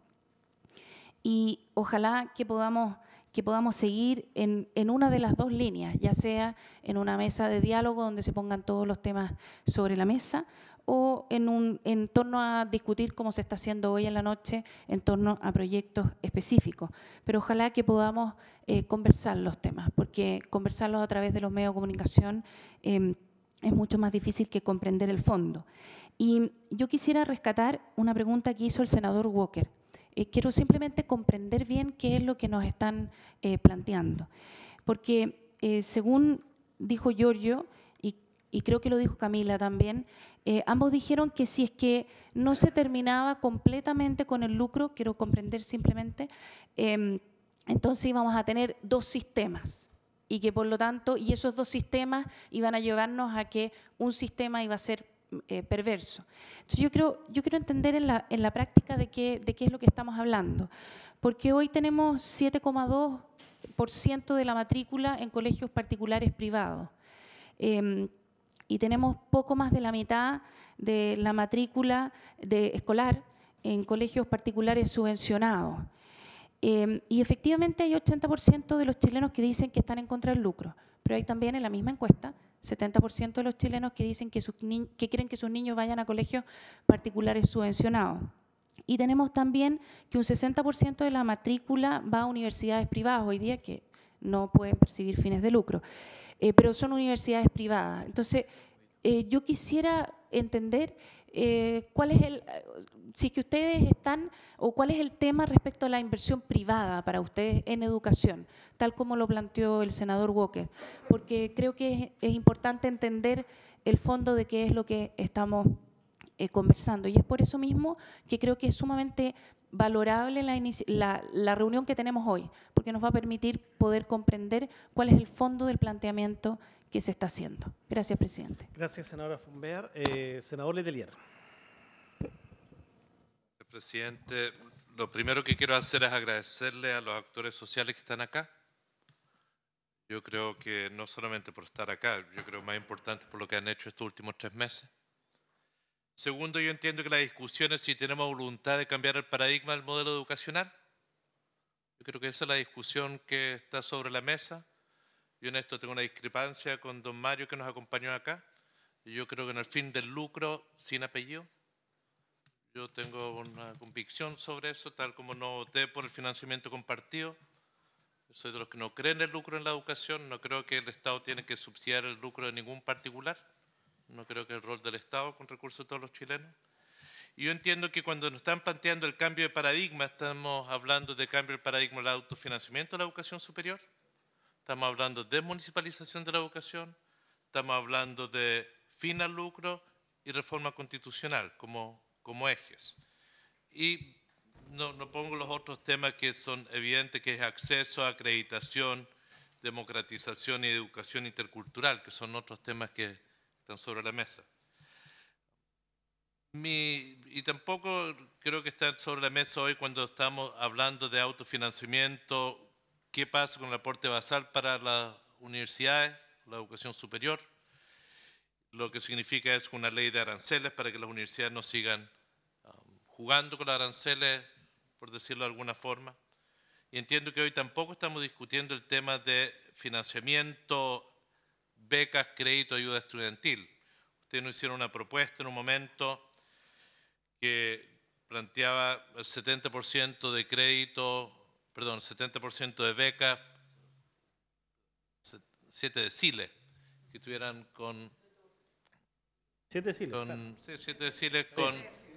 Y ojalá que podamos que podamos seguir en, en, una de las dos líneas, ya sea en una mesa de diálogo donde se pongan todos los temas sobre la mesa o en, un, en torno a discutir como se está haciendo hoy en la noche en torno a proyectos específicos. Pero ojalá que podamos eh, conversar los temas, porque conversarlos a través de los medios de comunicación em, es mucho más difícil que comprender el fondo. Y yo quisiera rescatar una pregunta que hizo el senador Walker. Eh, quiero simplemente comprender bien qué es lo que nos están eh, planteando. Porque según dijo Giorgio, y creo que lo dijo Camila también, eh, ambos dijeron que si es que no se terminaba completamente con el lucro, quiero comprender simplemente, em, entonces íbamos a tener dos sistemas y que por lo tanto, y esos dos sistemas iban a llevarnos a que un sistema iba a ser eh, perverso. Entonces yo creo, yo quiero entender en la, en la práctica de qué, de qué es lo que estamos hablando, porque hoy tenemos 7,2% de la matrícula en colegios particulares privados. Em, y tenemos poco más de la mitad de la matrícula de escolar en colegios particulares subvencionados. Em, y efectivamente hay 80% de los chilenos que dicen que están en contra del lucro, pero hay también en la misma encuesta 70% de los chilenos que dicen que, que quieren que sus niños vayan a colegios particulares subvencionados. Y tenemos también que un 60% de la matrícula va a universidades privadas hoy día que no pueden percibir fines de lucro. Eh, pero son universidades privadas. Entonces, eh, yo quisiera entender eh, cuál es el, si es que ustedes están, o cuál es el tema respecto a la inversión privada para ustedes en educación, tal como lo planteó el senador Walker, porque creo que es importante entender el fondo de qué es lo que estamos eh, conversando. Y es por eso mismo que creo que es sumamente valorable la, reunión que tenemos hoy, porque nos va a permitir poder comprender cuál es el fondo del planteamiento que se está haciendo. Gracias, presidente. Gracias, senadora Fumbear. Eh, senador Letelier. Presidente, lo primero que quiero hacer es agradecerle a los actores sociales que están acá. Yo creo que no solamente por estar acá, yo creo más importante por lo que han hecho estos últimos tres meses. Segundo, yo entiendo que la discusión es si tenemos voluntad de cambiar el paradigma del modelo educacional. Yo creo que esa es la discusión que está sobre la mesa. Yo en esto tengo una discrepancia con don Mario que nos acompañó acá. Yo creo que en el fin del lucro sin apellido. Yo tengo una convicción sobre eso, tal como no voté por el financiamiento compartido. soy de los que no creen el lucro en la educación, no creo que el Estado tiene que subsidiar el lucro de ningún particular no creo que el rol del Estado con recursos de todos los chilenos. Y yo entiendo que cuando nos están planteando el cambio de paradigma, estamos hablando de cambio de paradigma del autofinanciamiento de la educación superior, estamos hablando de municipalización de la educación, estamos hablando de fin al lucro y reforma constitucional como, como ejes. Y no, no pongo los otros temas que son evidentes, que es acceso, acreditación, democratización y educación intercultural, que son otros temas que están sobre la mesa. y tampoco creo que están sobre la mesa hoy cuando estamos hablando de autofinanciamiento, qué pasa con el aporte basal para las universidades, la educación superior, lo que significa es una ley de aranceles para que las universidades no sigan um, jugando con los aranceles, por decirlo de alguna forma. Y entiendo que hoy tampoco estamos discutiendo el tema de financiamiento becas, crédito, ayuda estudiantil. Ustedes nos hicieron una propuesta en un momento que planteaba el 70% de crédito, perdón, 70% de becas, 7 deciles, que estuvieran con... siete deciles. Con, claro. deciles con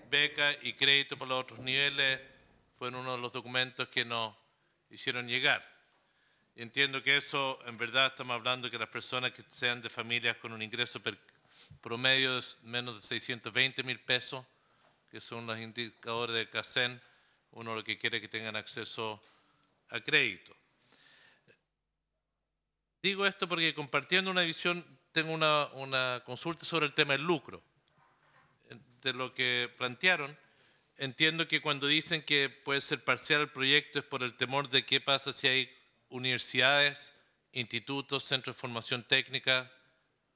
becas y crédito para los otros niveles, fue uno de los documentos que nos hicieron llegar. Entiendo que eso, en verdad, estamos hablando que las personas que sean de familias con un ingreso promedio de menos de 620 mil pesos, que son los indicadores de CACEN, uno lo que quiere que tengan acceso a crédito. Digo esto porque compartiendo una visión, tengo una, una consulta sobre el tema del lucro. De lo que plantearon, entiendo que cuando dicen que puede ser parcial el proyecto es por el temor de qué pasa si hay universidades, institutos, centros de formación técnica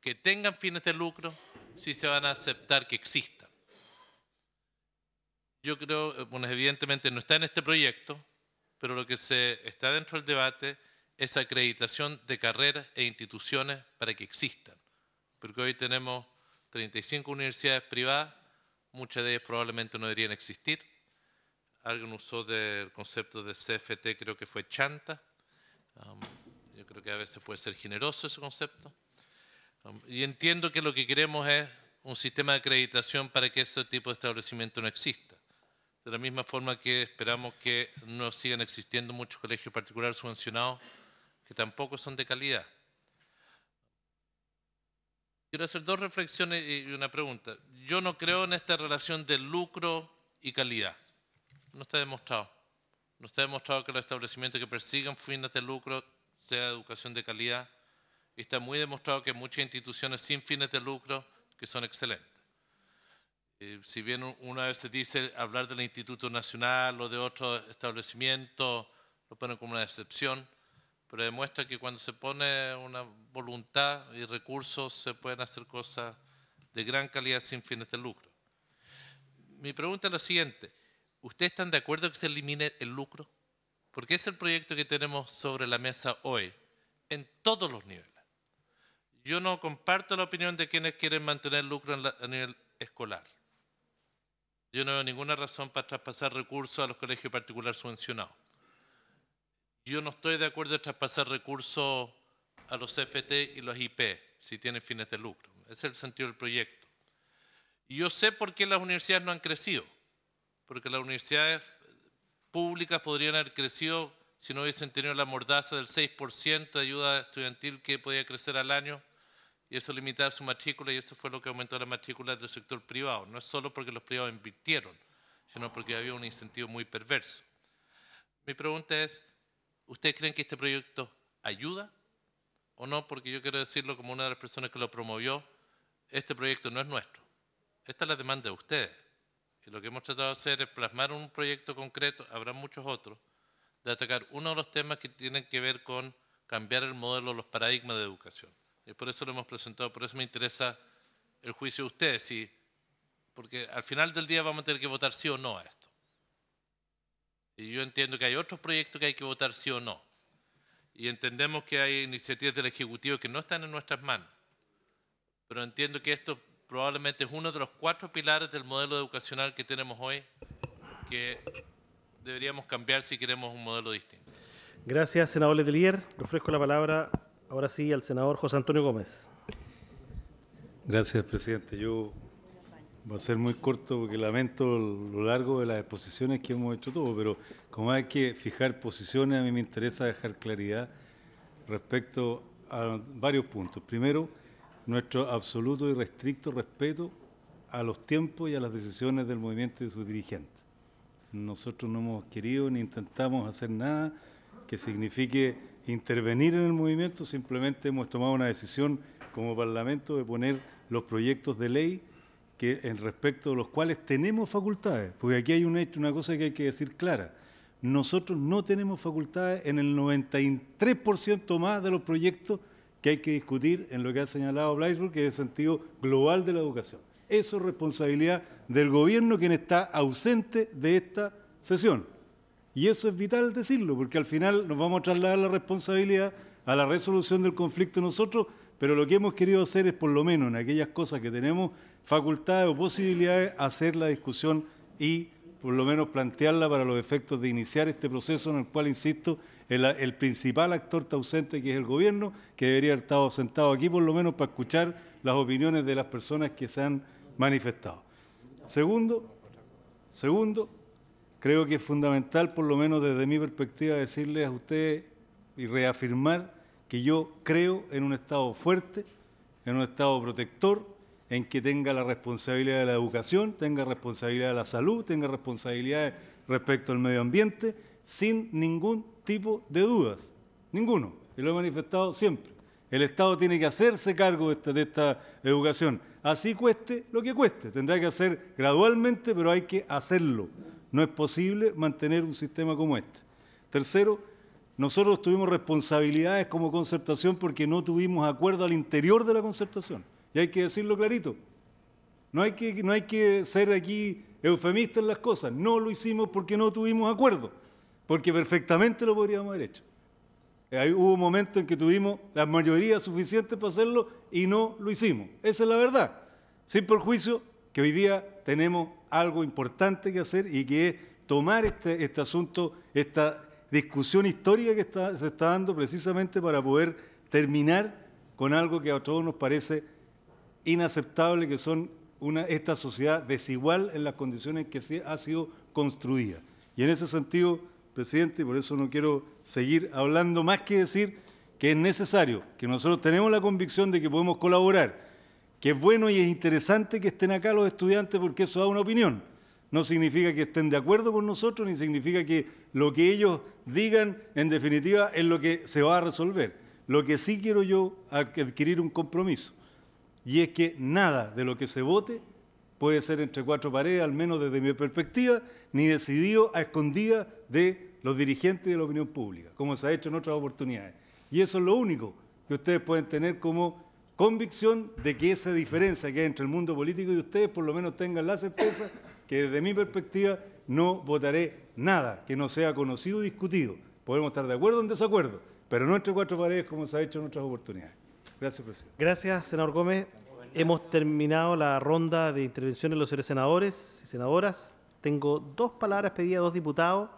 que tengan fines de lucro, si se van a aceptar que existan. Yo creo, eh, bueno, evidentemente no está en este proyecto, pero lo que se está dentro del debate es acreditación de carreras e instituciones para que existan. Porque hoy tenemos 35 universidades privadas, muchas de ellas probablemente no deberían existir. Alguien usó del concepto de CFT, creo que fue Chanta, Um, yo creo que a veces puede ser generoso ese concepto. Um, y entiendo que lo que queremos es un sistema de acreditación para que este tipo de establecimiento no exista. De la misma forma que esperamos que no sigan existiendo muchos colegios particulares subvencionados que tampoco son de calidad. Quiero hacer dos reflexiones y una pregunta. Yo no creo en esta relación de lucro y calidad. No está demostrado. Nos está demostrado que los establecimientos que persigan fines de lucro, sea educación de calidad, está muy demostrado que muchas instituciones sin fines de lucro que son excelentes. Eh, si bien una vez se dice hablar del Instituto Nacional o de otro establecimiento, lo ponen como una excepción, pero demuestra que cuando se pone una voluntad y recursos se pueden hacer cosas de gran calidad sin fines de lucro. Mi pregunta es la siguiente. ¿Ustedes están de acuerdo que se elimine el lucro? Porque es el proyecto que tenemos sobre la mesa hoy, en todos los niveles. Yo no comparto la opinión de quienes quieren mantener lucro a nivel escolar. Yo no veo ninguna razón para traspasar recursos a los colegios particulares subvencionados. Yo no estoy de acuerdo en traspasar recursos a los CFT y los IP, si tienen fines de lucro. Ese es el sentido del proyecto. Y yo sé por qué las universidades no han crecido porque las universidades públicas podrían haber crecido si no hubiesen tenido la mordaza del 6% de ayuda estudiantil que podía crecer al año, y eso limitaba su matrícula, y eso fue lo que aumentó la matrícula del sector privado. No es solo porque los privados invirtieron, sino porque había un incentivo muy perverso. Mi pregunta es, ¿ustedes creen que este proyecto ayuda o no? Porque yo quiero decirlo como una de las personas que lo promovió, este proyecto no es nuestro. Esta es la demanda de ustedes lo que hemos tratado de hacer es plasmar un proyecto concreto, habrá muchos otros, de atacar uno de los temas que tienen que ver con cambiar el modelo, los paradigmas de educación. Y por eso lo hemos presentado, por eso me interesa el juicio de ustedes, y, porque al final del día vamos a tener que votar sí o no a esto. Y yo entiendo que hay otros proyectos que hay que votar sí o no. Y entendemos que hay iniciativas del Ejecutivo que no están en nuestras manos. Pero entiendo que esto probablemente es uno de los cuatro pilares del modelo educacional que tenemos hoy, que deberíamos cambiar si queremos un modelo distinto. Gracias, senador Letelier. Ofrezco la palabra ahora sí al senador José Antonio Gómez. Gracias, presidente. Yo va a ser muy corto porque lamento lo largo de las exposiciones que hemos hecho todos, pero como hay que fijar posiciones, a mí me interesa dejar claridad respecto a varios puntos. Primero, nuestro absoluto y restricto respeto a los tiempos y a las decisiones del movimiento y de sus dirigentes. Nosotros no hemos querido ni intentamos hacer nada que signifique intervenir en el movimiento, simplemente hemos tomado una decisión como Parlamento de poner los proyectos de ley que en respecto de los cuales tenemos facultades, porque aquí hay un hecho, una cosa que hay que decir clara. Nosotros no tenemos facultades en el 93% más de los proyectos que hay que discutir en lo que ha señalado Blaisburg, que es el sentido global de la educación. Eso es responsabilidad del gobierno, quien está ausente de esta sesión. Y eso es vital decirlo, porque al final nos vamos a trasladar la responsabilidad a la resolución del conflicto nosotros, pero lo que hemos querido hacer es, por lo menos en aquellas cosas que tenemos facultades o posibilidades, hacer la discusión y por lo menos plantearla para los efectos de iniciar este proceso en el cual, insisto, el, principal actor está ausente, que es el gobierno, que debería haber estado sentado aquí por lo menos para escuchar las opiniones de las personas que se han manifestado. Segundo, segundo creo que es fundamental, por lo menos desde mi perspectiva, decirles a ustedes y reafirmar que yo creo en un Estado fuerte, en un Estado protector, en que tenga la responsabilidad de la educación, tenga responsabilidad de la salud, tenga responsabilidad respecto al medio ambiente, sin ningún tipo de dudas, ninguno, y lo he manifestado siempre. El Estado tiene que hacerse cargo de esta, educación. Así cueste lo que cueste. Tendrá que hacer gradualmente, pero hay que hacerlo. No es posible mantener un sistema como este. Tercero, nosotros tuvimos responsabilidades como concertación porque no tuvimos acuerdo al interior de la concertación. Y hay que decirlo clarito. No hay que, no hay que ser aquí eufemistas en las cosas. No lo hicimos porque no tuvimos acuerdo porque perfectamente lo podríamos haber hecho. Eh, hubo un momento en que tuvimos la mayoría suficiente para hacerlo y no lo hicimos. Esa es la verdad. Sin perjuicio que hoy día tenemos algo importante que hacer y que es tomar este, este asunto, esta discusión histórica que se está dando precisamente para poder terminar con algo que a todos nos parece inaceptable, que son esta sociedad desigual en las condiciones en que ha sido construida. Y en ese sentido presidente, y por eso no quiero seguir hablando más que decir que es necesario, que nosotros tenemos la convicción de que podemos colaborar, que es bueno y es interesante que estén acá los estudiantes porque eso da una opinión. No significa que estén de acuerdo con nosotros, ni significa que lo que ellos digan, en definitiva, es lo que se va a resolver. Lo que sí quiero yo adquirir un compromiso, y es que nada de lo que se vote puede ser entre cuatro paredes, al menos desde mi perspectiva, ni decidido a escondida de los dirigentes de la opinión pública, como se ha hecho en otras oportunidades. Y eso es lo único que ustedes pueden tener como convicción de que esa diferencia que hay entre el mundo político y ustedes, por lo menos tengan la certeza que desde mi perspectiva no votaré nada que no sea conocido o discutido. Podemos estar de acuerdo o en desacuerdo, pero no entre cuatro paredes como se ha hecho en otras oportunidades. Gracias, presidente. Gracias, senador Gómez. Hemos terminado la ronda de intervenciones de los señores senadores y senadoras. Tengo dos palabras pedidas a dos diputados.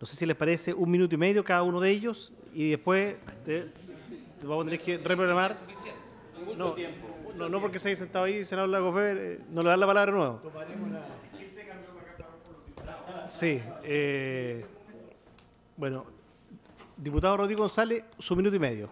No sé si les parece un minuto y medio cada uno de ellos y después te, vamos a tener que reprogramar. No, no, no porque se haya sentado ahí, senador Lagofer, eh, no le dan la palabra nuevo? Sí. Eh, bueno, diputado Rodrigo González, su minuto y medio.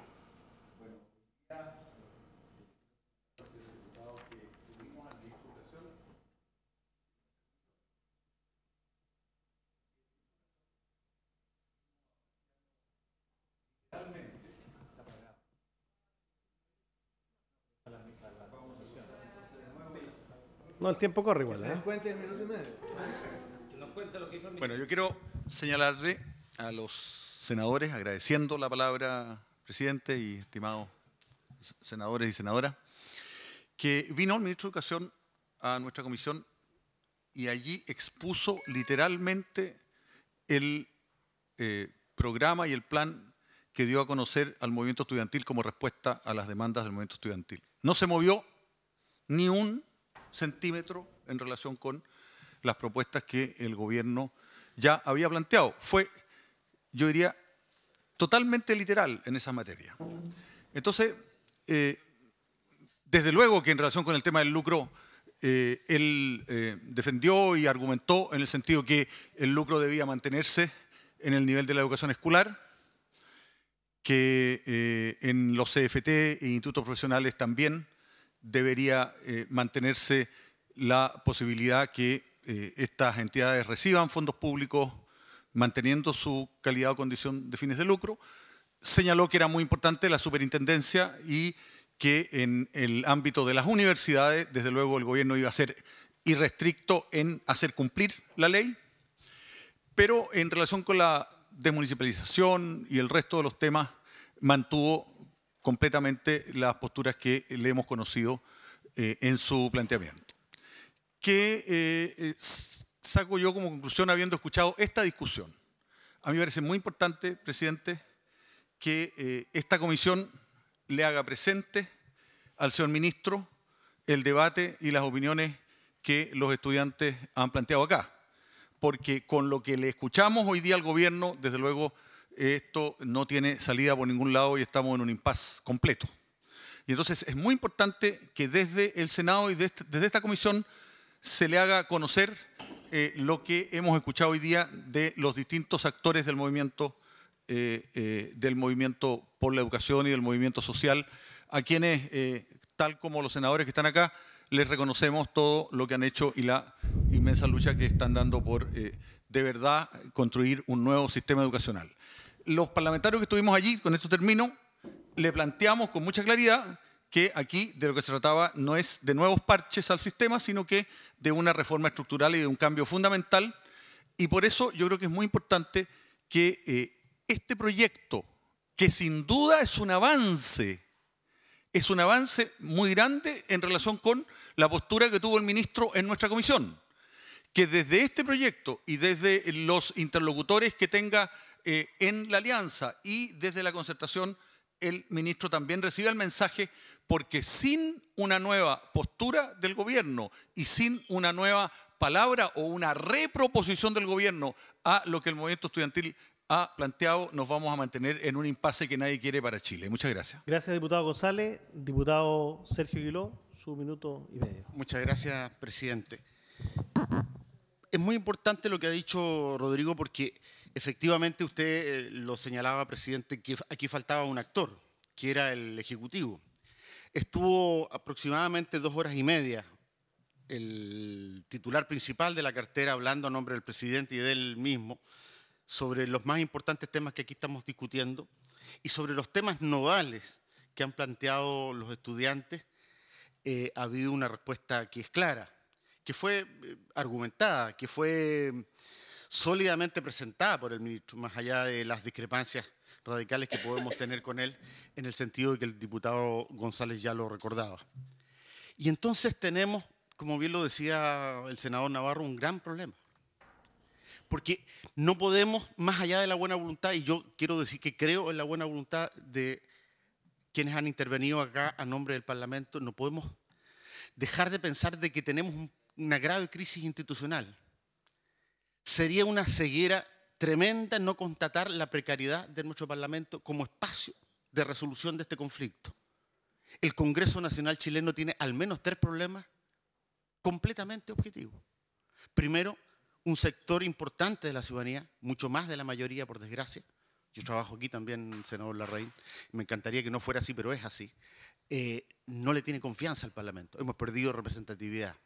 el tiempo corre igual. Bueno, yo quiero señalarle a los senadores, agradeciendo la palabra, presidente y estimados senadores y senadoras, que vino el ministro de Educación a nuestra comisión y allí expuso literalmente el eh, programa y el plan que dio a conocer al movimiento estudiantil como respuesta a las demandas del movimiento estudiantil. No se movió ni un centímetro en relación con las propuestas que el gobierno ya había planteado. Fue, yo diría, totalmente literal en esa materia. Entonces, eh, desde luego que en relación con el tema del lucro, eh, él eh, defendió y argumentó en el sentido que el lucro debía mantenerse en el nivel de la educación escolar, que en los CFT e institutos profesionales también debería eh, mantenerse la posibilidad que eh, estas entidades reciban fondos públicos manteniendo su calidad o condición de fines de lucro. Señaló que era muy importante la superintendencia y que en el ámbito de las universidades, desde luego, el gobierno iba a ser irrestricto en hacer cumplir la ley, pero en relación con la desmunicipalización y el resto de los temas, mantuvo completamente las posturas que le hemos conocido eh, en su planteamiento. ¿Qué eh, eh, saco yo como conclusión habiendo escuchado esta discusión? A mí me parece muy importante, presidente, que esta comisión le haga presente al señor ministro el debate y las opiniones que los estudiantes han planteado acá. Porque con lo que le escuchamos hoy día al gobierno, desde luego esto no tiene salida por ningún lado y estamos en un impasse completo. Y entonces es muy importante que desde el Senado y este, desde, esta comisión se le haga conocer eh, lo que hemos escuchado hoy día de los distintos actores del movimiento, eh, eh, del movimiento por la educación y del movimiento social, a quienes, tal como los senadores que están acá, les reconocemos todo lo que han hecho y la inmensa lucha que están dando por de verdad construir un nuevo sistema educacional los parlamentarios que estuvimos allí, con esto termino, le planteamos con mucha claridad que aquí de lo que se trataba no es de nuevos parches al sistema, sino que de una reforma estructural y de un cambio fundamental. Y por eso yo creo que es muy importante que eh, este proyecto, que sin duda es un avance, es un avance muy grande en relación con la postura que tuvo el ministro en nuestra comisión, que desde este proyecto y desde los interlocutores que tenga eh, en la alianza y desde la concertación el ministro también recibe el mensaje porque sin una nueva postura del gobierno y sin una nueva palabra o una reproposición del gobierno a lo que el movimiento estudiantil ha planteado, nos vamos a mantener en un impasse que nadie quiere para Chile. Muchas gracias. Gracias, diputado González. Diputado Sergio Guiló, su minuto y medio. Muchas gracias, presidente. Es muy importante lo que ha dicho Rodrigo porque Efectivamente, usted eh, lo señalaba, presidente, que aquí faltaba un actor, que era el Ejecutivo. Estuvo aproximadamente dos horas y media el titular principal de la cartera hablando a nombre del presidente y del mismo sobre los más importantes temas que aquí estamos discutiendo y sobre los temas nodales que han planteado los estudiantes, eh, ha habido una respuesta que es clara, que fue eh, argumentada, que fue sólidamente presentada por el ministro, más allá de las discrepancias radicales que podemos tener con él, en el sentido de que el diputado González ya lo recordaba. Y entonces tenemos, como bien lo decía el senador Navarro, un gran problema. Porque no podemos, más allá de la buena voluntad, y yo quiero decir que creo en la buena voluntad de quienes han intervenido acá a nombre del Parlamento, no podemos dejar de pensar de que tenemos una grave crisis institucional sería una ceguera tremenda no constatar la precariedad de nuestro Parlamento como espacio de resolución de este conflicto. El Congreso Nacional chileno tiene al menos tres problemas completamente objetivos. Primero, un sector importante de la ciudadanía, mucho más de la mayoría, por desgracia. Yo trabajo aquí también, senador Larraín. Me encantaría que no fuera así, pero es así. Eh, no le tiene confianza al Parlamento. Hemos perdido representatividad.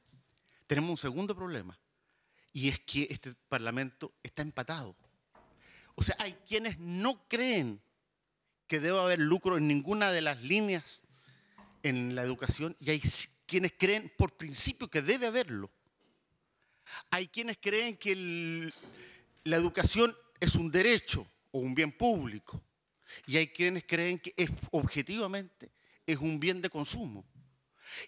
Tenemos un segundo problema, y es que este Parlamento está empatado. O sea, hay quienes no creen que debe haber lucro en ninguna de las líneas en la educación y hay quienes creen por principio que debe haberlo. Hay quienes creen que la educación es un derecho o un bien público y hay quienes creen que es, objetivamente es un bien de consumo.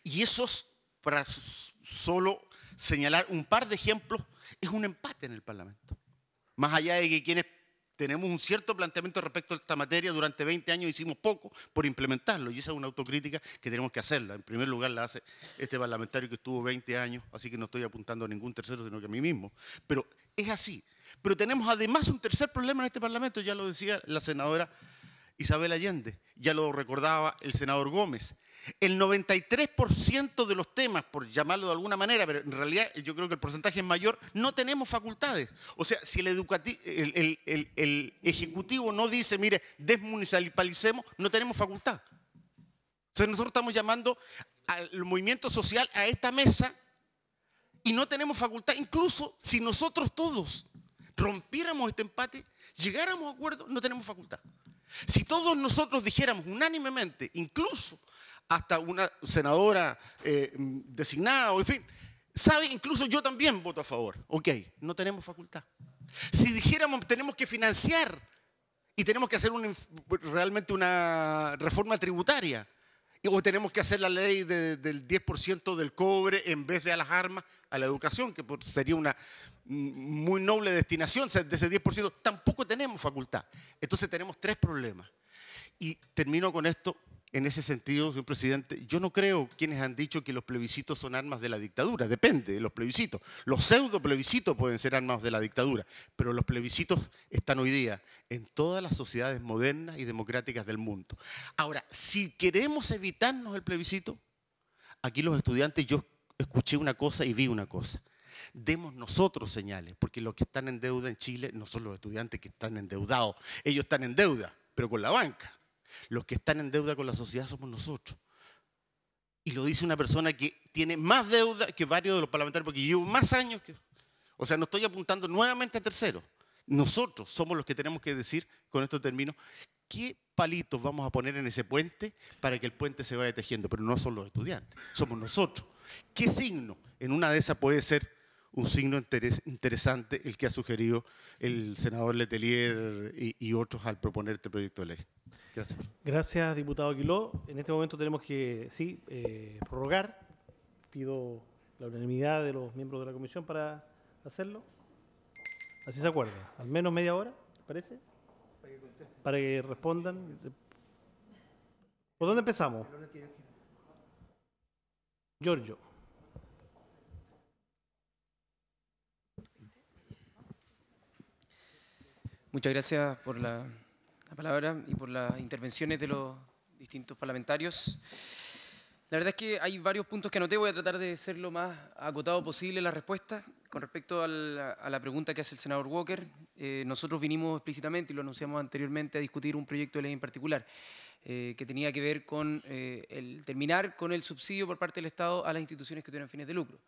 Y esos para solo señalar un par de ejemplos, es un empate en el Parlamento. Más allá de que quienes tenemos un cierto planteamiento respecto a esta materia, durante 20 años hicimos poco por implementarlo y esa es una autocrítica que tenemos que hacerla. En primer lugar la hace este parlamentario que estuvo 20 años, así que no estoy apuntando a ningún tercero sino que a mí mismo. Pero es así. Pero tenemos además un tercer problema en este Parlamento, ya lo decía la senadora Isabel Allende, ya lo recordaba el senador Gómez, el 93% de los temas, por llamarlo de alguna manera, pero en realidad yo creo que el porcentaje es mayor, no tenemos facultades. O sea, si el, Ejecutivo no dice, mire, desmunicipalicemos, no tenemos facultad. O sea, nosotros estamos llamando al movimiento social a esta mesa y no tenemos facultad, incluso si nosotros todos rompiéramos este empate, llegáramos a acuerdo, no tenemos facultad. Si todos nosotros dijéramos unánimemente, incluso hasta una senadora eh, mm, designada, o en fin. ¿Sabe? Incluso yo también voto a favor. Ok, no tenemos facultad. Si dijéramos tenemos que financiar y tenemos que hacer realmente una reforma tributaria, o tenemos que hacer la ley del 10% del cobre en vez de a las armas, a la educación, que sería una mm, muy noble destinación de ese 10%, tampoco tenemos facultad. Entonces tenemos tres problemas. Y termino con esto en ese sentido, señor presidente, yo no creo quienes han dicho que los plebiscitos son armas de la dictadura, depende de los plebiscitos. Los pseudo plebiscitos pueden ser armas de la dictadura, pero los plebiscitos están hoy día en todas las sociedades modernas y democráticas del mundo. Ahora, si queremos evitarnos el plebiscito, aquí los estudiantes, yo escuché una cosa y vi una cosa demos nosotros señales, porque los que están en deuda en Chile no son los estudiantes que están endeudados, ellos están en deuda, pero con la banca. Los que están en deuda con la sociedad somos nosotros. Y lo dice una persona que tiene más deuda que varios de los parlamentarios, porque llevo más años que... O sea, no estoy apuntando nuevamente a terceros. Nosotros somos los que tenemos que decir, con esto términos, qué palitos vamos a poner en ese puente para que el puente se vaya tejiendo. Pero no son los estudiantes, somos nosotros. ¿Qué signo? En una de esas puede ser un signo interesante el que ha sugerido el senador Letelier y otros al proponer este proyecto de ley. Gracias. diputado Aquiló. En este momento tenemos que, sí, eh, prorrogar. Pido la unanimidad de los miembros de la comisión para hacerlo. Así se acuerda. Al menos media hora, parece. para que respondan. ¿Por dónde empezamos? Giorgio. Muchas gracias por la palabra y por las intervenciones de los distintos parlamentarios. La verdad es que hay varios puntos que anoté, voy a tratar de ser lo más acotado posible la respuesta. Con respecto a la, pregunta que hace el senador Walker, eh, nosotros vinimos explícitamente y lo anunciamos anteriormente a discutir un proyecto de ley en particular eh, que tenía que ver con eh, el terminar con el subsidio por parte del Estado a las instituciones que tuvieran fines de lucro.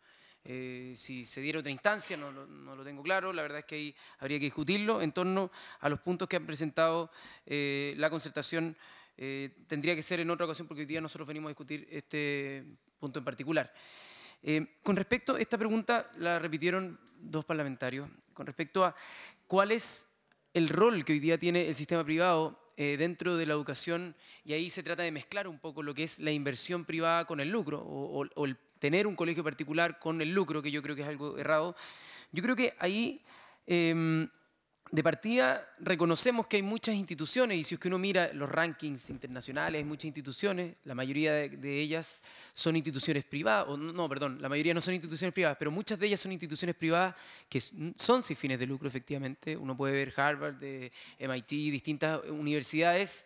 Eh, si se diera otra instancia, no, lo tengo claro, la verdad es que ahí habría que discutirlo en torno a los puntos que han presentado eh, la concertación. Eh, tendría que ser en otra ocasión porque hoy día nosotros venimos a discutir este punto en particular. con respecto a esta pregunta, la repitieron dos parlamentarios, con respecto a cuál es el rol que hoy día tiene el sistema privado dentro de la educación y ahí se trata de mezclar un poco lo que es la inversión privada con el lucro o el tener un colegio particular con el lucro, que yo creo que es algo errado. Yo creo que ahí, em, de partida, reconocemos que hay muchas instituciones, y si es que uno mira los rankings internacionales, hay muchas instituciones, la mayoría de, de ellas son instituciones privadas, o no, perdón, la mayoría no son instituciones privadas, pero muchas de ellas son instituciones privadas que son sin fines de lucro, efectivamente. Uno puede ver Harvard, de MIT, distintas universidades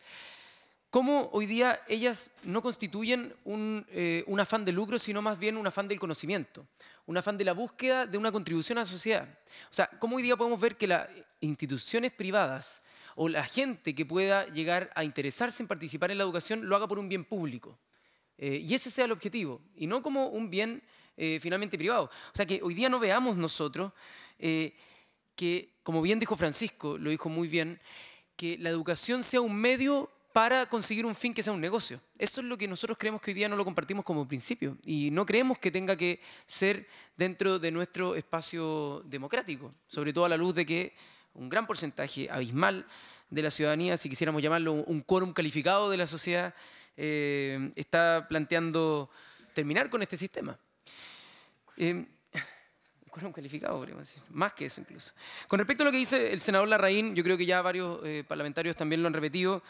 cómo hoy día ellas no constituyen eh, un, afán de lucro, sino más bien un afán del conocimiento, un afán de la búsqueda de una contribución a la sociedad. O sea, cómo hoy día podemos ver que las instituciones privadas o la gente que pueda llegar a interesarse en participar en la educación lo haga por un bien público. Eh, y ese sea el objetivo, y no como un bien eh, finalmente privado. O sea, que hoy día no veamos nosotros que, como bien dijo Francisco, lo dijo muy bien, que la educación sea un medio para conseguir un fin que sea un negocio. Eso es lo que nosotros creemos que hoy día no lo compartimos como principio y no creemos que tenga que ser dentro de nuestro espacio democrático, sobre todo a la luz de que un gran porcentaje abismal de la ciudadanía, si quisiéramos llamarlo un quórum calificado de la sociedad, eh, está planteando terminar con este sistema. Eh, [LAUGHS] calificado, más que eso incluso. Con respecto a lo que dice el senador Larraín, yo creo que ya varios eh, parlamentarios también lo han repetido.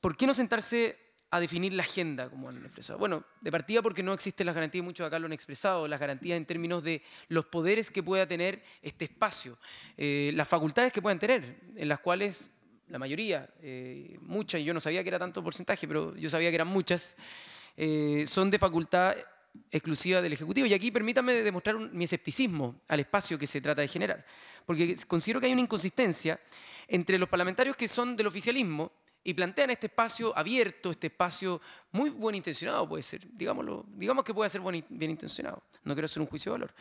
¿Por qué no sentarse a definir la agenda, como han expresado? Bueno, de partida porque no existen las garantías, muchos acá lo han expresado, las garantías en términos de los poderes que pueda tener este espacio, eh, las facultades que puedan tener, en las cuales la mayoría, eh, muchas, y yo no sabía que era tanto porcentaje, pero yo sabía que eran muchas, eh, son de facultad exclusiva del Ejecutivo. Y aquí permítanme demostrar mi escepticismo al espacio que se trata de generar, porque considero que hay una inconsistencia entre los parlamentarios que son del oficialismo, y plantean este espacio abierto, este espacio muy buen intencionado puede ser, digámoslo, digamos que puede ser bien intencionado, no quiero hacer un juicio de valor.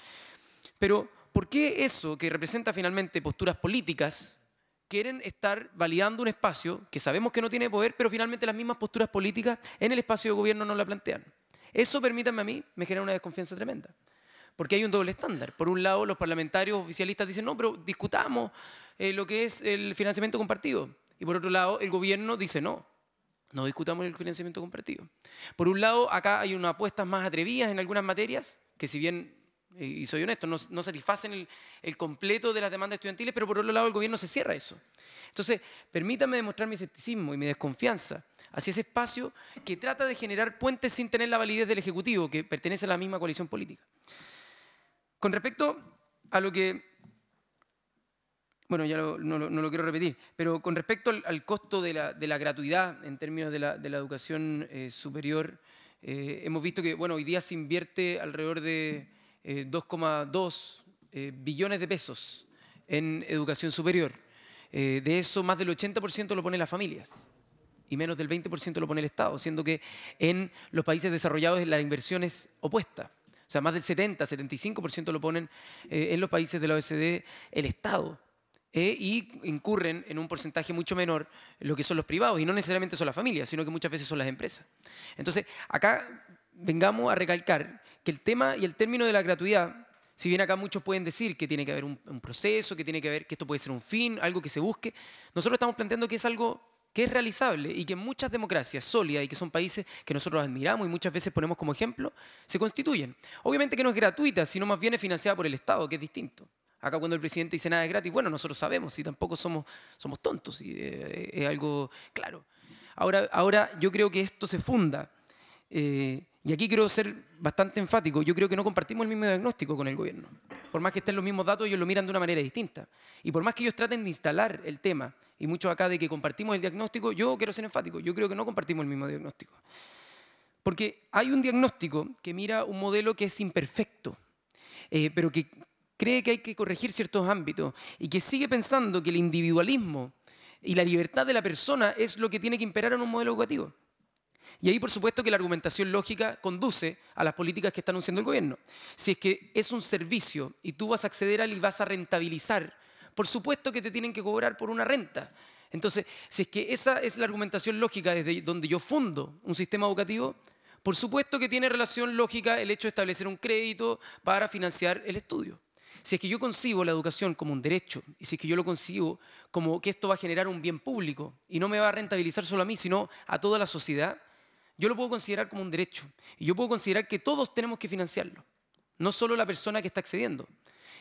Pero, ¿por qué eso que representa finalmente posturas políticas quieren estar validando un espacio que sabemos que no tiene poder, pero finalmente las mismas posturas políticas en el espacio de gobierno no la plantean? Eso, permítanme a mí, me genera una desconfianza tremenda. Porque hay un doble estándar. Por un lado, los parlamentarios oficialistas dicen, no, pero discutamos eh, lo que es el financiamiento compartido y por otro lado, el gobierno dice no. No discutamos el financiamiento compartido. Por un lado, acá hay unas apuestas más atrevidas en algunas materias, que si bien, eh, y soy honesto, no, satisfacen el, el, completo de las demandas estudiantiles, pero por otro lado el gobierno se cierra eso. Entonces, permítame demostrar mi escepticismo y mi desconfianza hacia ese espacio que trata de generar puentes sin tener la validez del Ejecutivo, que pertenece a la misma coalición política. Con respecto a lo que bueno, ya no, lo quiero repetir, pero con respecto al, costo de la, gratuidad en términos de la, educación eh, superior, eh, hemos visto que bueno, hoy día se invierte alrededor de 2,2 eh, billones de pesos en educación superior. de eso, más del 80% lo ponen las familias y menos del 20% lo pone el Estado, siendo que en los países desarrollados la inversión es opuesta. O sea, más del 70, 75% lo ponen en los países de la OECD el Estado. Eh, y incurren en un porcentaje mucho menor lo que son los privados, y no necesariamente son las familias, sino que muchas veces son las empresas. Entonces, acá vengamos a recalcar que el tema y el término de la gratuidad, si bien acá muchos pueden decir que tiene que haber un, un proceso, que tiene que haber que esto puede ser un fin, algo que se busque, nosotros estamos planteando que es algo que es realizable y que muchas democracias sólidas y que son países que nosotros admiramos y muchas veces ponemos como ejemplo, se constituyen. Obviamente que no es gratuita, sino más bien financiada por el Estado, que es distinto. Acá cuando el presidente dice nada es gratis, bueno, nosotros sabemos y tampoco somos, somos tontos, y, eh, es algo claro. Ahora, ahora yo creo que esto se funda, eh, y aquí quiero ser bastante enfático, yo creo que no compartimos el mismo diagnóstico con el gobierno. Por más que estén los mismos datos, ellos lo miran de una manera distinta. Y por más que ellos traten de instalar el tema, y mucho acá de que compartimos el diagnóstico, yo quiero ser enfático, yo creo que no compartimos el mismo diagnóstico. Porque hay un diagnóstico que mira un modelo que es imperfecto, eh, pero que cree que hay que corregir ciertos ámbitos y que sigue pensando que el individualismo y la libertad de la persona es lo que tiene que imperar en un modelo educativo. Y ahí, por supuesto, que la argumentación lógica conduce a las políticas que está anunciando el gobierno. Si es que es un servicio y tú vas a acceder al y vas a rentabilizar, por supuesto que te tienen que cobrar por una renta. Entonces, si es que esa es la argumentación lógica desde donde yo fundo un sistema educativo, por supuesto que tiene relación lógica el hecho de establecer un crédito para financiar el estudio si es que yo concibo la educación como un derecho, y si es que yo lo concibo como que esto va a generar un bien público y no me va a rentabilizar solo a mí, sino a toda la sociedad, yo lo puedo considerar como un derecho. Y yo puedo considerar que todos tenemos que financiarlo, no solo la persona que está accediendo.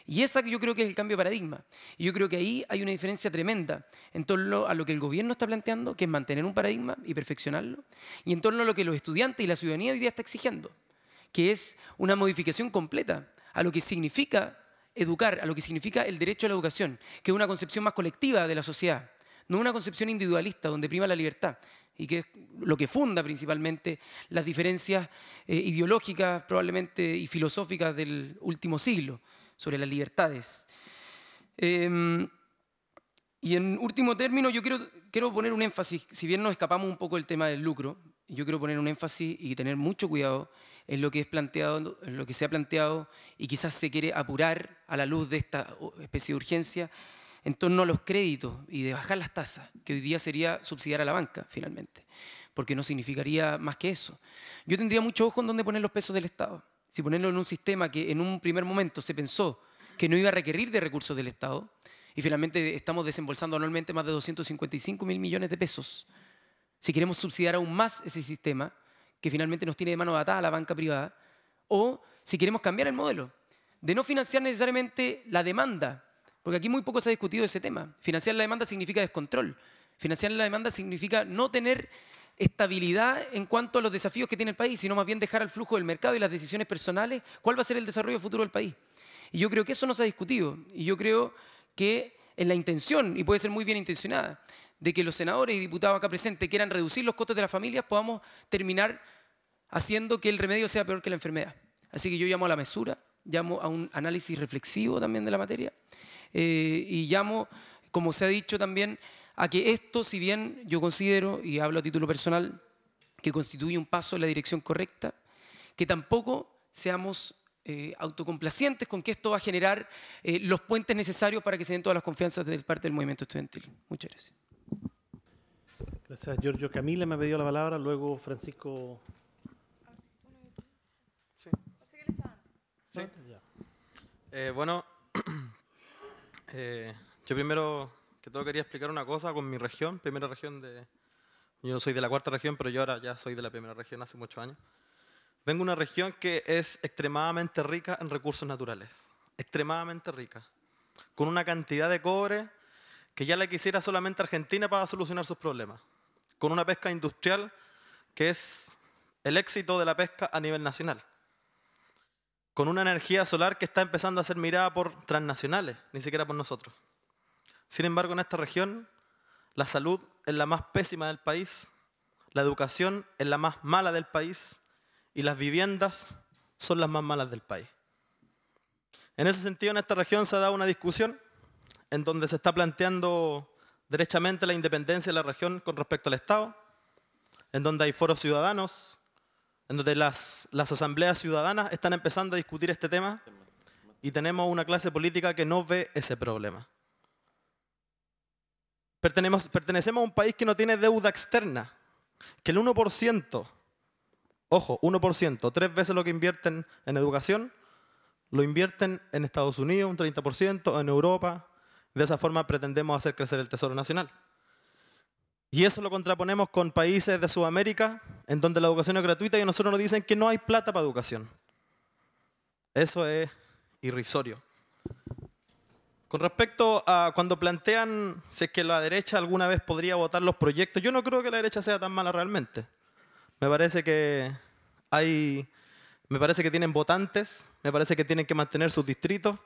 Y esa yo creo que es el cambio de paradigma. Y yo creo que ahí hay una diferencia tremenda en torno a lo que el gobierno está planteando, que es mantener un paradigma y perfeccionarlo, y en torno a lo que los estudiantes y la ciudadanía hoy día está exigiendo, que es una modificación completa a lo que significa educar a lo que significa el derecho a la educación, que es una concepción más colectiva de la sociedad, no una concepción individualista donde prima la libertad y que es lo que funda principalmente las diferencias eh, ideológicas probablemente y filosóficas del último siglo sobre las libertades. Em, y en último término, yo quiero, quiero poner un énfasis, si bien nos escapamos un poco del tema del lucro, yo quiero poner un énfasis y tener mucho cuidado es lo que, lo que se ha planteado y quizás se quiere apurar a la luz de esta especie de urgencia en torno a los créditos y de bajar las tasas, que hoy día sería subsidiar a la banca finalmente, porque no significaría más que eso. Yo tendría mucho ojo en dónde poner los pesos del Estado. Si ponerlo en un sistema que en un primer momento se pensó que no iba a requerir de recursos del Estado, y finalmente estamos desembolsando anualmente más de 255 mil millones de pesos. Si queremos subsidiar aún más ese sistema, que finalmente nos tiene de mano atada la banca privada, o si queremos cambiar el modelo, de no financiar necesariamente la demanda, porque aquí muy poco se ha discutido ese tema. Financiar la demanda significa descontrol, financiar la demanda significa no tener estabilidad en cuanto a los desafíos que tiene el país, sino más bien dejar al flujo del mercado y las decisiones personales cuál va a ser el desarrollo futuro del país. Y yo creo que eso no se ha discutido. Y yo creo que en la intención, y puede ser muy bien intencionada, de que los senadores y diputados acá presentes quieran reducir los costos de las familias, podamos terminar haciendo que el remedio sea peor que la enfermedad. Así que yo llamo a la mesura, llamo a un análisis reflexivo también de la materia eh, y llamo, como se ha dicho también, a que esto, si bien yo considero, y hablo a título personal, que constituye un paso en la dirección correcta, que tampoco seamos eh, autocomplacientes con que esto va a generar eh, los puentes necesarios para que se den todas las confianzas de parte del movimiento estudiantil. Muchas gracias. Gracias, Giorgio. Camila me ha pedido la palabra, luego Francisco Eh, bueno, [CLEARS THROAT] eh, yo primero que todo quería explicar una cosa con mi región, primera región de... Yo soy de la cuarta región, pero yo ahora ya soy de la primera región hace muchos años. Vengo de una región que es extremadamente rica en recursos naturales, extremadamente rica, con una cantidad de cobre que ya la quisiera solamente Argentina para solucionar sus problemas, con una pesca industrial que es el éxito de la pesca a nivel nacional con una energía solar que está empezando a ser mirada por transnacionales, ni siquiera por nosotros. Sin embargo, en esta región, la salud es la más pésima del país, la educación es la más mala del país y las viviendas son las más malas del país. En ese sentido, en esta región se ha dado una discusión en donde se está planteando derechamente la independencia de la región con respecto al Estado, en donde hay foros ciudadanos, en donde las, asambleas ciudadanas están empezando a discutir este tema y tenemos una clase política que no ve ese problema. pertenecemos a un país que no tiene deuda externa, que el 1%, ojo, 1%, tres veces lo que invierten en educación, lo invierten en Estados Unidos, un 30%, en Europa. De esa forma pretendemos hacer crecer el Tesoro Nacional. Y eso lo contraponemos con países de Sudamérica, en donde la educación es gratuita y a nosotros nos dicen que no hay plata para educación. Eso es irrisorio. Con respecto a cuando plantean si es que la derecha alguna vez podría votar los proyectos, yo no creo que la derecha sea tan mala realmente. Me parece que hay, me parece que tienen votantes, me parece que tienen que mantener sus distritos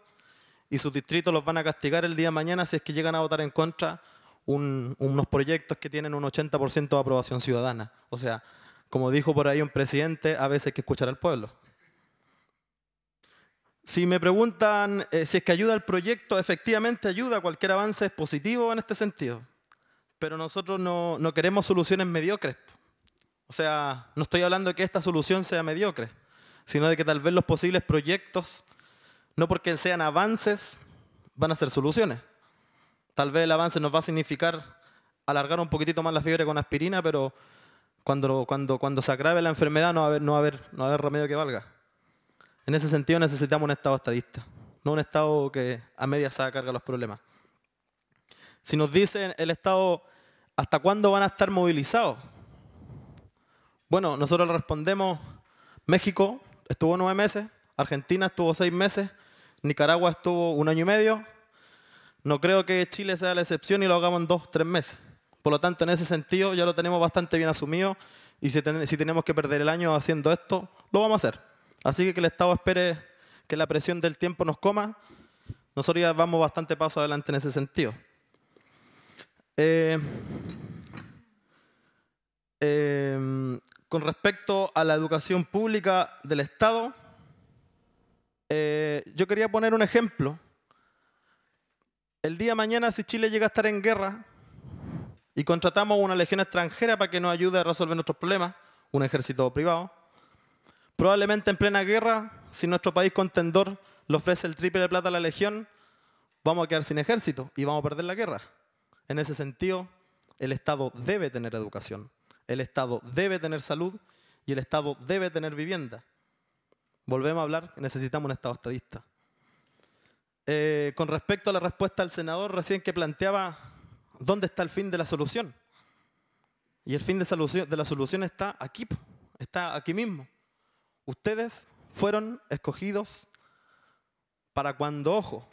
y sus distritos los van a castigar el día de mañana si es que llegan a votar en contra unos proyectos que tienen un 80% de aprobación ciudadana. O sea, como dijo por ahí un presidente, a veces hay que escuchar al pueblo. Si me preguntan eh, si es que ayuda al proyecto, efectivamente ayuda, cualquier avance es positivo en este sentido. Pero nosotros no queremos soluciones mediocres. O sea, no estoy hablando de que esta solución sea mediocre, sino de que tal vez los posibles proyectos, no porque sean avances, van a ser soluciones. Tal vez el avance nos va a significar alargar un poquitito más la fiebre con aspirina, pero cuando, cuando, cuando se agrave la enfermedad no va, a haber, no, a haber, no a haber remedio que valga. En ese sentido necesitamos un Estado estadista, no un Estado que a medias se carga los problemas. Si nos dice el Estado, ¿hasta cuándo van a estar movilizados? Bueno, nosotros le respondemos, México estuvo nueve meses, Argentina estuvo seis meses, Nicaragua estuvo un año y medio, no creo que Chile sea la excepción y lo hagamos en dos, tres meses. Por lo tanto, en ese sentido ya lo tenemos bastante bien asumido y si, tenemos que perder el año haciendo esto, lo vamos a hacer. Así que que el Estado espere que la presión del tiempo nos coma. Nosotros ya vamos bastante paso adelante en ese sentido. Eh, em, con respecto a la educación pública del Estado, eh, yo quería poner un ejemplo el día mañana, si Chile llega a estar en guerra y contratamos una legión extranjera para que nos ayude a resolver nuestros problemas, un ejército privado, probablemente en plena guerra, si nuestro país contendor le ofrece el triple de plata a la legión, vamos a quedar sin ejército y vamos a perder la guerra. En ese sentido, el Estado debe tener educación, el Estado debe tener salud y el Estado debe tener vivienda. Volvemos a hablar, necesitamos un Estado estadista. Eh, con respecto a la respuesta al senador recién que planteaba dónde está el fin de la solución. Y el fin de, de la solución está aquí, está aquí mismo. Ustedes fueron escogidos para cuando, ojo,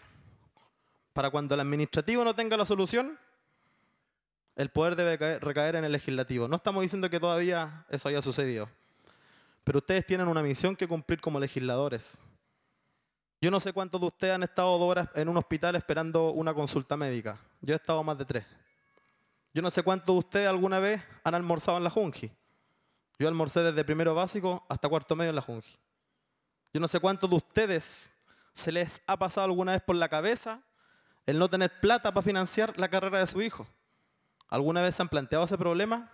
para cuando el administrativo no tenga la solución, el poder debe recaer en el legislativo. No estamos diciendo que todavía eso haya sucedido, pero ustedes tienen una misión que cumplir como legisladores. Yo no sé cuántos de ustedes han estado dos horas en un hospital esperando una consulta médica. Yo he estado más de tres. Yo no sé cuántos de ustedes alguna vez han almorzado en la Junji. Yo almorcé desde primero básico hasta cuarto medio en la Junji. Yo no sé cuántos de ustedes se les ha pasado alguna vez por la cabeza el no tener plata para financiar la carrera de su hijo. ¿Alguna vez se han planteado ese problema?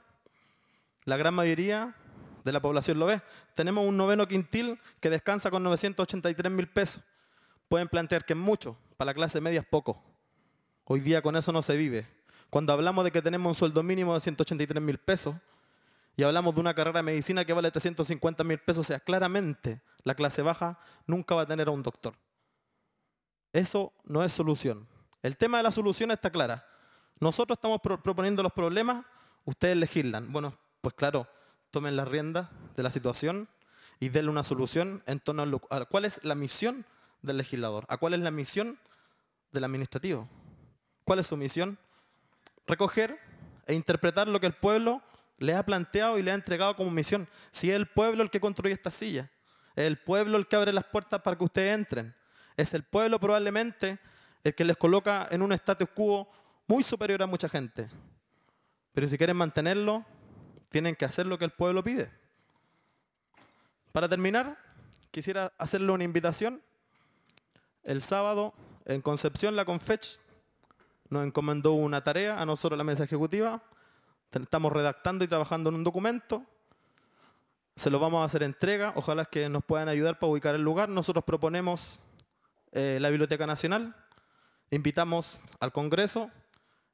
La gran mayoría de la población lo ve. Tenemos un noveno quintil que descansa con 983 mil pesos pueden plantear que es mucho, para la clase media es poco. Hoy día con eso no se vive. Cuando hablamos de que tenemos un sueldo mínimo de 183 mil pesos y hablamos de una carrera de medicina que vale 350 mil pesos, o sea, claramente la clase baja nunca va a tener a un doctor. Eso no es solución. El tema de la solución está clara. Nosotros estamos proponiendo los problemas, ustedes legislan. Bueno, pues claro, tomen la rienda de la situación y denle una solución en torno a, lo, a cuál es la misión del legislador? ¿A cuál es la misión del administrativo? ¿Cuál es su misión? Recoger e interpretar lo que el pueblo le ha planteado y le ha entregado como misión. Si es el pueblo el que construye esta silla, es el pueblo el que abre las puertas para que ustedes entren, es el pueblo probablemente el que les coloca en un estatus quo muy superior a mucha gente. Pero si quieren mantenerlo, tienen que hacer lo que el pueblo pide. Para terminar, quisiera hacerle una invitación el sábado en Concepción, la Confech nos encomendó una tarea a nosotros, la mesa ejecutiva. Estamos redactando y trabajando en un documento. Se lo vamos a hacer entrega. Ojalá que nos puedan ayudar para ubicar el lugar. Nosotros proponemos eh, la Biblioteca Nacional. Invitamos al Congreso,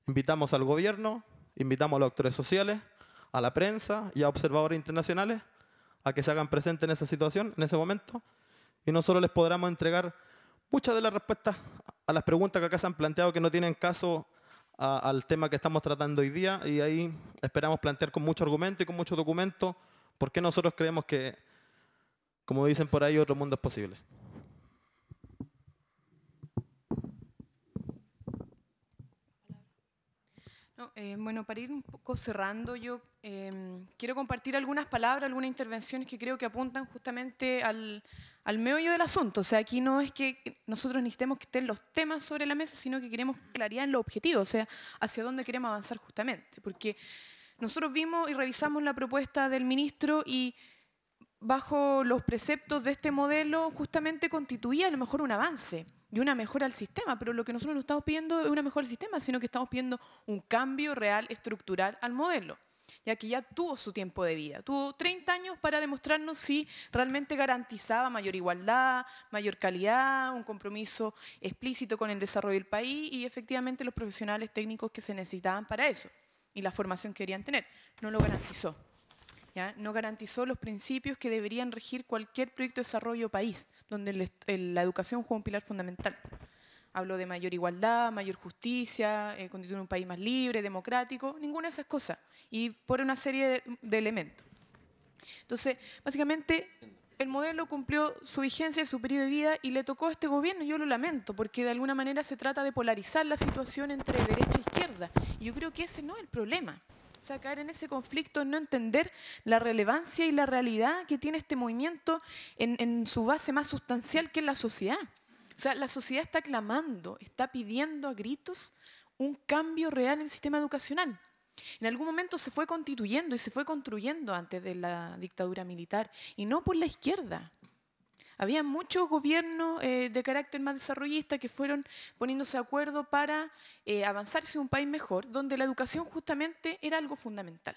invitamos al gobierno, invitamos a los actores sociales, a la prensa y a observadores internacionales a que se hagan presentes en esa situación, en ese momento. Y nosotros les podremos entregar muchas de las respuestas a las preguntas que acá se han planteado que no tienen caso al tema que estamos tratando hoy día y ahí esperamos plantear con mucho argumento y con mucho documento por qué nosotros creemos que, como dicen por ahí, otro mundo es posible. Eh, bueno, para ir un poco cerrando, yo eh, quiero compartir algunas palabras, algunas intervenciones que creo que apuntan justamente al, al meollo del asunto. O sea, aquí no es que nosotros necesitemos que estén los temas sobre la mesa, sino que queremos claridad en los objetivos, o sea, hacia dónde queremos avanzar justamente. Porque nosotros vimos y revisamos la propuesta del ministro y bajo los preceptos de este modelo justamente constituía a lo mejor un avance y una mejora al sistema, pero lo que nosotros no estamos pidiendo es una mejora al sistema, sino que estamos pidiendo un cambio real estructural al modelo ya que ya tuvo su tiempo de vida. Tuvo 30 años para demostrarnos si realmente garantizaba mayor igualdad, mayor calidad, un compromiso explícito con el desarrollo del país y efectivamente los profesionales técnicos que se necesitaban para eso y la formación que querían tener. No lo garantizó. ¿ya? No garantizó los principios que deberían regir cualquier proyecto de desarrollo país, donde la educación juega un pilar fundamental. Hablo de mayor igualdad, mayor justicia, eh, constituir un país más libre, democrático, ninguna de esas cosas. Y por una serie de, elementos. Entonces, básicamente, el modelo cumplió su vigencia, su periodo de vida y le tocó a este gobierno, yo lo lamento, porque de alguna manera se trata de polarizar la situación entre derecha e izquierda. Y yo creo que ese no es el problema. O sea, caer en ese conflicto, no entender la relevancia y la realidad que tiene este movimiento en, en su base más sustancial que es la sociedad. O sea, la sociedad está clamando, está pidiendo a gritos un cambio real en el sistema educacional. En algún momento se fue constituyendo y se fue construyendo antes de la dictadura militar, y no por la izquierda. Había muchos gobiernos eh, de carácter más desarrollista que fueron poniéndose de acuerdo para eh, avanzarse en un país mejor, donde la educación justamente era algo fundamental.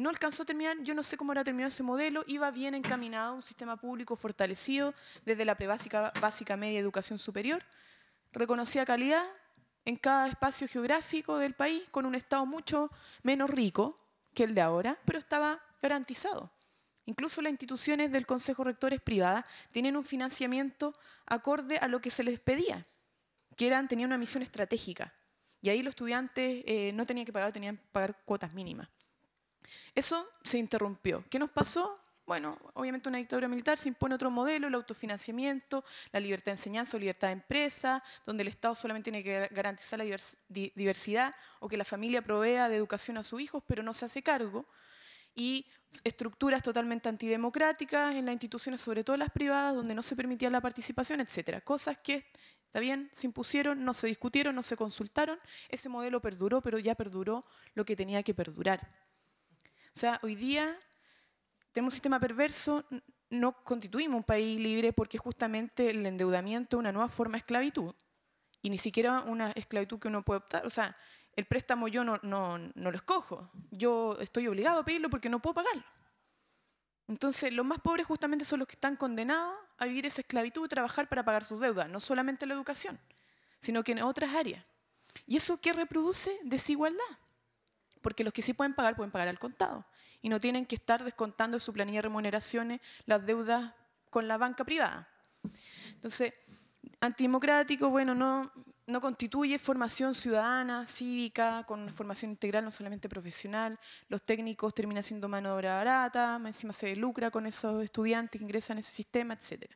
No alcanzó a terminar, yo no sé cómo era terminado ese modelo, iba bien encaminado un sistema público fortalecido desde la prebásica, básica, media, educación superior, reconocía calidad en cada espacio geográfico del país, con un Estado mucho menos rico que el de ahora, pero estaba garantizado. Incluso las instituciones del Consejo Rectores privadas tienen un financiamiento acorde a lo que se les pedía, que eran, tenían una misión estratégica. Y ahí los estudiantes eh, no tenían que pagar, tenían que pagar cuotas mínimas. Eso se interrumpió. ¿Qué nos pasó? Bueno, obviamente una dictadura militar se impone otro modelo, el autofinanciamiento, la libertad de enseñanza o libertad de empresa, donde el Estado solamente tiene que garantizar la diversidad o que la familia provea de educación a sus hijos, pero no se hace cargo. Y estructuras totalmente antidemocráticas en las instituciones, sobre todo las privadas, donde no se permitía la participación, etcétera. Cosas que, está bien, se impusieron, no se discutieron, no se consultaron. Ese modelo perduró, pero ya perduró lo que tenía que perdurar. O sea, hoy día tenemos un sistema perverso, no constituimos un país libre porque justamente el endeudamiento es una nueva forma de esclavitud y ni siquiera una esclavitud que uno puede optar. O sea, el préstamo yo no, no, no lo escojo, yo estoy obligado a pedirlo porque no puedo pagarlo. Entonces, los más pobres justamente son los que están condenados a vivir esa esclavitud y trabajar para pagar sus deudas, no solamente en la educación, sino que en otras áreas. ¿Y eso qué reproduce? Desigualdad. Porque los que sí pueden pagar, pueden pagar al contado y no tienen que estar descontando de su planilla de remuneraciones las deudas con la banca privada. Entonces, antidemocrático, bueno, no, no constituye formación ciudadana, cívica, con una formación integral, no solamente profesional. Los técnicos terminan siendo mano de obra barata, encima se lucra con esos estudiantes que ingresan a ese sistema, etc.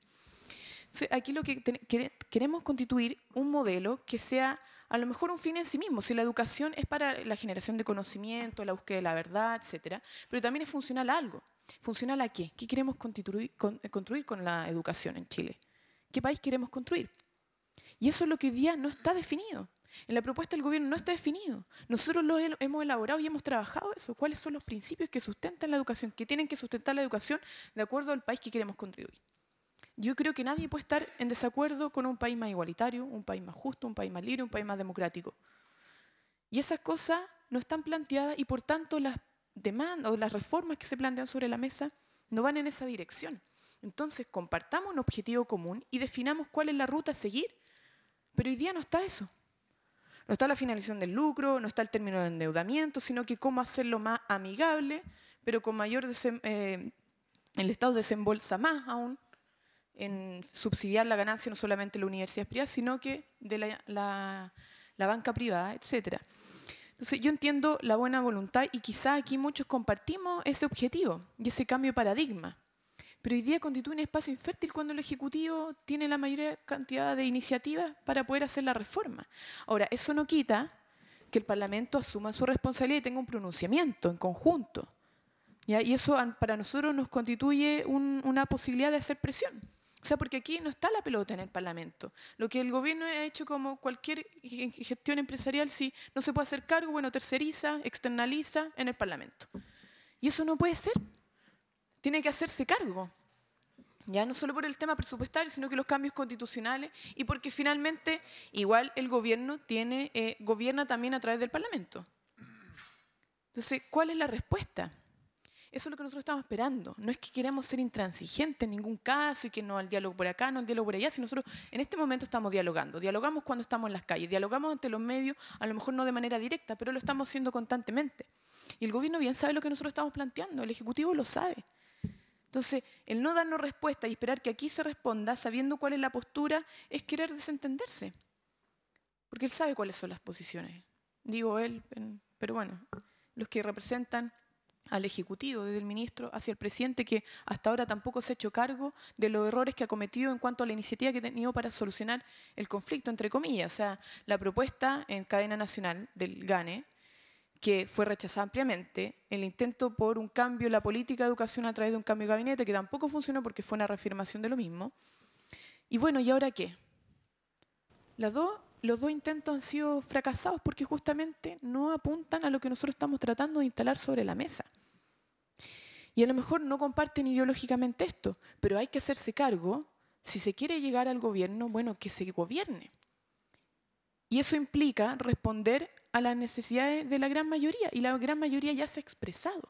Entonces, aquí lo que queremos constituir un modelo que sea a lo mejor un fin en sí mismo. Si la educación es para la generación de conocimiento, la búsqueda de la verdad, etcétera, pero también es funcional a algo. ¿Funcional a qué? ¿Qué queremos eh, construir con, la educación en Chile? ¿Qué país queremos construir? Y eso es lo que hoy día no está definido. En la propuesta del gobierno no está definido. Nosotros lo hemos elaborado y hemos trabajado eso. ¿Cuáles son los principios que sustentan la educación, que tienen que sustentar la educación de acuerdo al país que queremos contribuir? Yo creo que nadie puede estar en desacuerdo con un país más igualitario, un país más justo, un país más libre, un país más democrático. Y esas cosas no están planteadas y por tanto las demandas o las reformas que se plantean sobre la mesa no van en esa dirección. Entonces, compartamos un objetivo común y definamos cuál es la ruta a seguir. Pero hoy día no está eso. No está la finalización del lucro, no está el término de endeudamiento, sino que cómo hacerlo más amigable, pero con mayor... Eh, el Estado desembolsa más aún en subsidiar la ganancia no solamente de las universidades privadas, sino que de la, banca privada, etc. Entonces yo entiendo la buena voluntad y quizá aquí muchos compartimos ese objetivo y ese cambio de paradigma. Pero hoy día constituye un espacio infértil cuando el Ejecutivo tiene la mayor cantidad de iniciativas para poder hacer la reforma. Ahora, eso no quita que el Parlamento asuma su responsabilidad y tenga un pronunciamiento en conjunto. Y eso para nosotros nos constituye una posibilidad de hacer presión. O sea, porque aquí no está la pelota en el Parlamento. Lo que el gobierno ha hecho como cualquier gestión empresarial, si no se puede hacer cargo, bueno, terceriza, externaliza en el Parlamento. Y eso no puede ser. Tiene que hacerse cargo. Ya no solo por el tema presupuestario, sino que los cambios constitucionales y porque finalmente igual el gobierno tiene, eh, gobierna también a través del Parlamento. Entonces, ¿cuál es la respuesta? Eso es lo que nosotros estamos esperando. No es que queramos ser intransigentes en ningún caso y que no al diálogo por acá, no al diálogo por allá, si nosotros en este momento estamos dialogando. Dialogamos cuando estamos en las calles, dialogamos ante los medios, a lo mejor no de manera directa, pero lo estamos haciendo constantemente. Y el gobierno bien sabe lo que nosotros estamos planteando, el Ejecutivo lo sabe. Entonces, el no darnos respuesta y esperar que aquí se responda sabiendo cuál es la postura es querer desentenderse. Porque él sabe cuáles son las posiciones. Digo él, pero bueno, los que representan al Ejecutivo, desde el ministro, hacia el presidente, que hasta ahora tampoco se ha hecho cargo de los errores que ha cometido en cuanto a la iniciativa que ha tenido para solucionar el conflicto, entre comillas. O sea, la propuesta en cadena nacional del GANE, que fue rechazada ampliamente, el intento por un cambio en la política de educación a través de un cambio de gabinete, que tampoco funcionó porque fue una reafirmación de lo mismo. Y bueno, ¿y ahora qué? Las dos los dos intentos han sido fracasados porque justamente no apuntan a lo que nosotros estamos tratando de instalar sobre la mesa. Y a lo mejor no comparten ideológicamente esto, pero hay que hacerse cargo, si se quiere llegar al gobierno, bueno, que se gobierne. Y eso implica responder a las necesidades de la gran mayoría, y la gran mayoría ya se ha expresado.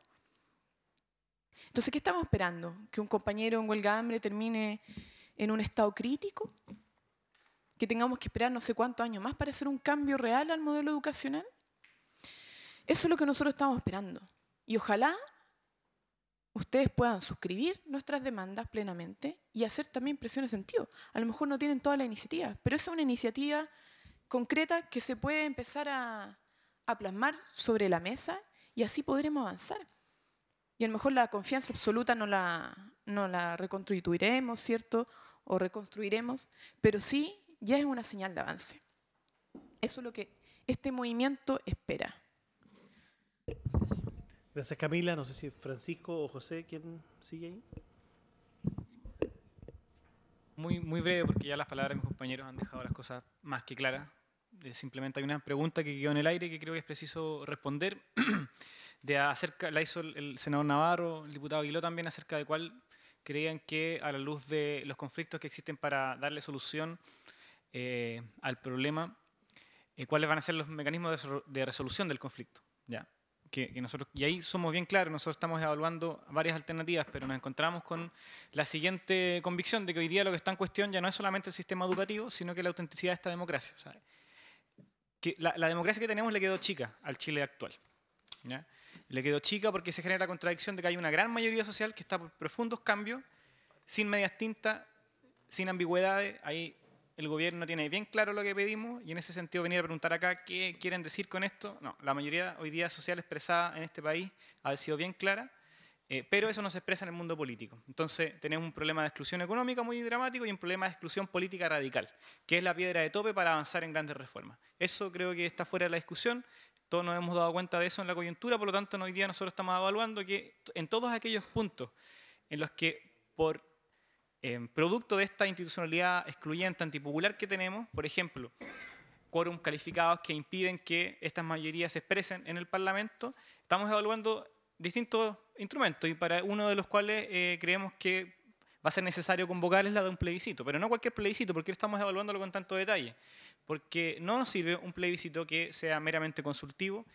Entonces, ¿qué estamos esperando? ¿Que un compañero en huelga hambre termine en un estado crítico? que tengamos que esperar no sé cuántos años más para hacer un cambio real al modelo educacional? Eso es lo que nosotros estamos esperando. Y ojalá ustedes puedan suscribir nuestras demandas plenamente y hacer también presión en sentido. A lo mejor no tienen toda la iniciativa, pero esa es una iniciativa concreta que se puede empezar a, plasmar sobre la mesa y así podremos avanzar. Y a lo mejor la confianza absoluta no no la reconstituiremos, ¿cierto? O reconstruiremos, pero sí ya es una señal de avance. Eso es lo que este movimiento espera. Gracias, Camila. No sé si Francisco o José, ¿quién sigue ahí? Muy, muy breve, porque ya las palabras de mis compañeros han dejado las cosas más que claras. Eh, simplemente hay una pregunta que quedó en el aire que creo que es preciso responder. [CLEARS THROAT] de acerca, la hizo el, senador Navarro, el diputado Aguiló también, acerca de cuál creían que a la luz de los conflictos que existen para darle solución eh, al problema eh, cuáles van a ser los mecanismos de resolución del conflicto. ¿ya? Que, nosotros, y ahí somos bien claros, nosotros estamos evaluando varias alternativas, pero nos encontramos con la siguiente convicción de que hoy día lo que está en cuestión ya no es solamente el sistema educativo, sino que la autenticidad de esta democracia. la, democracia que tenemos le quedó chica al Chile actual. Le quedó chica porque se genera la contradicción de que hay una gran mayoría social que está por profundos cambios, sin medias tintas, sin ambigüedades, hay el gobierno tiene bien claro lo que pedimos y en ese sentido venir a preguntar acá qué quieren decir con esto. No, la mayoría hoy día social expresada en este país ha sido bien clara, eh, pero eso no se expresa en el mundo político. Entonces tenemos un problema de exclusión económica muy dramático y un problema de exclusión política radical, que es la piedra de tope para avanzar en grandes reformas. Eso creo que está fuera de la discusión. Todos nos hemos dado cuenta de eso en la coyuntura, por lo tanto hoy día nosotros estamos evaluando que en todos aquellos puntos en los que por Em, producto de esta institucionalidad excluyente, antipopular que tenemos, por ejemplo, quórum calificados que impiden que estas mayorías se expresen en el Parlamento, estamos evaluando distintos instrumentos y para uno de los cuales eh, creemos que va a ser necesario convocar es la de un plebiscito, pero no cualquier plebiscito, porque estamos evaluándolo con tanto detalle, porque no nos sirve un plebiscito que sea meramente consultivo,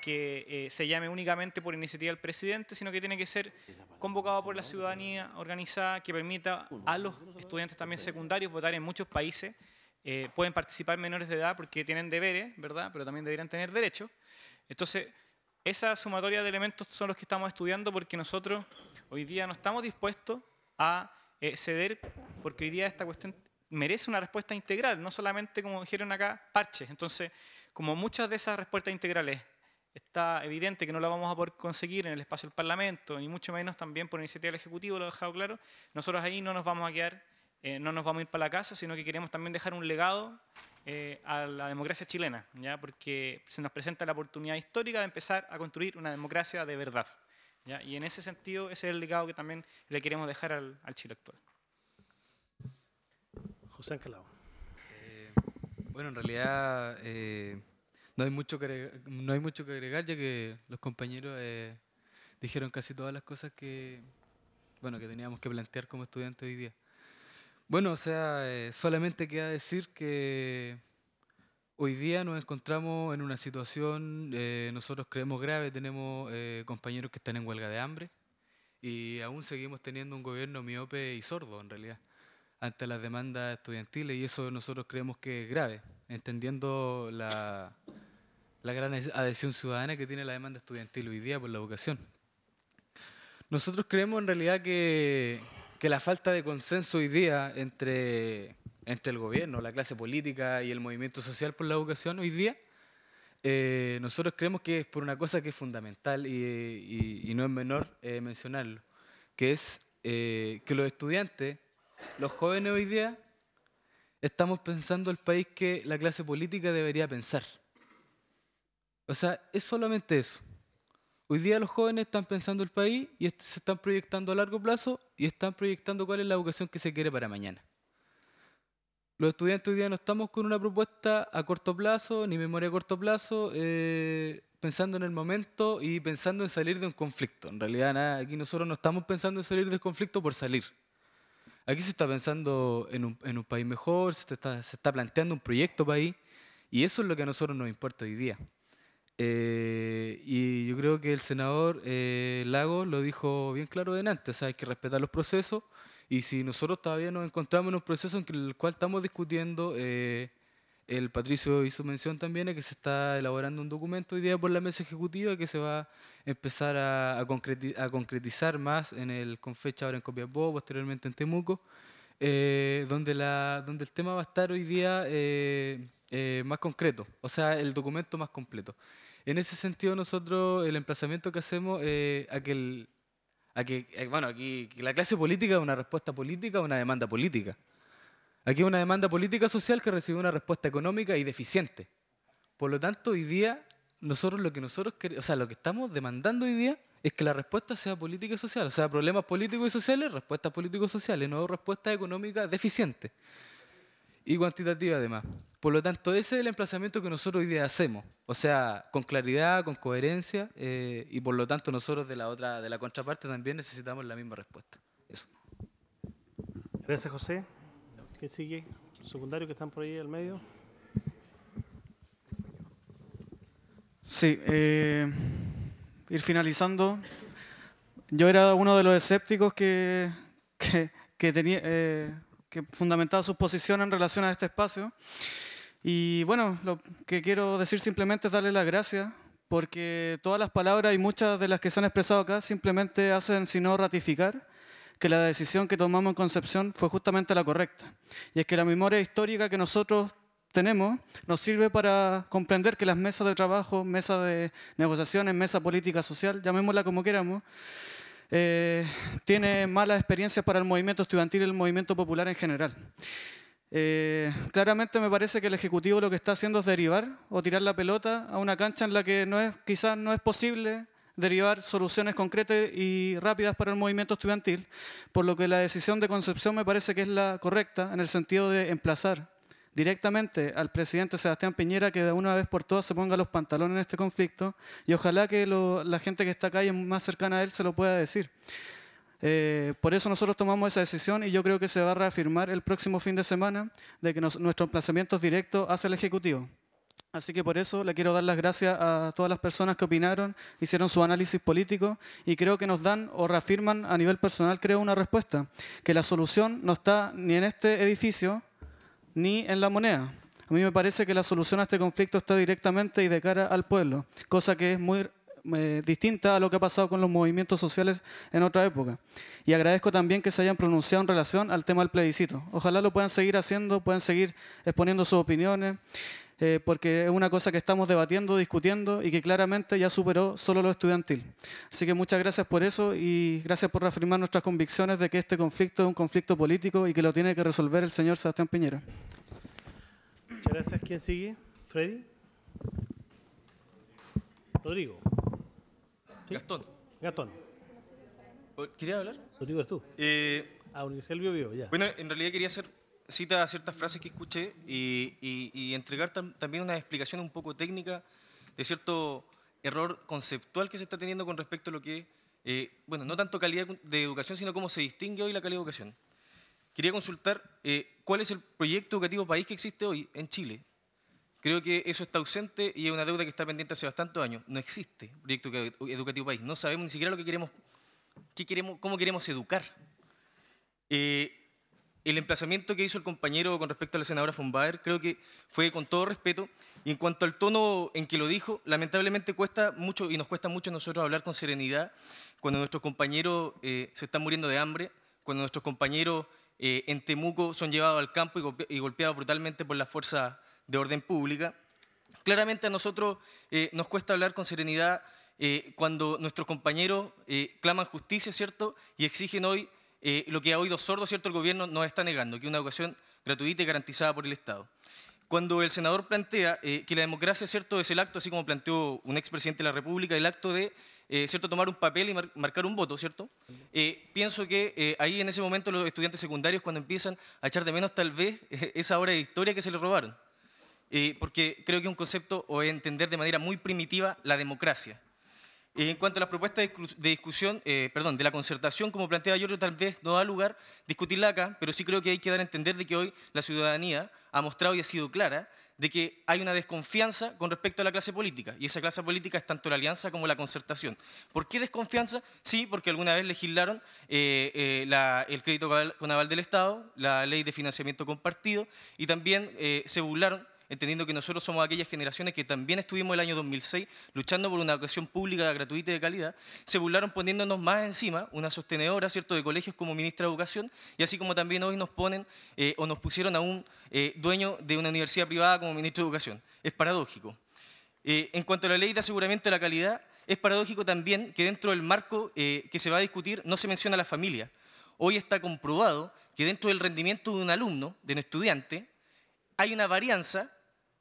que eh, se llame únicamente por iniciativa del presidente, sino que tiene que ser convocado por la ciudadanía organizada que permita a los estudiantes también secundarios votar en muchos países. Eh, pueden participar menores de edad porque tienen deberes, ¿verdad? Pero también deberían tener derechos. Entonces, esa sumatoria de elementos son los que estamos estudiando porque nosotros hoy día no estamos dispuestos a eh, ceder porque hoy día esta cuestión merece una respuesta integral, no solamente, como dijeron acá, parches. Entonces, como muchas de esas respuestas integrales Está evidente que no la vamos a poder conseguir en el espacio del Parlamento, ni mucho menos también por iniciativa del Ejecutivo, lo he dejado claro. Nosotros ahí no nos vamos a quedar, eh, no nos vamos a ir para la casa, sino que queremos también dejar un legado eh, a la democracia chilena, ¿ya? porque se nos presenta la oportunidad histórica de empezar a construir una democracia de verdad. ¿ya? Y en ese sentido, ese es el legado que también le queremos dejar al, al Chile actual. José Encalado. Eh, bueno, en realidad no hay mucho que agregar, no hay mucho que agregar ya que los compañeros eh, dijeron casi todas las cosas que, bueno, que teníamos que plantear como estudiantes hoy día. Bueno, o sea, eh, solamente queda decir que hoy día nos encontramos en una situación, eh, nosotros creemos grave, tenemos compañeros que están en huelga de hambre y aún seguimos teniendo un gobierno miope y sordo en realidad ante las demandas estudiantiles y eso nosotros creemos que es grave, entendiendo la, la gran adhesión ciudadana que tiene la demanda estudiantil hoy día por la educación. Nosotros creemos en realidad que, la falta de consenso hoy día entre, entre el gobierno, la clase política y el movimiento social por la educación hoy día, eh, nosotros creemos que es por una cosa que es fundamental y, no es menor eh, mencionarlo, que es eh, que los estudiantes, los jóvenes hoy día, estamos pensando el país que la clase política debería pensar. O sea, es solamente eso. Hoy día los jóvenes están pensando el país y se están proyectando a largo plazo y están proyectando cuál es la educación que se quiere para mañana. Los estudiantes hoy día no estamos con una propuesta a corto plazo, ni memoria a corto plazo, eh, pensando en el momento y pensando en salir de un conflicto. En realidad, nada, aquí nosotros no estamos pensando en salir del conflicto por salir. Aquí se está pensando en un, país mejor, se está planteando un proyecto país y eso es lo que a nosotros nos importa hoy día. Eh, y yo creo que el senador eh, Lago lo dijo bien claro delante, o sea, hay que respetar los procesos y si nosotros todavía nos encontramos en un proceso en el cual estamos discutiendo, eh, el Patricio hizo mención también es que se está elaborando un documento hoy día por la mesa ejecutiva que se va a empezar a, concretizar, más en el con fecha ahora en Copiapó, posteriormente en Temuco, donde, la, donde el tema va a estar hoy día más concreto, o sea, el documento más completo. En ese sentido, nosotros, el emplazamiento que hacemos es eh, a que eh, bueno, aquí la clase política es una respuesta política a una demanda política. Aquí es una demanda política social que recibe una respuesta económica y deficiente. Por lo tanto, hoy día, nosotros lo que nosotros o sea, lo que estamos demandando hoy día es que la respuesta sea política y social. O sea, problemas políticos y sociales, respuestas políticos y sociales, no respuestas económicas deficientes. Y cuantitativa además. Por lo tanto, ese es el emplazamiento que nosotros hoy día hacemos. O sea, con claridad, con coherencia, eh, y por lo tanto nosotros de la otra, de la contraparte también necesitamos la misma respuesta. Eso. Gracias, José. ¿Qué sigue? Secundarios que están por ahí al medio. Sí, eh, ir finalizando. Yo era uno de los escépticos que, que, tenía, eh, que fundamentaba su posición en relación a este espacio. Y bueno, lo que quiero decir simplemente es darle las gracias, porque todas las palabras y muchas de las que se han expresado acá simplemente hacen sino ratificar que la decisión que tomamos en Concepción fue justamente la correcta. Y es que la memoria histórica que nosotros tenemos nos sirve para comprender que las mesas de trabajo, mesas de negociaciones, mesa política social, llamémosla como queramos, eh, tiene malas experiencias para el movimiento estudiantil y el movimiento popular en general. Eh, claramente me parece que el Ejecutivo lo que está haciendo es derivar o tirar la pelota a una cancha en la que quizás no es posible derivar soluciones concretas y rápidas para el movimiento estudiantil, por lo que la decisión de Concepción me parece que es la correcta en el sentido de emplazar directamente al presidente Sebastián Piñera que de una vez por todas se ponga los pantalones en este conflicto y ojalá que la gente que está acá y más cercana a él se lo pueda decir. Eh, por eso nosotros tomamos esa decisión y yo creo que se va a reafirmar el próximo fin de semana de que nuestro emplazamiento es directo hacia el Ejecutivo. Así que por eso le quiero dar las gracias a todas las personas que opinaron, hicieron su análisis político y creo que nos dan o reafirman a nivel personal, creo, una respuesta, que la solución no está ni en este edificio ni en la moneda. A mí me parece que la solución a este conflicto está directamente y de cara al pueblo, cosa que es muy eh, distinta a lo que ha pasado con los movimientos sociales en otra época. Y agradezco también que se hayan pronunciado en relación al tema del plebiscito. Ojalá lo puedan seguir haciendo, puedan seguir exponiendo sus opiniones. Eh, porque es una cosa que estamos debatiendo, discutiendo y que claramente ya superó solo lo estudiantil. Así que muchas gracias por eso y gracias por reafirmar nuestras convicciones de que este conflicto es un conflicto político y que lo tiene que resolver el señor Sebastián Piñera. gracias. ¿Quién sigue? Freddy. Rodrigo. Gastón. Gastón. ¿Querías hablar? Lo digo tú. Eh, a ah, ya. Bueno, en realidad quería hacer cita a ciertas frases que escuché y, entregar también una explicación un poco técnica de cierto error conceptual que se está teniendo con respecto a lo que, eh, bueno, no tanto calidad de educación, sino cómo se distingue hoy la calidad de educación. Quería consultar eh, cuál es el proyecto educativo país que existe hoy en Chile Creo que eso está ausente y es una deuda que está pendiente hace bastantes años. No existe proyecto educativo país. No sabemos ni siquiera lo que queremos, qué queremos cómo queremos educar. Eh, el emplazamiento que hizo el compañero con respecto a la senadora Fumbaer, creo que fue con todo respeto. Y en cuanto al tono en que lo dijo, lamentablemente cuesta mucho y nos cuesta mucho nosotros hablar con serenidad cuando nuestros compañeros eh, se están muriendo de hambre, cuando nuestros compañeros eh, en Temuco son llevados al campo y, golpeados brutalmente por las fuerzas de orden pública. Claramente a nosotros eh, nos cuesta hablar con serenidad eh, cuando nuestros compañeros eh, claman justicia, ¿cierto? Y exigen hoy lo que ha oído sordo ¿cierto? El gobierno nos está negando, que una educación gratuita y garantizada por el Estado. Cuando el senador plantea que la democracia, ¿cierto? Es el acto, así como planteó un expresidente de la República, el acto de ¿cierto? tomar un papel y marcar un voto, ¿cierto? pienso que ahí en ese momento los estudiantes secundarios cuando empiezan a echar de menos tal vez [LAUGHS] esa hora de historia que se les robaron. Eh, porque creo que es un concepto o entender de manera muy primitiva la democracia. en cuanto a las propuestas de discusión, eh, perdón, de la concertación, como plantea Giorgio, tal vez no da lugar discutirla acá, pero sí creo que hay que dar a entender de que hoy la ciudadanía ha mostrado y ha sido clara de que hay una desconfianza con respecto a la clase política, y esa clase política es tanto la alianza como la concertación. ¿Por qué desconfianza? Sí, porque alguna vez legislaron eh, el crédito con aval del Estado, la ley de financiamiento compartido, y también se burlaron entendiendo que nosotros somos aquellas generaciones que también estuvimos el año 2006 luchando por una educación pública gratuita y de calidad, se burlaron poniéndonos más encima una sostenedora ¿cierto? de colegios como ministra de Educación, y así como también hoy nos ponen eh, o nos pusieron a un eh, dueño de una universidad privada como ministro de Educación. Es paradójico. Eh, en cuanto a la ley de aseguramiento de la calidad, es paradójico también que dentro del marco que se va a discutir no se menciona la familia. Hoy está comprobado que dentro del rendimiento de un alumno, de un estudiante, hay una varianza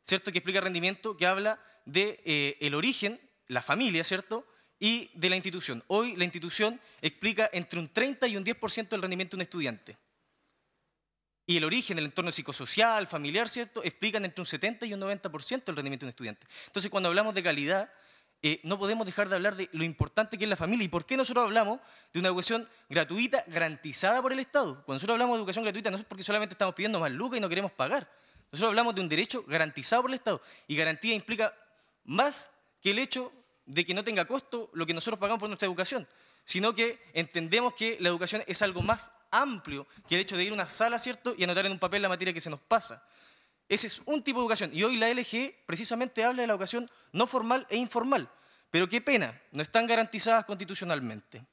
¿cierto? Que explica rendimiento, que habla de eh, el origen, la familia, ¿cierto? Y de la institución. Hoy la institución explica entre un 30 y un 10% del rendimiento de un estudiante. Y el origen, el entorno psicosocial, familiar, ¿cierto? Explican entre un 70 y un 90% del rendimiento de un estudiante. Entonces, cuando hablamos de calidad, eh, no podemos dejar de hablar de lo importante que es la familia. ¿Y por qué nosotros hablamos de una educación gratuita garantizada por el Estado? Cuando nosotros hablamos de educación gratuita no es porque solamente estamos pidiendo más lucas y no queremos pagar nosotros hablamos de un derecho garantizado por el Estado y garantía implica más que el hecho de que no tenga costo lo que nosotros pagamos por nuestra educación, sino que entendemos que la educación es algo más amplio que el hecho de ir a una sala, ¿cierto?, y anotar en un papel la materia que se nos pasa. Ese es un tipo de educación. Y hoy la LG precisamente habla de la educación no formal e informal. Pero qué pena, no están garantizadas constitucionalmente.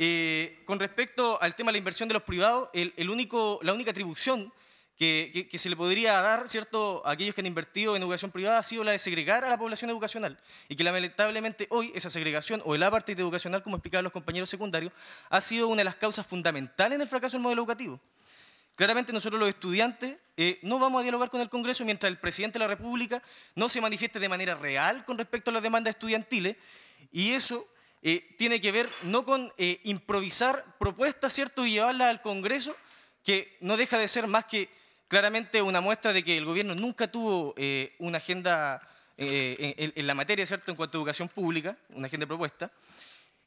Eh, con respecto al tema de la inversión de los privados, la única atribución que, se le podría dar ¿cierto? a aquellos que han invertido en educación privada ha sido la de segregar a la población educacional y que lamentablemente hoy esa segregación o el apartheid educacional, como explicaban los compañeros secundarios, ha sido una de las causas fundamentales en el fracaso del modelo educativo. Claramente nosotros los estudiantes eh, no vamos a dialogar con el Congreso mientras el presidente de la República no se manifieste de manera real con respecto a las demandas estudiantiles y eso eh, tiene que ver no con eh, improvisar propuestas ¿cierto? y llevarlas al Congreso, que no deja de ser más que claramente una muestra de que el gobierno nunca tuvo eh, una agenda eh, en, la materia, ¿cierto?, en cuanto a educación pública, una agenda propuesta.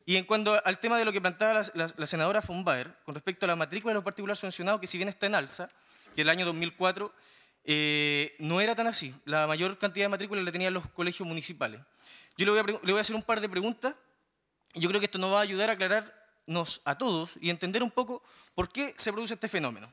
Y en cuanto al tema de lo que planteaba la, senadora von con respecto a la matrícula de los particulares sancionados, que si bien está en alza, que el año 2004 eh, no era tan así. La mayor cantidad de matrículas la tenían los colegios municipales. Yo le voy, a, le voy a hacer un par de preguntas y yo creo que esto nos va a ayudar a aclararnos a todos y entender un poco por qué se produce este fenómeno.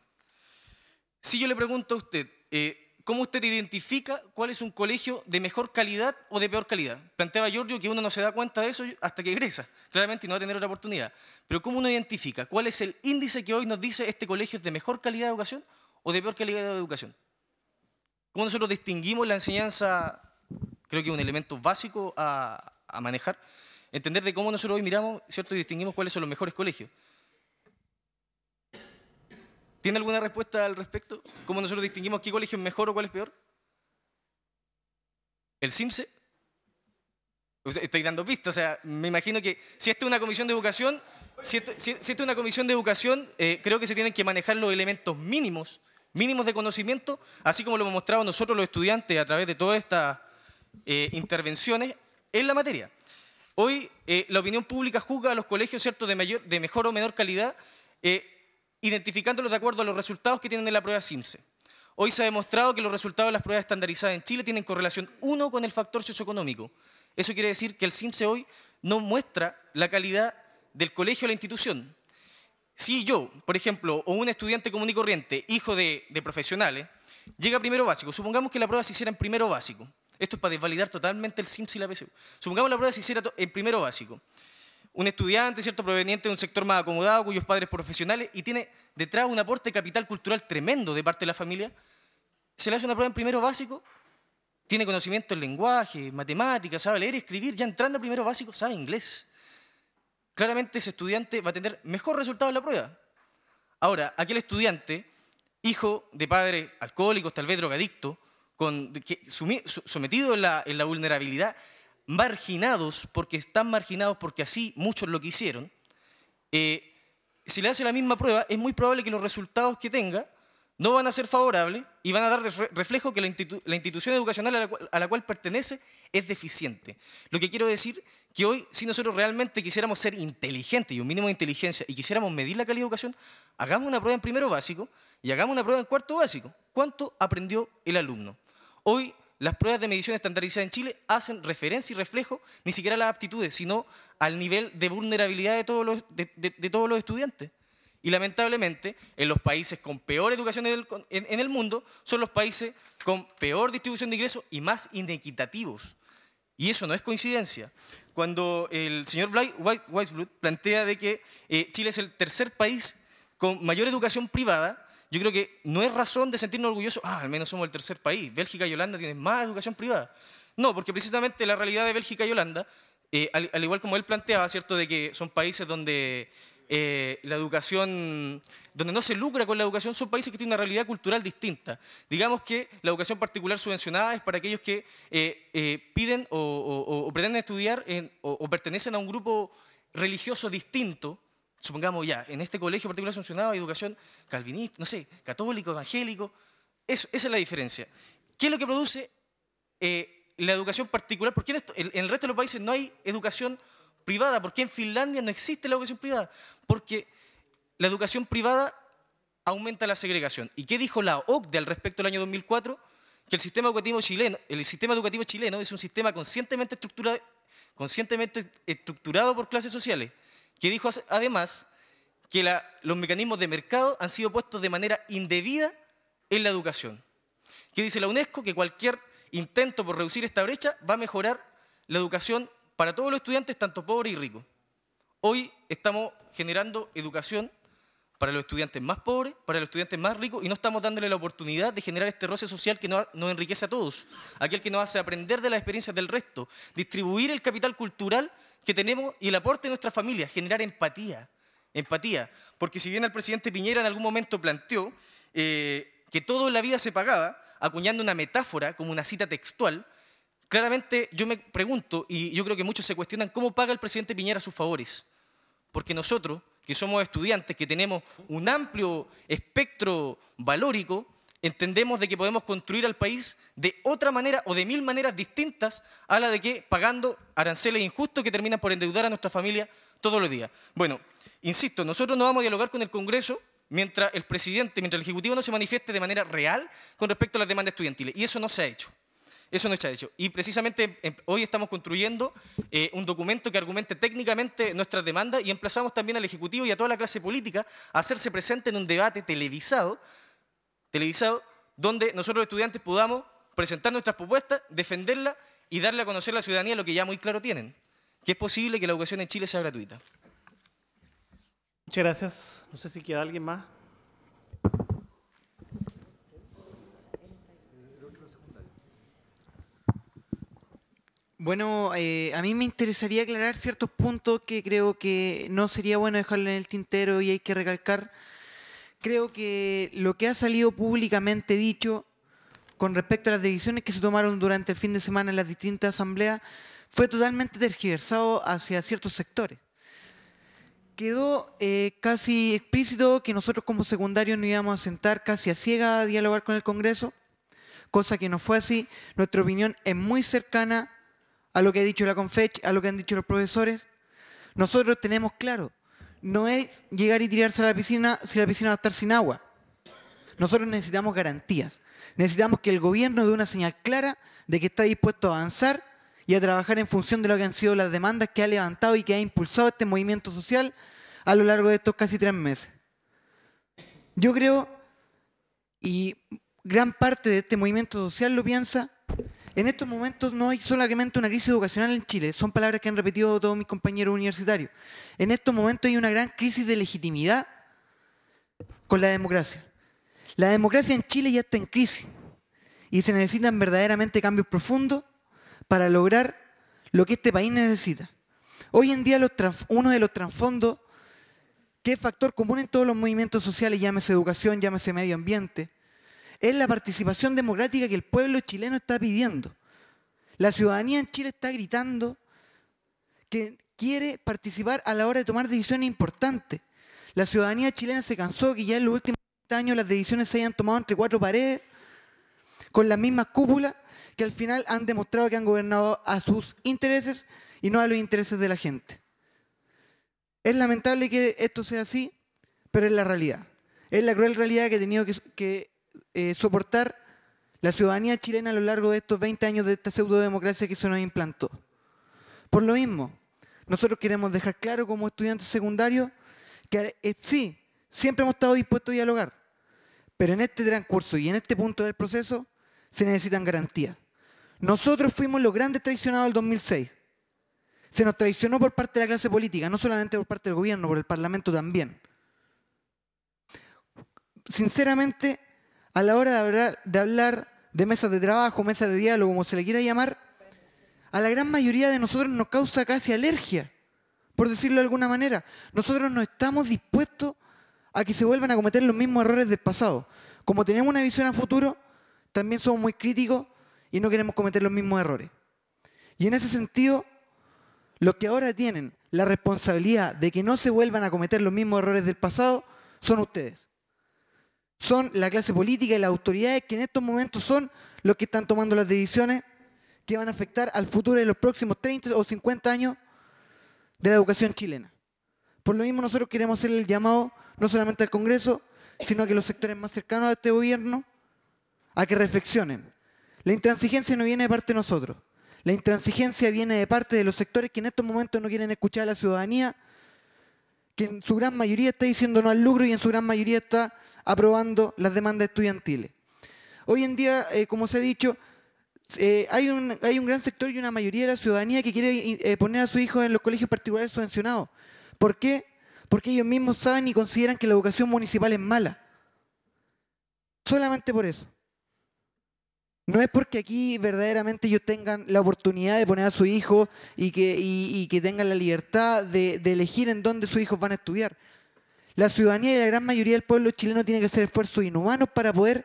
Si yo le pregunto a usted, eh, ¿cómo usted identifica cuál es un colegio de mejor calidad o de peor calidad? Planteaba Giorgio que uno no se da cuenta de eso hasta que egresa, claramente, y no va a tener otra oportunidad. Pero ¿cómo uno identifica? ¿Cuál es el índice que hoy nos dice este colegio es de mejor calidad de educación o de peor calidad de educación? ¿Cómo nosotros distinguimos la enseñanza, creo que es un elemento básico a, manejar? Entender de cómo nosotros hoy miramos, ¿cierto? Y distinguimos cuáles son los mejores colegios. ¿Tiene alguna respuesta al respecto? ¿Cómo nosotros distinguimos qué colegio es mejor o cuál es peor? ¿El CIMSE? E? estoy dando pistas, o sea, me imagino que si esta es una comisión de educación, si una comisión de educación, eh, creo que se tienen que manejar los elementos mínimos, mínimos de conocimiento, así como lo hemos mostrado nosotros los estudiantes a través de todas estas eh, intervenciones en la materia. Hoy eh, la opinión pública juzga a los colegios, de, mayor, de mejor o menor calidad identificándolos de acuerdo a los resultados que tienen en la prueba SIMSE. Hoy se ha demostrado que los resultados de las pruebas estandarizadas en Chile tienen correlación 1 con el factor socioeconómico. Eso quiere decir que el SIMSE hoy no muestra la calidad del colegio o la institución. Si yo, por ejemplo, o un estudiante común y corriente, hijo de, profesionales, llega a primero básico, supongamos que la prueba se hiciera en primero básico, esto es para desvalidar totalmente el SIMSE y la PSU. Supongamos la prueba se hiciera en primero básico un estudiante, ¿cierto?, proveniente de un sector más acomodado, cuyos padres profesionales, y tiene detrás un aporte de capital cultural tremendo de parte de la familia, se le hace una prueba en primero básico, tiene conocimiento en lenguaje, matemáticas, sabe leer y escribir, ya entrando en primero básico sabe inglés. Claramente ese estudiante va a tener mejor resultado en la prueba. Ahora, aquel estudiante, hijo de padres alcohólicos, tal vez drogadicto, con, sometido en la vulnerabilidad, marginados, porque están marginados, porque así muchos lo quisieron, eh, si le hace la misma prueba, es muy probable que los resultados que tenga no van a ser favorables y van a dar reflejo que la, institución educacional a la, cual, pertenece es deficiente. Lo que quiero decir que hoy, si nosotros realmente quisiéramos ser inteligentes y un mínimo de inteligencia y quisiéramos medir la calidad de educación, hagamos una prueba en primero básico y hagamos una prueba en cuarto básico. ¿Cuánto aprendió el alumno? Hoy las pruebas de medición estandarizada en Chile hacen referencia y reflejo ni siquiera a las aptitudes, sino al nivel de vulnerabilidad de todos los, estudiantes. Y lamentablemente, en los países con peor educación en el, mundo, son los países con peor distribución de ingresos y más inequitativos. Y eso no es coincidencia. Cuando el señor Weisblut plantea de que eh, Chile es el tercer país con mayor educación privada, yo creo que no es razón de sentirnos orgullosos, ah, al menos somos el tercer país, Bélgica y Holanda tienen más educación privada. No, porque precisamente la realidad de Bélgica y Holanda, eh, al, igual como él planteaba, ¿cierto?, de que son países donde eh, la educación, donde no se lucra con la educación, son países que tienen una realidad cultural distinta. Digamos que la educación particular subvencionada es para aquellos que eh, piden o, pretenden estudiar o pertenecen a un grupo religioso distinto supongamos ya, en este colegio particular funcionaba educación calvinista, no sé, católico, evangélico. Eso, esa es la diferencia. ¿Qué es lo que produce eh, la educación particular? Porque en, en, el resto de los países no hay educación privada. ¿Por qué en Finlandia no existe la educación privada? Porque la educación privada aumenta la segregación. ¿Y qué dijo la OCDE al respecto del año 2004? Que el sistema educativo chileno, el sistema educativo chileno es un sistema conscientemente conscientemente estructurado por clases sociales que dijo además que los mecanismos de mercado han sido puestos de manera indebida en la educación. Que dice la UNESCO que cualquier intento por reducir esta brecha va a mejorar la educación para todos los estudiantes, tanto pobres y ricos. Hoy estamos generando educación para los estudiantes más pobres, para los estudiantes más ricos, y no estamos dándole la oportunidad de generar este roce social que nos, enriquece a todos, aquel que nos hace aprender de las experiencias del resto, distribuir el capital cultural que tenemos y el aporte de nuestra familia, generar empatía. Empatía. Porque si bien el presidente Piñera en algún momento planteó eh, que todo la vida se pagaba, acuñando una metáfora como una cita textual, claramente yo me pregunto, y yo creo que muchos se cuestionan, ¿cómo paga el presidente Piñera sus favores? Porque nosotros, que somos estudiantes, que tenemos un amplio espectro valórico, entendemos de que podemos construir al país de otra manera o de mil maneras distintas a la de que pagando aranceles injustos que terminan por endeudar a nuestra familia todos los días. Bueno, insisto, nosotros no vamos a dialogar con el Congreso mientras el presidente, mientras el Ejecutivo no se manifieste de manera real con respecto a las demandas estudiantiles. Y eso no se ha hecho. Eso no se ha hecho. Y precisamente em, hoy estamos construyendo eh, un documento que argumente técnicamente nuestras demandas y emplazamos también al Ejecutivo y a toda la clase política a hacerse presente en un debate televisado televisado, donde nosotros los estudiantes podamos presentar nuestras propuestas, defenderlas y darle a conocer a la ciudadanía lo que ya muy claro tienen, que es posible que la educación en Chile sea gratuita. Muchas gracias. No sé si queda alguien más. Bueno, eh, a mí me interesaría aclarar ciertos puntos que creo que no sería bueno dejarlo en el tintero y hay que recalcar creo que lo que ha salido públicamente dicho con respecto a las decisiones que se tomaron durante el fin de semana en las distintas asambleas fue totalmente tergiversado hacia ciertos sectores. Quedó eh, casi explícito que nosotros como secundarios no íbamos a sentar casi a ciega a dialogar con el Congreso, cosa que no fue así. Nuestra opinión es muy cercana a lo que ha dicho la CONFECH, a lo que han dicho los profesores. Nosotros tenemos claro no es llegar y tirarse a la piscina si la piscina va a estar sin agua. Nosotros necesitamos garantías. Necesitamos que el gobierno dé una señal clara de que está dispuesto a avanzar y a trabajar en función de lo que han sido las demandas que ha levantado y que ha impulsado este movimiento social a lo largo de estos casi tres meses. Yo creo, y gran parte de este movimiento social lo piensa, en estos momentos no hay solamente una crisis educacional en Chile, son palabras que han repetido todos mis compañeros universitarios. En estos momentos hay una gran crisis de legitimidad con la democracia. La democracia en Chile ya está en crisis y se necesitan verdaderamente cambios profundos para lograr lo que este país necesita. Hoy en día los uno de los trasfondos que es factor común en todos los movimientos sociales, llámese educación, llámese medio ambiente, es la participación democrática que el pueblo chileno está pidiendo. La ciudadanía en Chile está gritando que quiere participar a la hora de tomar decisiones importantes. La ciudadanía chilena se cansó que ya en los últimos años las decisiones se hayan tomado entre cuatro paredes, con las mismas cúpulas, que al final han demostrado que han gobernado a sus intereses y no a los intereses de la gente. Es lamentable que esto sea así, pero es la realidad. Es la cruel realidad que, he tenido que, que eh, soportar la ciudadanía chilena a lo largo de estos 20 años de esta pseudodemocracia que se nos implantó. Por lo mismo, nosotros queremos dejar claro como estudiantes secundarios que eh, sí, siempre hemos estado dispuestos a dialogar, pero en este transcurso y en este punto del proceso se necesitan garantías. Nosotros fuimos los grandes traicionados del 2006. Se nos traicionó por parte de la clase política, no solamente por parte del gobierno, por el Parlamento también. Sinceramente, a la hora de hablar, de de mesas de trabajo, mesas de diálogo, como se le quiera llamar, a la gran mayoría de nosotros nos causa casi alergia, por decirlo de alguna manera. Nosotros no estamos dispuestos a que se vuelvan a cometer los mismos errores del pasado. Como tenemos una visión a futuro, también somos muy críticos y no queremos cometer los mismos errores. Y en ese sentido, los que ahora tienen la responsabilidad de que no se vuelvan a cometer los mismos errores del pasado son ustedes son la clase política y las autoridades que en estos momentos son los que están tomando las decisiones que van a afectar al futuro de los próximos 30 o 50 años de la educación chilena. Por lo mismo nosotros queremos hacer el llamado no solamente al Congreso, sino a que los sectores más cercanos a este gobierno a que reflexionen. La intransigencia no viene de parte de nosotros. La intransigencia viene de parte de los sectores que en estos momentos no quieren escuchar a la ciudadanía, que en su gran mayoría está diciendo no al lucro y en su gran mayoría está aprobando las demandas estudiantiles. Hoy en día, eh, como se ha dicho, eh, hay, un, hay, un, gran sector y una mayoría de la ciudadanía que quiere eh, poner a sus hijos en los colegios particulares subvencionados. ¿Por qué? Porque ellos mismos saben y consideran que la educación municipal es mala. Solamente por eso. No es porque aquí verdaderamente ellos tengan la oportunidad de poner a su hijo y que, que tengan la libertad de, de elegir en dónde sus hijos van a estudiar. La ciudadanía y la gran mayoría del pueblo chileno tiene que hacer esfuerzos inhumanos para poder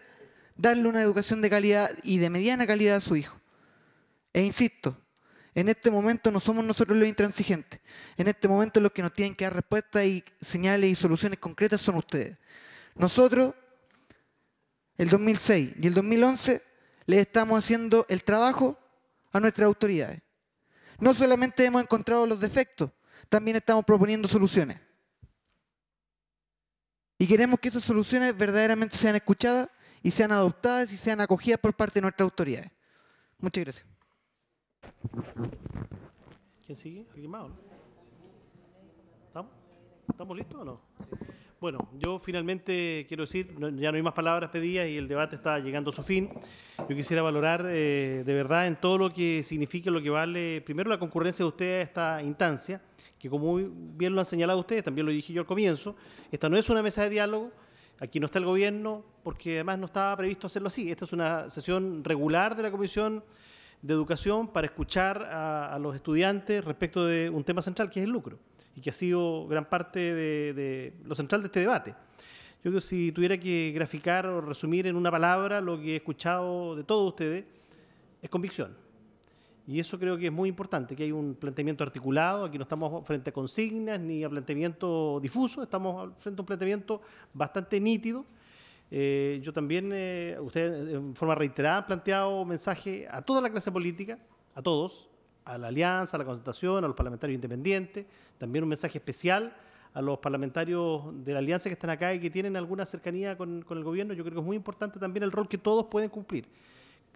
darle una educación de calidad y de mediana calidad a su hijo. E insisto, en este momento no somos nosotros los intransigentes. En este momento los que nos tienen que dar respuestas y señales y soluciones concretas son ustedes. Nosotros, el 2006 y el 2011, le estamos haciendo el trabajo a nuestras autoridades. No solamente hemos encontrado los defectos, también estamos proponiendo soluciones. Y queremos que esas soluciones verdaderamente sean escuchadas y sean adoptadas y sean acogidas por parte de nuestras autoridades. Muchas gracias. ¿Quién sigue? ¿Alguien más? ¿Estamos? listos o no? Bueno, yo finalmente quiero decir, ya no hay más palabras pedidas y el debate está llegando a su fin. Yo quisiera valorar eh, de verdad en todo lo que significa, lo que vale, primero la concurrencia de ustedes a esta instancia que como bien lo han señalado ustedes, también lo dije yo al comienzo, esta no es una mesa de diálogo, aquí no está el gobierno, porque además no estaba previsto hacerlo así. Esta es una sesión regular de la Comisión de Educación para escuchar a, los estudiantes respecto de un tema central, que es el lucro, y que ha sido gran parte de, de lo central de este debate. Yo creo que si tuviera que graficar o resumir en una palabra lo que he escuchado de todos ustedes, es convicción. Y eso creo que es muy importante, que hay un planteamiento articulado, aquí no estamos frente a consignas ni a planteamiento difuso, estamos frente a un planteamiento bastante nítido. Eh, yo también, eh, en forma reiterada ha planteado mensaje a toda la clase política, a todos, a la alianza, a la concertación, a los parlamentarios independientes, también un mensaje especial a los parlamentarios de la alianza que están acá y que tienen alguna cercanía con, con el gobierno. Yo creo que es muy importante también el rol que todos pueden cumplir.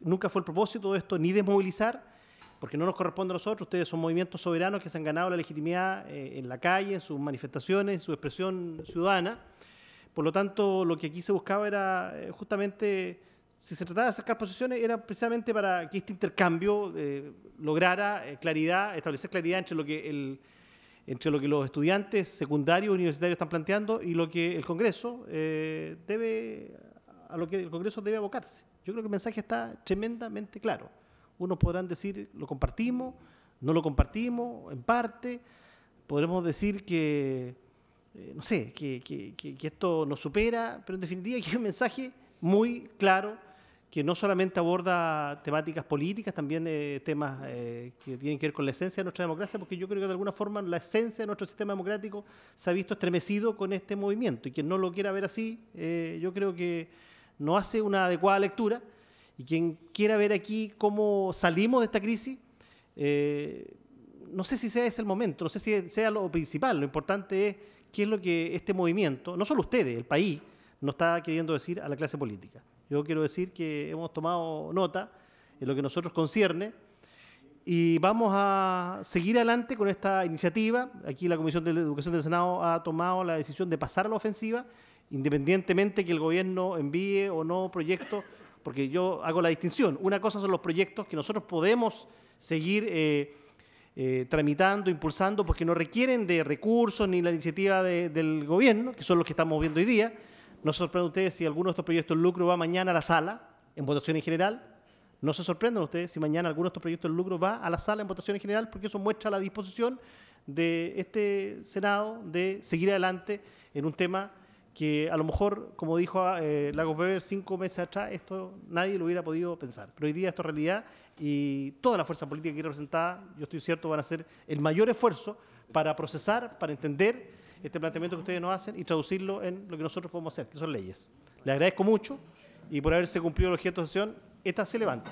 Nunca fue el propósito de esto ni desmovilizar, porque no nos corresponde a nosotros, ustedes son movimientos soberanos que se han ganado la legitimidad eh, en la calle, en sus manifestaciones, en su expresión ciudadana. Por lo tanto, lo que aquí se buscaba era eh, justamente, si se trataba de acercar posiciones, era precisamente para que este intercambio eh, lograra claridad, establecer claridad entre lo que entre lo que los estudiantes secundarios universitarios están planteando y lo que el Congreso debe a lo que el Congreso debe abocarse. Yo creo que el mensaje está tremendamente claro. Unos podrán decir, lo compartimos, no lo compartimos, en parte. Podremos decir que, eh, no sé, que, que, esto nos supera, pero en definitiva aquí un mensaje muy claro que no solamente aborda temáticas políticas, también eh, temas eh, que tienen que ver con la esencia de nuestra democracia, porque yo creo que de alguna forma la esencia de nuestro sistema democrático se ha visto estremecido con este movimiento, y quien no lo quiera ver así, yo creo que no hace una adecuada lectura y quien quiera ver aquí cómo salimos de esta crisis, eh, no sé si sea ese el momento, no sé si sea lo principal. Lo importante es qué es lo que este movimiento, no solo ustedes, el país, nos está queriendo decir a la clase política. Yo quiero decir que hemos tomado nota en lo que nosotros concierne y vamos a seguir adelante con esta iniciativa. Aquí la Comisión de Educación del Senado ha tomado la decisión de pasar a la ofensiva, independientemente que el gobierno envíe o no proyectos porque yo hago la distinción. Una cosa son los proyectos que nosotros podemos seguir eh, eh, tramitando, impulsando, porque no requieren de recursos ni la iniciativa del gobierno, que son los que estamos viendo hoy día. No se sorprenden ustedes si alguno de estos proyectos de lucro va mañana a la sala, en votación en general. No se sorprenden ustedes si mañana alguno de estos proyectos de lucro va a la sala en votación en general, porque eso muestra la disposición de este Senado de seguir adelante en un tema que a lo mejor, como dijo ah, eh, Lagos Weber cinco meses atrás, esto nadie lo hubiera podido pensar. Pero hoy día esto es realidad y toda la fuerza política aquí representada, yo estoy cierto, van a hacer el mayor esfuerzo para procesar, para entender este planteamiento que ustedes nos hacen y traducirlo en lo que nosotros podemos hacer, que son leyes. Le agradezco mucho y por haberse cumplido el objeto de sesión, esta se levanta.